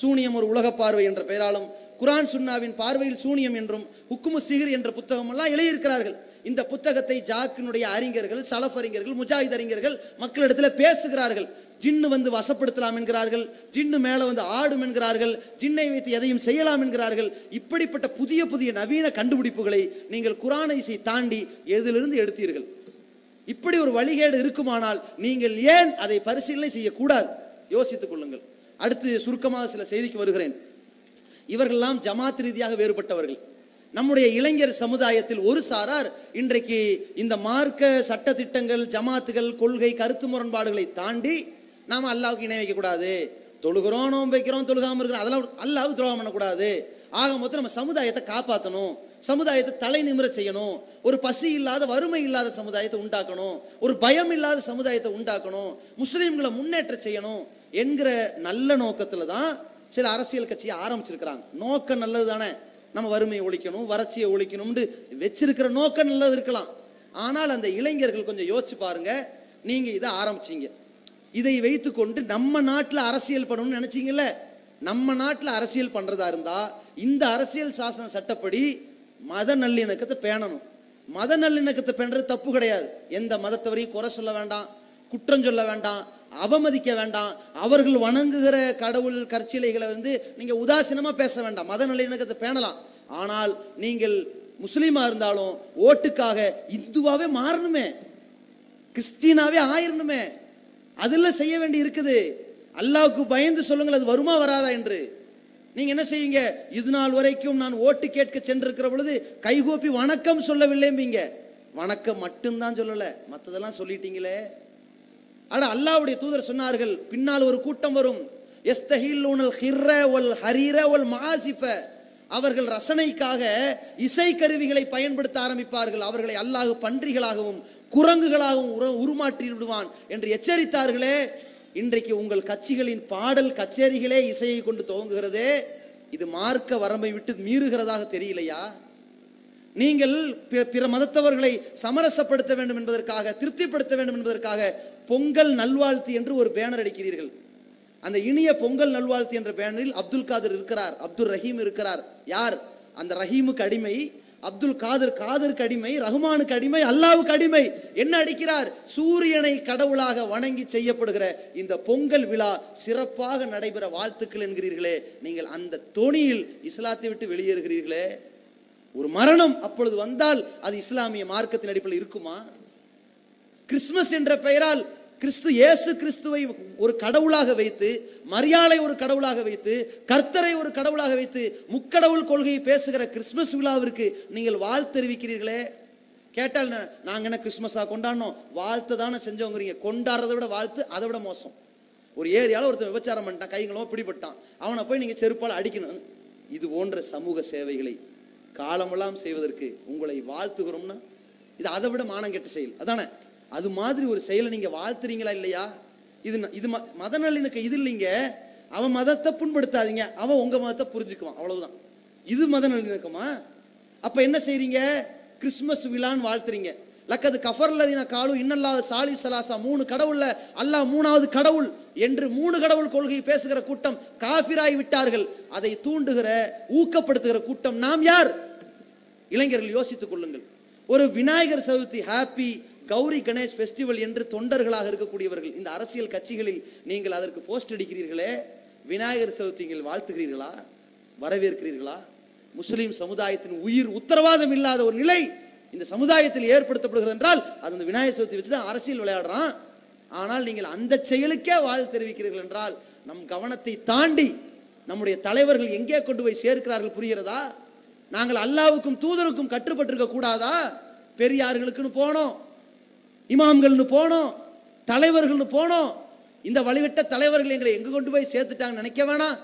சூனியம் ஒரு உலக பார்வை என்ற பெயராலும் குரான் சுன்னாவின் பார்வையில் சூனியம் என்றும் ஹுக்குமு சிகிர் என்ற புத்தகமெல்லாம் எழுதியிருக்கிறார்கள் இந்த புத்தகத்தை ஜாக்கினுடைய அறிஞர்கள் சலஃப் அறிஞர்கள் முஜாஹித் அறிஞர்கள் மக்களிடத்தில் பேசுகிறார்கள் ஜின்னு வந்து வசப்படுத்தலாம் என்கிறார்கள் ஜின்னு மேலே வந்து ஆடும் என்கிறார்கள் ஜின்னை வைத்து எதையும் செய்யலாம் என்கிறார்கள் இப்படிப்பட்ட புதிய புதிய நவீன கண்டுபிடிப்புகளை நீங்கள் குரான இசை தாண்டி எதிலிருந்து எடுத்தீர்கள் இப்படி ஒரு வழிகேடு இருக்குமானால் நீங்கள் ஏன் அதை பரிசீலனை செய்யக்கூடாது யோசித்துக் கொள்ளுங்கள் அடுத்து சுருக்கமாக சில செய்திக்கு வருகிறேன் இவர்கள்லாம் ஜமாத் ரீதியாக வேறுபட்டவர்கள் நம்முடைய இளைஞர் சமுதாயத்தில் ஒரு சாரார் இன்றைக்கு இந்த மார்க்க சட்ட திட்டங்கள் ஜமாத்துகள் கொள்கை கருத்து முரண்பாடுகளை தாண்டி நாம் அல்லாவுக்கு இணை வைக்கக்கூடாது தொழுகிறோம் நோம்பு வைக்கிறோம் தொழுகாமல் இருக்கிறோம் அதெல்லாம் அல்லாவுக்கு துரோகம் பண்ணக்கூடாது ஆக மொத்தம் நம்ம சமுதாயத்தை காப்பாற்றணும் சமுதாயத்தை தலை நிமிர செய்யணும் ஒரு பசி இல்லாத வறுமை இல்லாத சமுதாயத்தை உண்டாக்கணும் ஒரு பயம் இல்லாத சமுதாயத்தை உண்டாக்கணும் முஸ்லீம்களை முன்னேற்ற செய்யணும் என்கிற நல்ல நோக்கத்தில் தான் சில அரசியல் கட்சியை ஆரம்பிச்சிருக்கிறாங்க நோக்கம் நல்லது தானே நம்ம வறுமையை ஒழிக்கணும் வறட்சியை ஒழிக்கணும்னு வச்சிருக்கிற நோக்கம் நல்லது இருக்கலாம் ஆனால் அந்த இளைஞர்கள் கொஞ்சம் யோசிச்சு பாருங்க நீங்கள் இதை ஆரம்பிச்சீங்க இதை வைத்துக்கொண்டு நம்ம நாட்டில் அரசியல் பண்ணணும்னு நினைச்சிங்கல்ல நம்ம நாட்டில் அரசியல் பண்ணுறதா இருந்தால் இந்த அரசியல் சாசன சட்டப்படி மத நல்லிணக்கத்தை பேணணும் மத நல்லிணக்கத்தை பேணுறது தப்பு கிடையாது எந்த மதத்தவரையும் குறை சொல்ல வேண்டாம் குற்றம் சொல்ல வேண்டாம் அவமதிக்க வேண்டாம் அவர்கள் வணங்குகிற கடவுள் கற்சிலைகளை வந்து நீங்கள் உதாசீனமாக பேச வேண்டாம் மத நல்லிணக்கத்தை பேணலாம் ஆனால் நீங்கள் முஸ்லீமாக இருந்தாலும் ஓட்டுக்காக இந்துவாகவே மாறணுமே கிறிஸ்தீனாவே ஆயிரணுமே அதில் செய்ய வேண்டி இருக்குது அல்லாவுக்கு பயந்து சொல்லுங்கள் அது வருமா வராதா என்று நீங்கள் என்ன செய்வீங்க இது நாள் வரைக்கும் நான் ஓட்டு கேட்க சென்றிருக்கிற பொழுது கைகூப்பி வணக்கம் சொல்லவில்லைம்பீங்க வணக்கம் மட்டும்தான் சொல்லலை மற்றதெல்லாம் சொல்லிட்டீங்களே ஆனால் அல்லாவுடைய தூதர் சொன்னார்கள் பின்னால் ஒரு கூட்டம் வரும் எஸ்தஹில் உனல் ஹிர்ர ஒல் ஹரீர ஒல் மாசிஃப அவர்கள் ரசனைக்காக இசை கருவிகளை பயன்படுத்த ஆரம்பிப்பார்கள் அவர்களை அல்லாஹ் பன்றிகளாகவும் குரங்குகளாகவும் உருமாற்றி விடுவான் என்று எச்சரித்தார்களே இன்றைக்கு உங்கள் கட்சிகளின் பாடல் கச்சேரிகளே இசையை கொண்டு துவங்குகிறதே இது மார்க்க வரம்பை விட்டு மீறுகிறதாக தெரியலையா நீங்கள் பிற மதத்தவர்களை சமரசப்படுத்த வேண்டும் என்பதற்காக திருப்திப்படுத்த வேண்டும் என்பதற்காக பொங்கல் நல்வாழ்த்து என்று ஒரு பேனர் அடிக்கிறீர்கள் அந்த இனிய பொங்கல் நல்வாழ்த்து என்ற பேனரில் அப்துல் காதர் இருக்கிறார் அப்துல் ரஹீம் இருக்கிறார் யார் அந்த ரஹீமுக்கு அடிமை அப்துல் காதர் காதருக்கு அடிமை ரஹ்மானுக்கு அடிமை அல்லாவுக்கு அடிமை என்ன அடிக்கிறார் சூரியனை கடவுளாக வணங்கி செய்யப்படுகிற இந்த பொங்கல் விழா சிறப்பாக நடைபெற வாழ்த்துக்கள் என்கிறீர்களே நீங்கள் அந்த தொனியில் இஸ்லாத்தை விட்டு வெளியேறுகிறீர்களே ஒரு மரணம் அப்பொழுது வந்தால் அது இஸ்லாமிய மார்க்கத்தின் அடிப்படையில் இருக்குமா கிறிஸ்மஸ் என்ற பெயரால் கிறிஸ்து இயேசு கிறிஸ்துவை ஒரு கடவுளாக வைத்து மரியாதை ஒரு கடவுளாக வைத்து கர்த்தரை ஒரு கடவுளாக வைத்து முக்கடவுள் கொள்கையை பேசுகிற கிறிஸ்மஸ் விழாவிற்கு நீங்கள் வாழ்த்து தெரிவிக்கிறீர்களே கேட்டால் நாங்கள் என்ன கிறிஸ்மஸாக கொண்டாடணும் வாழ்த்து தானே செஞ்சவங்கிறீங்க கொண்டாடுறதை விட வாழ்த்து அதை விட மோசம் ஒரு ஏரியாவில் ஒருத்தன் விபச்சாரம் பண்ணிட்டான் கைங்களோ பிடிபட்டான் அவனை போய் நீங்கள் செருப்பால் அடிக்கணும் இது போன்ற சமூக சேவைகளை காலமெல்லாம் செய்வதற்கு உங்களை வாழ்த்துகிறோம்னா இது அதை விட மானம் கெட்ட செயல் அதானே அது மாதிரி ஒரு செயலை நீங்கள் வாழ்த்துறீங்களா இல்லையா இது இது மத நல்லிணக்கம் இது இல்லைங்க அவன் மதத்தை புண்படுத்தாதீங்க அவன் உங்கள் மதத்தை புரிஞ்சுக்குவான் அவ்வளவுதான் இது மத நல்லிணக்கமா அப்போ என்ன செய்கிறீங்க கிறிஸ்மஸ் விழான்னு வாழ்த்துறீங்க லக்கது கஃபர்லதின காலும் இன்னல்லாத சாலி சலாசா மூணு கடவுள்ல அல்லாஹ் மூணாவது கடவுள் என்று மூணு கடவுள் கொள்கையை பேசுகிற கூட்டம் காஃபிராய் விட்டார்கள் அதை தூண்டுகிற ஊக்கப்படுத்துகிற கூட்டம் நாம் யார் இளைஞர்கள் யோசித்துக் கொள்ளுங்கள் ஒரு விநாயகர் சதுர்த்தி ஹாப்பி கௌரி கணேஷ் ஃபெஸ்டிவல் என்று தொண்டர்களாக இருக்கக்கூடியவர்கள் இந்த அரசியல் கட்சிகளில் நீங்கள் அதற்கு போஸ்ட் அடிக்கிறீர்களே விநாயகர் சதுர்த்திங்கள் வாழ்த்துகிறீர்களா வரவேற்கிறீர்களா முஸ்லீம் சமுதாயத்தின் உயிர் உத்தரவாதம் இல்லாத ஒரு நிலை இந்த சமுதாயத்தில் ஏற்படுத்தப்படுகிறது என்றால் அது அந்த விநாயகர் சதுர்த்தி வச்சு தான் அரசியல் விளையாடுறான் ஆனால் நீங்கள் அந்த செயலுக்கே வாழ் தெரிவிக்கிறீர்கள் என்றால் நம் கவனத்தை தாண்டி நம்முடைய தலைவர்கள் எங்கே கொண்டு போய் சேர்க்கிறார்கள் புரிகிறதா நாங்கள் அல்லாவுக்கும் தூதருக்கும் கட்டுப்பட்டிருக்க கூடாதா பெரியார்களுக்குன்னு போனோம் இமாம்கள்னு போனோம் தலைவர்கள்னு போனோம் இந்த வழிவிட்ட தலைவர்கள் எங்களை எங்கே கொண்டு போய் சேர்த்துட்டாங்கன்னு நினைக்க வேணாம்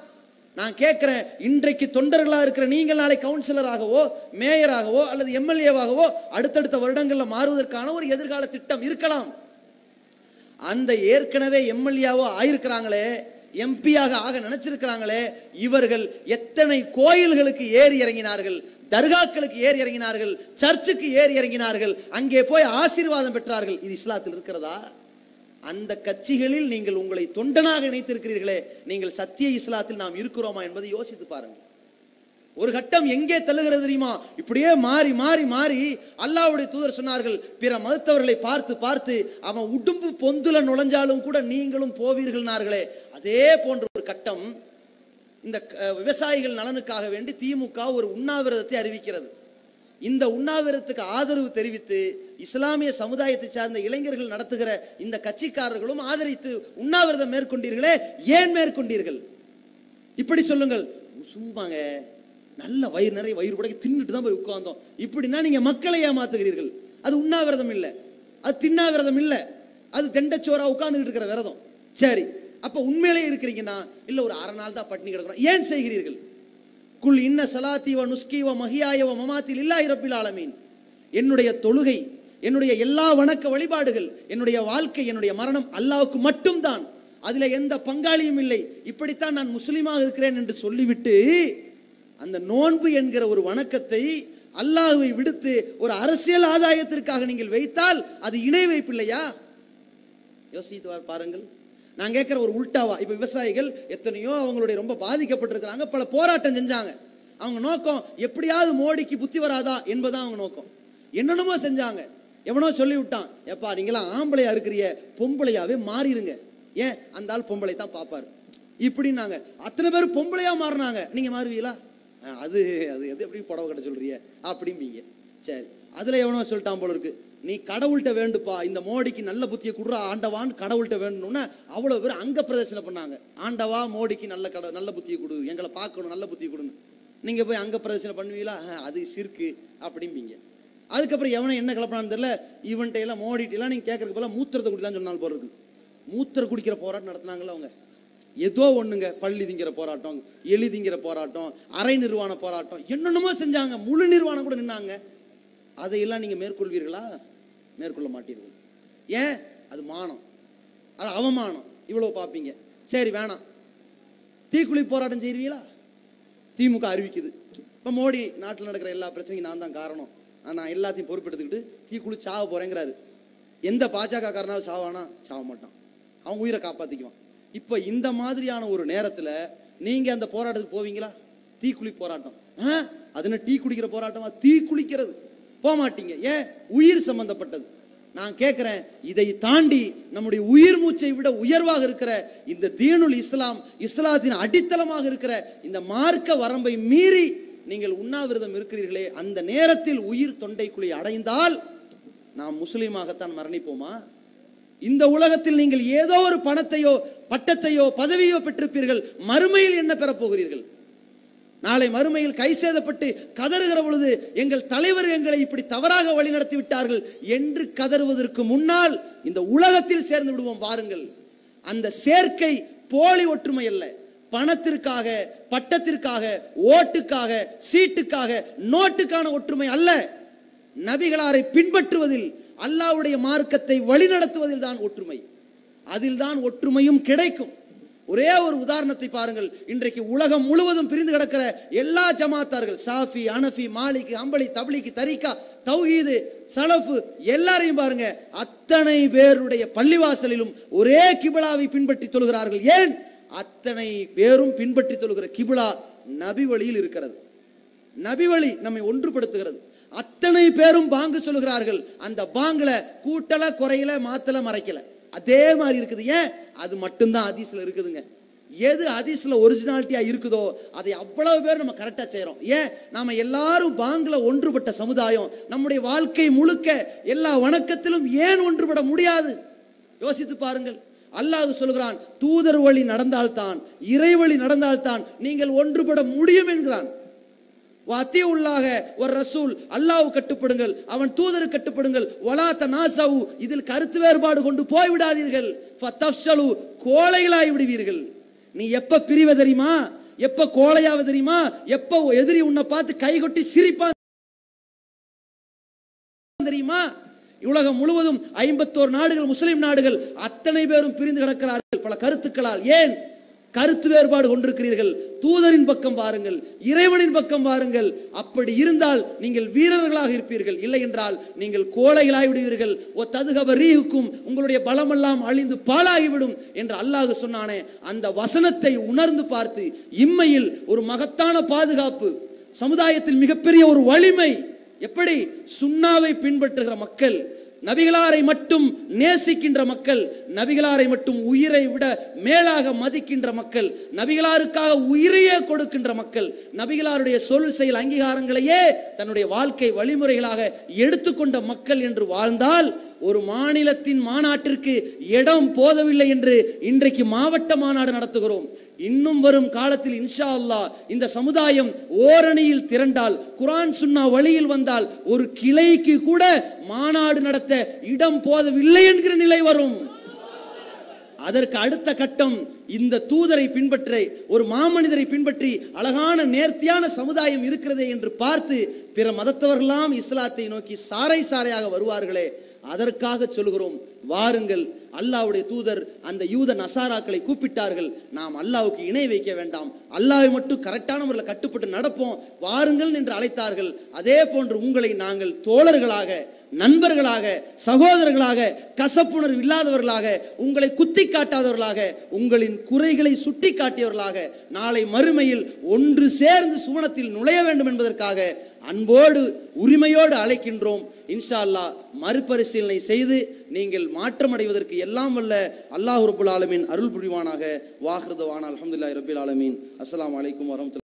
நான் கேட்குறேன் இன்றைக்கு தொண்டர்களாக இருக்கிற நீங்கள் நாளை கவுன்சிலராகவோ மேயராகவோ அல்லது எம்எல்ஏவாகவோ அடுத்தடுத்த வருடங்களில் மாறுவதற்கான ஒரு எதிர்கால திட்டம் இருக்கலாம் அந்த ஏற்கனவே எம்எல்ஏவோ ஆயிருக்கிறாங்களே எம்பியாக ஆக நினைச்சிருக்கிறாங்களே இவர்கள் எத்தனை கோயில்களுக்கு ஏறி இறங்கினார்கள் தர்காக்களுக்கு ஏறி இறங்கினார்கள் சர்ச்சுக்கு ஏறி இறங்கினார்கள் அங்கே போய் ஆசீர்வாதம் பெற்றார்கள் இது இஸ்லாத்தில் இருக்கிறதா அந்த கட்சிகளில் நீங்கள் உங்களை தொண்டனாக இணைத்திருக்கிறீர்களே நீங்கள் சத்திய இஸ்லாத்தில் நாம் இருக்கிறோமா என்பதை யோசித்து பாருங்கள் ஒரு கட்டம் எங்கே தள்ளுகிறது தெரியுமா இப்படியே மாறி மாறி மாறி அல்லாவுடைய தூதர் சொன்னார்கள் பிற மதத்தவர்களை பார்த்து பார்த்து அவன் உடும்பு பொந்துல நுழைஞ்சாலும் கூட நீங்களும் போவீர்கள் அதே போன்ற ஒரு கட்டம் இந்த விவசாயிகள் நலனுக்காக வேண்டி திமுக ஒரு உண்ணாவிரதத்தை அறிவிக்கிறது இந்த உண்ணாவிரதத்துக்கு ஆதரவு தெரிவித்து இஸ்லாமிய சமுதாயத்தை சார்ந்த இளைஞர்கள் நடத்துகிற இந்த கட்சிக்காரர்களும் ஆதரித்து உண்ணாவிரதம் மேற்கொண்டீர்களே ஏன் மேற்கொண்டீர்கள் இப்படி சொல்லுங்கள் சும்மாங்க நல்ல வயிறு நிறைய வயிறு உடைக்கு தின்னுட்டு தான் போய் உட்கார்ந்தோம் இப்படின்னா நீங்க மக்களை ஏமாத்துகிறீர்கள் அது உண்ணாவிரதம் இல்லை அது தின்னாவிரதம் இல்லை அது தெண்டச்சோரா உட்கார்ந்துட்டு இருக்கிற விரதம் சரி அப்போ உண்மையிலே இருக்கிறீங்கன்னா இல்லை ஒரு அரை நாள் தான் பட்டினி கிடக்கிறோம் ஏன் செய்கிறீர்கள் குல் இன்ன சலாத்திவ நுஸ்கீவ மகியாயவ மமாத்தில் இல்லா இறப்பில் ஆலமீன் என்னுடைய தொழுகை என்னுடைய எல்லா வணக்க வழிபாடுகள் என்னுடைய வாழ்க்கை என்னுடைய மரணம் அல்லாவுக்கு மட்டும்தான் அதில் எந்த பங்காளியும் இல்லை இப்படித்தான் நான் முஸ்லீமாக இருக்கிறேன் என்று சொல்லிவிட்டு அந்த நோன்பு என்கிற ஒரு வணக்கத்தை அல்லாஹுவை விடுத்து ஒரு அரசியல் ஆதாயத்திற்காக நீங்கள் வைத்தால் அது இணை வைப்பில்லையா யோசித்து பாருங்கள் நான் கேட்குற ஒரு உல்ட்டாவா இப்போ விவசாயிகள் எத்தனையோ அவங்களுடைய ரொம்ப பாதிக்கப்பட்டிருக்கிறாங்க பல போராட்டம் செஞ்சாங்க அவங்க நோக்கம் எப்படியாவது மோடிக்கு புத்தி வராதா என்பதான் அவங்க நோக்கம் என்னென்னமோ செஞ்சாங்க எவனோ சொல்லி விட்டான் எப்பா நீங்களாம் ஆம்பளையா இருக்கிறிய பொம்பளையாவே மாறிடுங்க ஏன் அந்த ஆள் பொம்பளை தான் பார்ப்பாரு இப்படின்னாங்க அத்தனை பேர் பொம்பளையா மாறினாங்க நீங்க மாறுவீங்களா அது அது எது எப்படி புடவை கட்ட சொல்றிய அப்படிம்பீங்க சரி அதுல எவனோ சொல்லிட்டான் போல இருக்கு நீ கடவுள்கிட்ட வேண்டுப்பா இந்த மோடிக்கு நல்ல புத்தியை கொடுறா ஆண்டவான்னு கடவுள்கிட்ட வேணும்னா அவ்வளோ பேர் அங்க பிரதர்சனை பண்ணாங்க ஆண்டவா மோடிக்கு நல்ல கட நல்ல புத்தியை கொடு எங்களை பார்க்கணும் நல்ல புத்தியை கொடுன்னு நீங்கள் போய் அங்க பிரதர்சனை பண்ணுவீங்களா அது சிற்கு அப்படிம்பீங்க அதுக்கப்புறம் எவனை என்ன கிளப்பினான்னு தெரியல இவன்கிட்ட எல்லாம் மோடிட்டெல்லாம் நீங்கள் கேட்கறதுக்கு போல மூத்திரத்தை குடிக்கலாம்னு சொன்னால் போல இருக்கு மூத்திர குடிக்கிற போராட்டம் நடத்தினாங்களோ அவங்க ஏதோ ஒன்றுங்க பள்ளி திங்கிற போராட்டம் எலி திங்கிற போராட்டம் அரை நிர்வாண போராட்டம் என்னென்னமோ செஞ்சாங்க முழு நிர்வாணம் கூட நின்னாங்க அதையெல்லாம் நீங்கள் மேற்கொள்வீர்களா மேற்கொள்ள மாட்டீர்கள் ஏன் அது மானம் அது அவமானம் இவ்வளோ பார்ப்பீங்க சரி வேணாம் தீக்குழி போராட்டம் செய்வீங்களா திமுக அறிவிக்குது இப்போ மோடி நாட்டில் நடக்கிற எல்லா பிரச்சனையும் நான் தான் காரணம் நான் எல்லாத்தையும் பொறுப்பெடுத்துக்கிட்டு தீக்குழி சாக போகிறேங்கிறாரு எந்த பாஜக காரனாவது சாவானா சாக மாட்டான் அவன் உயிரை காப்பாற்றிக்குவான் இப்போ இந்த மாதிரியான ஒரு நேரத்தில் நீங்கள் அந்த போராட்டத்துக்கு போவீங்களா தீக்குழி போராட்டம் ஆ அதுன்னு டீ குடிக்கிற போராட்டமா தீ குளிக்கிறது போக மாட்டீங்க ஏன் உயிர் சம்பந்தப்பட்டது நான் கேட்குறேன் இதை தாண்டி நம்முடைய உயிர் மூச்சை விட உயர்வாக இருக்கிற இந்த தீனுல் இஸ்லாம் இஸ்லாத்தின் அடித்தளமாக இருக்கிற இந்த மார்க்க வரம்பை மீறி நீங்கள் உண்ணாவிரதம் இருக்கிறீர்களே அந்த நேரத்தில் உயிர் தொண்டைக்குழி அடைந்தால் நாம் முஸ்லீமாகத்தான் மரணிப்போமா இந்த உலகத்தில் நீங்கள் ஏதோ ஒரு பணத்தையோ பட்டத்தையோ பதவியோ பெற்றிருப்பீர்கள் மறுமையில் என்ன பெறப்போகிறீர்கள் நாளை மறுமையில் கை சேதப்பட்டு கதறுகிற பொழுது எங்கள் தலைவர் எங்களை இப்படி தவறாக வழிநடத்தி விட்டார்கள் என்று கதறுவதற்கு முன்னால் இந்த உலகத்தில் சேர்ந்து விடுவோம் வாருங்கள் அந்த சேர்க்கை போலி ஒற்றுமை அல்ல பணத்திற்காக பட்டத்திற்காக ஓட்டுக்காக சீட்டுக்காக நோட்டுக்கான ஒற்றுமை அல்ல நபிகளாரை பின்பற்றுவதில் அல்லாவுடைய மார்க்கத்தை வழிநடத்துவதில் தான் ஒற்றுமை அதில்தான் ஒற்றுமையும் கிடைக்கும் ஒரே ஒரு உதாரணத்தை பாருங்கள் இன்றைக்கு உலகம் முழுவதும் பிரிந்து கிடக்கிற எல்லா ஜமாத்தார்கள் சாஃபி அனஃபி மாலிக்கு அம்பளி தபிலிக்கு தரிக்கா தௌஹீது சலஃபு எல்லாரையும் பாருங்க அத்தனை பேருடைய பள்ளிவாசலிலும் ஒரே கிபிலாவை பின்பற்றி தொழுகிறார்கள் ஏன் அத்தனை பேரும் பின்பற்றி தொழுகிற கிபிலா நபி வழியில் இருக்கிறது நபி வழி நம்மை ஒன்றுபடுத்துகிறது அத்தனை பேரும் பாங்கு சொல்கிறார்கள் அந்த பாங்கில் கூட்டலை குறையில மாத்தலை மறைக்கலை அதே மாதிரி இருக்குது ஏன் அது மட்டும்தான் அதிசல இருக்குதுங்க எது ஹதீஸில் ஒரிஜினாலிட்டியாக இருக்குதோ அதை அவ்வளவு பேர் நம்ம கரெக்டாக செய்கிறோம் ஏன் நாம் எல்லாரும் பாங்கில் ஒன்றுபட்ட சமுதாயம் நம்முடைய வாழ்க்கை முழுக்க எல்லா வணக்கத்திலும் ஏன் ஒன்றுபட முடியாது யோசித்து பாருங்கள் அல்லாஹ் சொல்கிறான் தூதர் வழி நடந்தால்தான் இறைவழி நடந்தால்தான் நீங்கள் ஒன்றுபட முடியும் என்கிறான் வாத்தி உள்ளாக ஒரு ரசூல் அல்லாஹ் கட்டுப்படுங்கள் அவன் தூதரு கட்டுப்படுங்கள் ஒலாத்த நாசவு இதில் கருத்து வேறுபாடு கொண்டு போய்விடாதீர்கள் ஃபத்தப்ஷலு கோழைகளாய் விடுவீர்கள் நீ எப்ப பிரிவ தெரியுமா எப்ப கோழையாவ தெரியுமா எப்போ எதிரி உன்னை பார்த்து கைகொட்டி சிரிப்பான் தெரியுமா உலகம் முழுவதும் ஐம்பத்தோரு நாடுகள் முஸ்லீம் நாடுகள் அத்தனை பேரும் பிரிந்து கிடக்கிறார்கள் பல கருத்துக்களால் ஏன் கருத்து வேறுபாடு கொண்டிருக்கிறீர்கள் தூதரின் பக்கம் பாருங்கள் இறைவனின் பக்கம் பாருங்கள் அப்படி இருந்தால் நீங்கள் வீரர்களாக இருப்பீர்கள் இல்லை என்றால் நீங்கள் கோழைகளாகி விடுவீர்கள் ஓ ததுகப ரீஹுக்கும் உங்களுடைய பலமெல்லாம் அழிந்து பாழாகிவிடும் என்று அல்லாஹ் சொன்னானே அந்த வசனத்தை உணர்ந்து பார்த்து இம்மையில் ஒரு மகத்தான பாதுகாப்பு சமுதாயத்தில் மிகப்பெரிய ஒரு வலிமை எப்படி சுண்ணாவை பின்பற்றுகிற மக்கள் நபிகளாரை மட்டும் நேசிக்கின்ற மக்கள் நபிகளாரை மட்டும் உயிரை விட மேலாக மதிக்கின்ற மக்கள் நபிகளாருக்காக உயிரையே கொடுக்கின்ற மக்கள் நபிகளாருடைய சொல் செயல் அங்கீகாரங்களையே தன்னுடைய வாழ்க்கை வழிமுறைகளாக எடுத்துக்கொண்ட மக்கள் என்று வாழ்ந்தால் ஒரு மாநிலத்தின் மாநாட்டிற்கு இடம் போதவில்லை என்று இன்றைக்கு மாவட்ட மாநாடு நடத்துகிறோம் இன்னும் வரும் காலத்தில் இன்ஷா அல்லா இந்த சமுதாயம் ஓரணியில் திரண்டால் குரான் சுன்னா வழியில் வந்தால் ஒரு கிளைக்கு கூட மாநாடு நடத்த இடம் போதவில்லை என்கிற நிலை வரும் அதற்கு அடுத்த கட்டம் இந்த தூதரை பின்பற்ற ஒரு மாமனிதரை பின்பற்றி அழகான நேர்த்தியான சமுதாயம் இருக்கிறதே என்று பார்த்து பிற மதத்தவர்களாம் இஸ்லாத்தை நோக்கி சாறை சாரையாக வருவார்களே அதற்காக சொல்கிறோம் வாருங்கள் அல்லாவுடைய தூதர் அந்த யூத நசாராக்களை கூப்பிட்டார்கள் நாம் அல்லாவுக்கு இணை வைக்க வேண்டாம் அல்லாவை மட்டும் கரெக்டான முறையில் கட்டுப்பட்டு நடப்போம் வாருங்கள் என்று அழைத்தார்கள் அதே போன்று உங்களை நாங்கள் தோழர்களாக நண்பர்களாக சகோதரர்களாக கசப்புணர்வு இல்லாதவர்களாக உங்களை குத்தி காட்டாதவர்களாக உங்களின் குறைகளை சுட்டி காட்டியவர்களாக நாளை மறுமையில் ஒன்று சேர்ந்து சுவனத்தில் நுழைய வேண்டும் என்பதற்காக அன்போடு உரிமையோடு அழைக்கின்றோம் இன்ஷா அல்லா மறுபரிசீலனை செய்து நீங்கள் மாற்றமடைவதற்கு எல்லாம் வல்ல அல்லாஹ் ரபுல் ஆலமின் அருள் புரிவானாக வாஹ்ரதவான் அலமதுல்லா ரபுல் ஆலமின் அஸ்லாம் வலைக்கம் வரமத்துல